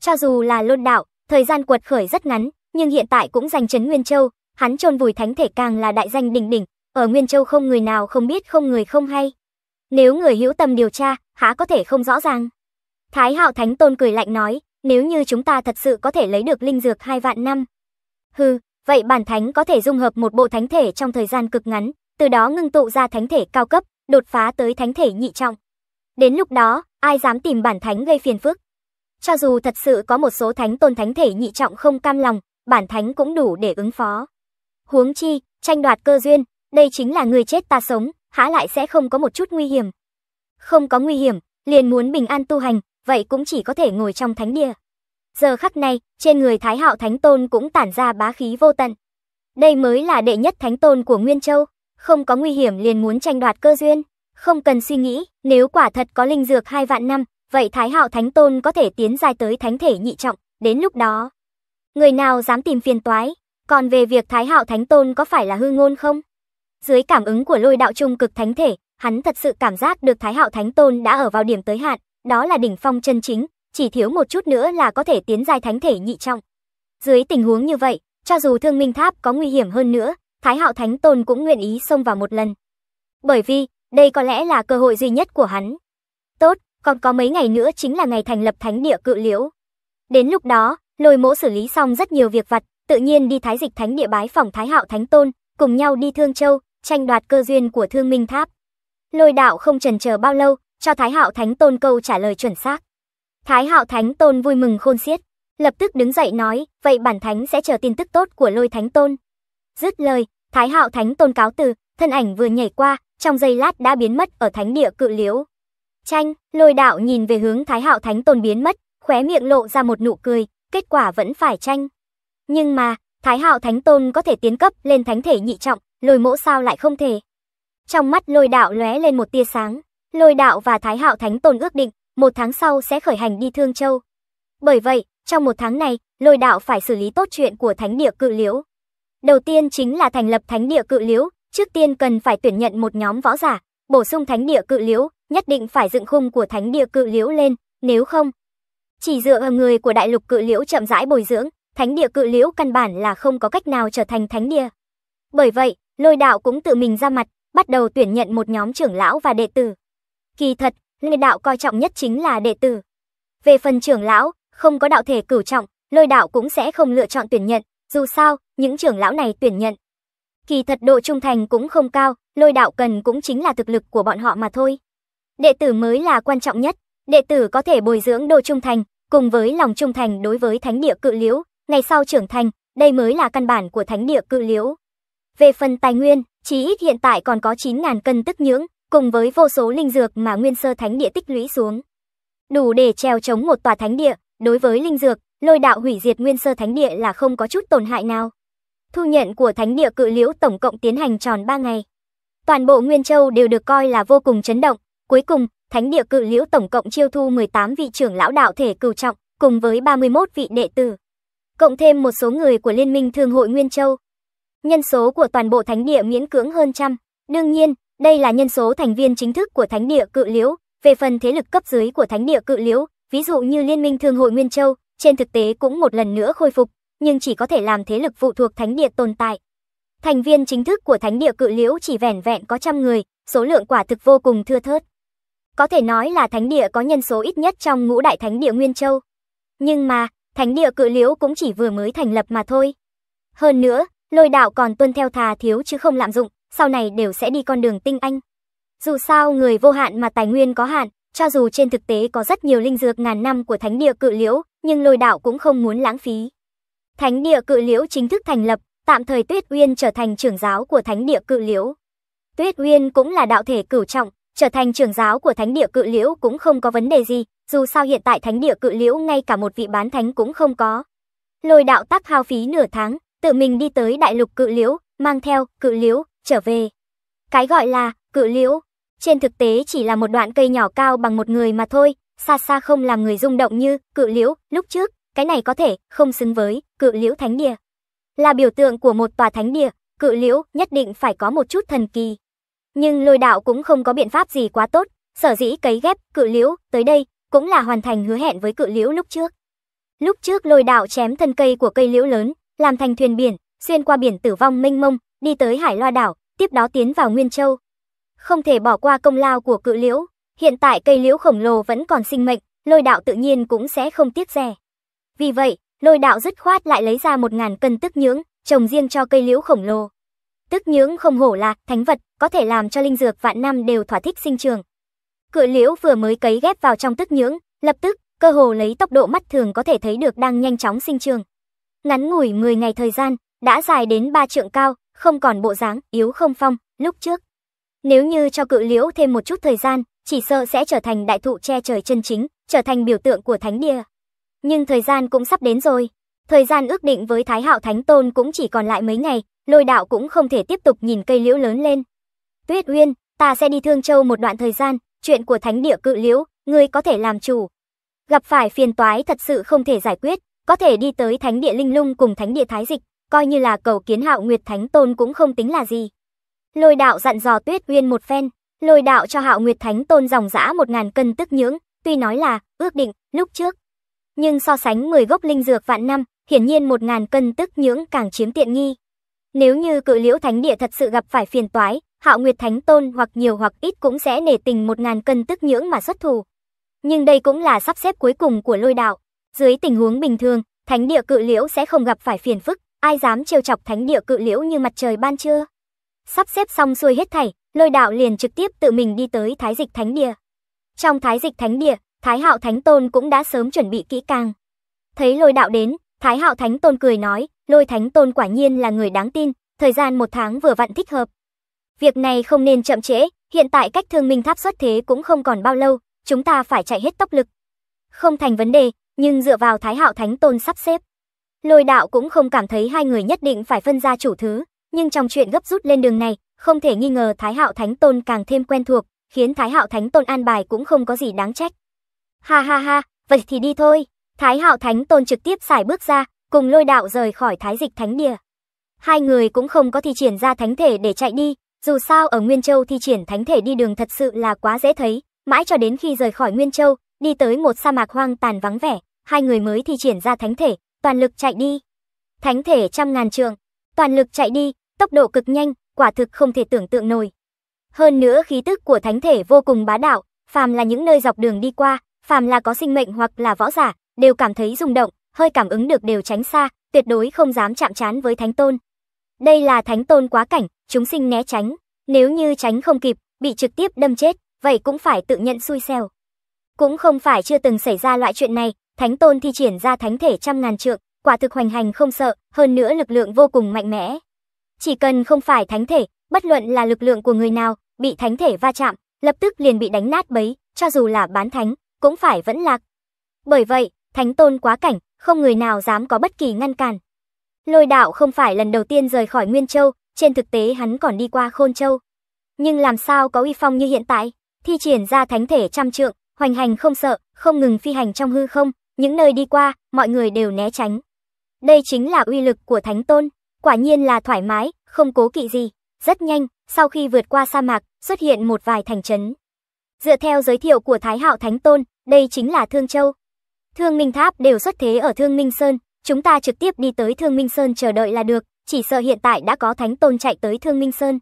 Cho dù là lôn đạo, thời gian cuột khởi rất ngắn, nhưng hiện tại cũng giành chấn Nguyên Châu, hắn trôn vùi thánh thể càng là đại danh đỉnh đỉnh, ở Nguyên Châu không người nào không biết không người không hay. Nếu người hữu tâm điều tra, há có thể không rõ ràng. Thái Hạo Thánh Tôn cười lạnh nói, nếu như chúng ta thật sự có thể lấy được linh dược hai vạn năm. Hừ, vậy bản thánh có thể dung hợp một bộ thánh thể trong thời gian cực ngắn, từ đó ngưng tụ ra thánh thể cao cấp, đột phá tới thánh thể nhị trọng. Đến lúc đó, ai dám tìm bản thánh gây phiền phức. Cho dù thật sự có một số thánh tôn thánh thể nhị trọng không cam lòng, bản thánh cũng đủ để ứng phó. Huống chi, tranh đoạt cơ duyên, đây chính là người chết ta sống, há lại sẽ không có một chút nguy hiểm. Không có nguy hiểm, liền muốn bình an tu hành, vậy cũng chỉ có thể ngồi trong thánh địa. Giờ khắc này, trên người Thái Hạo Thánh Tôn cũng tản ra bá khí vô tận. Đây mới là đệ nhất Thánh Tôn của Nguyên Châu, không có nguy hiểm liền muốn tranh đoạt cơ duyên. Không cần suy nghĩ, nếu quả thật có linh dược hai vạn năm, vậy Thái Hạo Thánh Tôn có thể tiến dài tới thánh thể nhị trọng, đến lúc đó. Người nào dám tìm phiền toái, còn về việc Thái Hạo Thánh Tôn có phải là hư ngôn không? Dưới cảm ứng của lôi đạo trung cực thánh thể, hắn thật sự cảm giác được Thái Hạo Thánh Tôn đã ở vào điểm tới hạn, đó là đỉnh phong chân chính, chỉ thiếu một chút nữa là có thể tiến giai thánh thể nhị trọng. Dưới tình huống như vậy, cho dù Thương Minh Tháp có nguy hiểm hơn nữa, Thái Hạo Thánh Tôn cũng nguyện ý xông vào một lần. Bởi vì, đây có lẽ là cơ hội duy nhất của hắn. Tốt, còn có mấy ngày nữa chính là ngày thành lập Thánh Địa Cự Liễu. Đến lúc đó, Lôi Mỗ xử lý xong rất nhiều việc vặt, tự nhiên đi Thái Dịch Thánh Địa bái phòng Thái Hạo Thánh Tôn, cùng nhau đi Thương Châu, tranh đoạt cơ duyên của Thương Minh Tháp. Lôi đạo không trần chờ bao lâu, cho Thái Hạo Thánh Tôn câu trả lời chuẩn xác. Thái Hạo Thánh Tôn vui mừng khôn xiết, lập tức đứng dậy nói, vậy bản thánh sẽ chờ tin tức tốt của Lôi Thánh Tôn. Dứt lời, Thái Hạo Thánh Tôn cáo từ, thân ảnh vừa nhảy qua, trong giây lát đã biến mất ở thánh địa cự liễu. Tranh, Lôi đạo nhìn về hướng Thái Hạo Thánh Tôn biến mất, khóe miệng lộ ra một nụ cười, kết quả vẫn phải tranh. Nhưng mà, Thái Hạo Thánh Tôn có thể tiến cấp lên thánh thể nhị trọng, lôi mỗ sao lại không thể. Trong mắt lôi đạo lóe lên một tia sáng, lôi đạo và Thái Hạo Thánh Tôn ước định, một tháng sau sẽ khởi hành đi Thương Châu. Bởi vậy, trong một tháng này, lôi đạo phải xử lý tốt chuyện của Thánh Địa Cự Liễu. Đầu tiên chính là thành lập Thánh Địa Cự Liễu, trước tiên cần phải tuyển nhận một nhóm võ giả, bổ sung Thánh Địa Cự Liễu, nhất định phải dựng khung của Thánh Địa Cự Liễu lên, nếu không. Chỉ dựa vào người của Đại lục Cự Liễu chậm rãi bồi dưỡng, Thánh Địa Cự Liễu căn bản là không có cách nào trở thành Thánh Địa. Bởi vậy, Lôi đạo cũng tự mình ra mặt, bắt đầu tuyển nhận một nhóm trưởng lão và đệ tử. Kỳ thật, lôi đạo coi trọng nhất chính là đệ tử. Về phần trưởng lão, không có đạo thể cửu trọng, lôi đạo cũng sẽ không lựa chọn tuyển nhận, dù sao, những trưởng lão này tuyển nhận. Kỳ thật độ trung thành cũng không cao, lôi đạo cần cũng chính là thực lực của bọn họ mà thôi. Đệ tử mới là quan trọng nhất, đệ tử có thể bồi dưỡng độ trung thành, cùng với lòng trung thành đối với thánh địa cự liễu, ngày sau trưởng thành, đây mới là căn bản của thánh địa cự liễu. Về phần tài nguyên, chí ít hiện tại còn có 9.000 cân tức nhưỡng, cùng với vô số linh dược mà nguyên sơ thánh địa tích lũy xuống. Đủ để treo chống một tòa thánh địa, đối với linh dược, lôi đạo hủy diệt nguyên sơ thánh địa là không có chút tổn hại nào. Thu nhận của thánh địa cự liễu tổng cộng tiến hành tròn 3 ngày. Toàn bộ Nguyên Châu đều được coi là vô cùng chấn động. Cuối cùng, thánh địa cự liễu tổng cộng chiêu thu 18 vị trưởng lão đạo thể cửu trọng, cùng với 31 vị đệ tử. Cộng thêm một số người của Liên minh Thương hội Nguyên Châu, Nhân số của toàn bộ thánh địa miễn cưỡng hơn trăm. Đương nhiên, đây là nhân số thành viên chính thức của thánh địa cự liễu. Về phần thế lực cấp dưới của thánh địa cự liễu, ví dụ như Liên minh Thương hội Nguyên Châu, trên thực tế cũng một lần nữa khôi phục, nhưng chỉ có thể làm thế lực phụ thuộc thánh địa tồn tại. Thành viên chính thức của thánh địa cự liễu chỉ vẻn vẹn có trăm người, số lượng quả thực vô cùng thưa thớt. Có thể nói là thánh địa có nhân số ít nhất trong ngũ đại thánh địa Nguyên Châu. Nhưng mà, thánh địa cự liễu cũng chỉ vừa mới thành lập mà thôi. Hơn nữa, Lôi đạo còn tuân theo thà thiếu chứ không lạm dụng, sau này đều sẽ đi con đường tinh anh. Dù sao người vô hạn mà tài nguyên có hạn, cho dù trên thực tế có rất nhiều linh dược ngàn năm của thánh địa cự liễu, nhưng lôi đạo cũng không muốn lãng phí. Thánh địa cự liễu chính thức thành lập, tạm thời Tuyết Uyên trở thành trưởng giáo của thánh địa cự liễu. Tuyết Uyên cũng là đạo thể cửu trọng, trở thành trưởng giáo của thánh địa cự liễu cũng không có vấn đề gì, dù sao hiện tại thánh địa cự liễu ngay cả một vị bán thánh cũng không có. Lôi đạo tắc hao phí nửa tháng, tự mình đi tới đại lục cự liễu, mang theo cự liễu, trở về. Cái gọi là cự liễu, trên thực tế chỉ là một đoạn cây nhỏ cao bằng một người mà thôi, xa xa không làm người rung động như cự liễu lúc trước, cái này có thể không xứng với cự liễu thánh địa. Là biểu tượng của một tòa thánh địa, cự liễu nhất định phải có một chút thần kỳ. Nhưng lôi đạo cũng không có biện pháp gì quá tốt, sở dĩ cấy ghép cự liễu tới đây cũng là hoàn thành hứa hẹn với cự liễu lúc trước. Lúc trước lôi đạo chém thân cây của cây liễu lớn, làm thành thuyền biển, xuyên qua biển tử vong mênh mông, đi tới Hải Loa đảo, tiếp đó tiến vào Nguyên Châu. Không thể bỏ qua công lao của cự liễu, hiện tại cây liễu khổng lồ vẫn còn sinh mệnh, lôi đạo tự nhiên cũng sẽ không tiếc rẻ. Vì vậy, lôi đạo dứt khoát lại lấy ra một ngàn cân tức nhưỡng, trồng riêng cho cây liễu khổng lồ. Tức nhưỡng không hổ là thánh vật, có thể làm cho linh dược vạn năm đều thỏa thích sinh trường. Cự liễu vừa mới cấy ghép vào trong tức nhưỡng, lập tức, cơ hồ lấy tốc độ mắt thường có thể thấy được đang nhanh chóng sinh trường. Ngắn ngủi 10 ngày thời gian, đã dài đến 3 trượng cao, không còn bộ dáng yếu không phong lúc trước. Nếu như cho cự liễu thêm một chút thời gian, chỉ sợ sẽ trở thành đại thụ che trời chân chính, trở thành biểu tượng của thánh địa. Nhưng thời gian cũng sắp đến rồi. Thời gian ước định với Thái Hạo Thánh Tôn cũng chỉ còn lại mấy ngày, lôi đạo cũng không thể tiếp tục nhìn cây liễu lớn lên. Tuyết Uyên, ta sẽ đi Thương Châu một đoạn thời gian, chuyện của thánh địa cự liễu, ngươi có thể làm chủ. Gặp phải phiền toái thật sự không thể giải quyết, có thể đi tới thánh địa linh lung cùng thánh địa thái dịch, coi như là cầu kiến hạo nguyệt thánh tôn cũng không tính là gì. Lôi đạo dặn dò tuyết uyên một phen, lôi đạo cho hạo nguyệt thánh tôn dòng dã một ngàn cân tức nhưỡng, tuy nói là ước định lúc trước. Nhưng so sánh 10 gốc linh dược vạn năm, hiển nhiên một ngàn cân tức nhưỡng càng chiếm tiện nghi. Nếu như cự liễu thánh địa thật sự gặp phải phiền toái, hạo nguyệt thánh tôn hoặc nhiều hoặc ít cũng sẽ nể tình một ngàn cân tức nhưỡng mà xuất thủ. Nhưng đây cũng là sắp xếp cuối cùng của lôi đạo. Dưới tình huống bình thường, thánh địa cự liễu sẽ không gặp phải phiền phức, ai dám trêu chọc thánh địa cự liễu như mặt trời ban trưa. Sắp xếp xong xuôi hết thảy, lôi đạo liền trực tiếp tự mình đi tới thái dịch thánh địa. Trong thái dịch thánh địa, thái hạo thánh tôn cũng đã sớm chuẩn bị kỹ càng. Thấy lôi đạo đến, thái hạo thánh tôn cười nói, lôi thánh tôn quả nhiên là người đáng tin, thời gian một tháng vừa vặn thích hợp. Việc này không nên chậm trễ, hiện tại cách thương minh tháp xuất thế cũng không còn bao lâu, chúng ta phải chạy hết tốc lực. Không thành vấn đề, nhưng dựa vào Thái Hạo Thánh Tôn sắp xếp. Lôi đạo cũng không cảm thấy hai người nhất định phải phân ra chủ thứ, nhưng trong chuyện gấp rút lên đường này, không thể nghi ngờ Thái Hạo Thánh Tôn càng thêm quen thuộc, khiến Thái Hạo Thánh Tôn an bài cũng không có gì đáng trách. Ha ha ha, vậy thì đi thôi. Thái Hạo Thánh Tôn trực tiếp xài bước ra, cùng lôi đạo rời khỏi Thái Dịch Thánh Địa. Hai người cũng không có thi triển ra thánh thể để chạy đi, dù sao ở Nguyên Châu thi triển thánh thể đi đường thật sự là quá dễ thấy, mãi cho đến khi rời khỏi Nguyên Châu, đi tới một sa mạc hoang tàn vắng vẻ, hai người mới thi triển ra thánh thể, toàn lực chạy đi. Thánh thể trăm ngàn trường, toàn lực chạy đi, tốc độ cực nhanh, quả thực không thể tưởng tượng nổi. Hơn nữa khí tức của thánh thể vô cùng bá đạo, phàm là những nơi dọc đường đi qua, phàm là có sinh mệnh hoặc là võ giả, đều cảm thấy rung động, hơi cảm ứng được đều tránh xa, tuyệt đối không dám chạm trán với thánh tôn. Đây là thánh tôn quá cảnh, chúng sinh né tránh, nếu như tránh không kịp, bị trực tiếp đâm chết, vậy cũng phải tự nhận xui xẻo. Cũng không phải chưa từng xảy ra loại chuyện này, Thánh Tôn thi triển ra thánh thể trăm ngàn trượng, quả thực hoành hành không sợ, hơn nữa lực lượng vô cùng mạnh mẽ. Chỉ cần không phải thánh thể, bất luận là lực lượng của người nào, bị thánh thể va chạm, lập tức liền bị đánh nát bấy, cho dù là bán thánh, cũng phải vẫn lạc. Bởi vậy, Thánh Tôn quá cảnh, không người nào dám có bất kỳ ngăn cản. Lôi đạo không phải lần đầu tiên rời khỏi Nguyên Châu, trên thực tế hắn còn đi qua Khôn Châu. Nhưng làm sao có uy phong như hiện tại, thi triển ra thánh thể trăm trượng, hoành hành không sợ, không ngừng phi hành trong hư không, những nơi đi qua, mọi người đều né tránh. Đây chính là uy lực của Thánh Tôn, quả nhiên là thoải mái, không cố kỵ gì. Rất nhanh, sau khi vượt qua sa mạc, xuất hiện một vài thành trấn. Dựa theo giới thiệu của Thái Hạo Thánh Tôn, đây chính là Thương Châu. Thương Minh Tháp đều xuất thế ở Thương Minh Sơn, chúng ta trực tiếp đi tới Thương Minh Sơn chờ đợi là được, chỉ sợ hiện tại đã có Thánh Tôn chạy tới Thương Minh Sơn.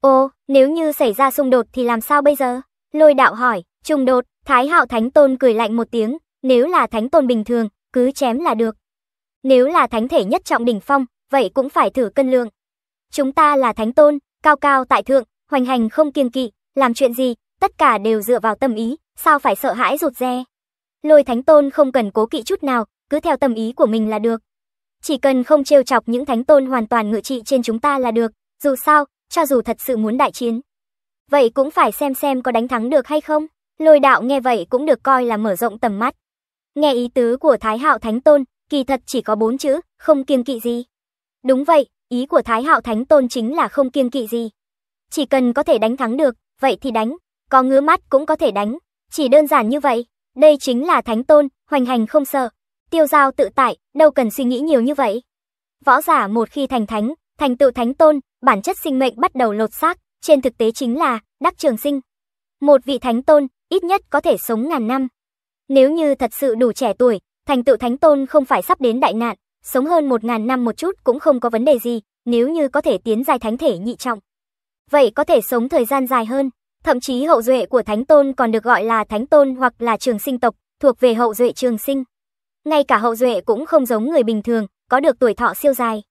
Ồ, nếu như xảy ra xung đột thì làm sao bây giờ? Lôi đạo hỏi, trùng đột, Thái Hạo Thánh Tôn cười lạnh một tiếng, nếu là thánh tôn bình thường, cứ chém là được. Nếu là thánh thể nhất trọng đỉnh phong, vậy cũng phải thử cân lượng. Chúng ta là thánh tôn, cao cao tại thượng, hoành hành không kiêng kỵ, làm chuyện gì, tất cả đều dựa vào tâm ý, sao phải sợ hãi rụt rè. Lôi thánh tôn không cần cố kỵ chút nào, cứ theo tâm ý của mình là được. Chỉ cần không trêu chọc những thánh tôn hoàn toàn ngự trị trên chúng ta là được, dù sao, cho dù thật sự muốn đại chiến. Vậy cũng phải xem xem có đánh thắng được hay không. Lôi đạo nghe vậy cũng được coi là mở rộng tầm mắt. Nghe ý tứ của Thái Hạo Thánh Tôn, kỳ thật chỉ có bốn chữ, không kiêng kỵ gì. Đúng vậy, ý của Thái Hạo Thánh Tôn chính là không kiêng kỵ gì. Chỉ cần có thể đánh thắng được, vậy thì đánh, có ngứa mắt cũng có thể đánh, chỉ đơn giản như vậy. Đây chính là Thánh Tôn, hoành hành không sợ. Tiêu giao tự tại, đâu cần suy nghĩ nhiều như vậy. Võ giả một khi thành thánh, thành tựu Thánh Tôn, bản chất sinh mệnh bắt đầu lột xác, trên thực tế chính là đắc trường sinh. Một vị Thánh Tôn, ít nhất có thể sống ngàn năm. Nếu như thật sự đủ trẻ tuổi, thành tựu thánh tôn không phải sắp đến đại nạn, sống hơn một ngàn năm một chút cũng không có vấn đề gì, nếu như có thể tiến giai thánh thể nhị trọng. Vậy có thể sống thời gian dài hơn, thậm chí hậu duệ của thánh tôn còn được gọi là thánh tôn hoặc là trường sinh tộc, thuộc về hậu duệ trường sinh. Ngay cả hậu duệ cũng không giống người bình thường, có được tuổi thọ siêu dài.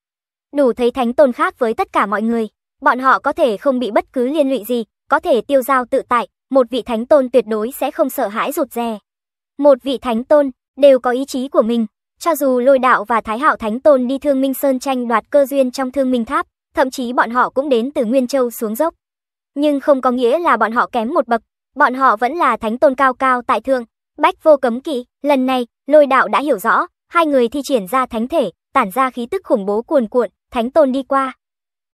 Đủ thấy thánh tôn khác với tất cả mọi người, bọn họ có thể không bị bất cứ liên lụy gì, có thể tiêu giao tự tại, một vị thánh tôn tuyệt đối sẽ không sợ hãi rụt rè một vị thánh tôn, đều có ý chí của mình. Cho dù lôi đạo và thái hạo thánh tôn đi thương minh sơn tranh đoạt cơ duyên trong thương minh tháp, thậm chí bọn họ cũng đến từ Nguyên Châu xuống dốc. Nhưng không có nghĩa là bọn họ kém một bậc, bọn họ vẫn là thánh tôn cao cao tại thượng. Bách vô cấm kỵ, lần này, lôi đạo đã hiểu rõ, hai người thi triển ra thánh thể, tản ra khí tức khủng bố cuồn cuộn, thánh tôn đi qua.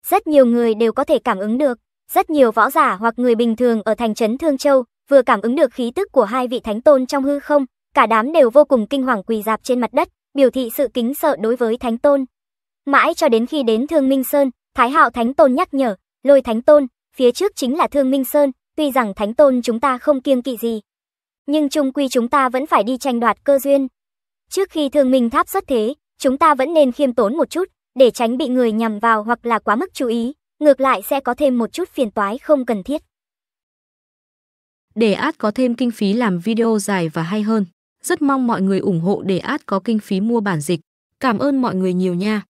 Rất nhiều người đều có thể cảm ứng được, rất nhiều võ giả hoặc người bình thường ở thành trấn Thương Châu vừa cảm ứng được khí tức của hai vị thánh tôn trong hư không, cả đám đều vô cùng kinh hoàng quỳ dạp trên mặt đất, biểu thị sự kính sợ đối với thánh tôn. Mãi cho đến khi đến Thương Minh Sơn, Thái Hạo Thánh Tôn nhắc nhở, lôi Thánh Tôn, phía trước chính là Thương Minh Sơn, tuy rằng Thánh Tôn chúng ta không kiêng kỵ gì. Nhưng chung quy chúng ta vẫn phải đi tranh đoạt cơ duyên. Trước khi Thương Minh Tháp xuất thế, chúng ta vẫn nên khiêm tốn một chút, để tránh bị người nhằm vào hoặc là quá mức chú ý, ngược lại sẽ có thêm một chút phiền toái không cần thiết để ad có thêm kinh phí làm video dài và hay hơn. Rất mong mọi người ủng hộ để ad có kinh phí mua bản dịch. Cảm ơn mọi người nhiều nha.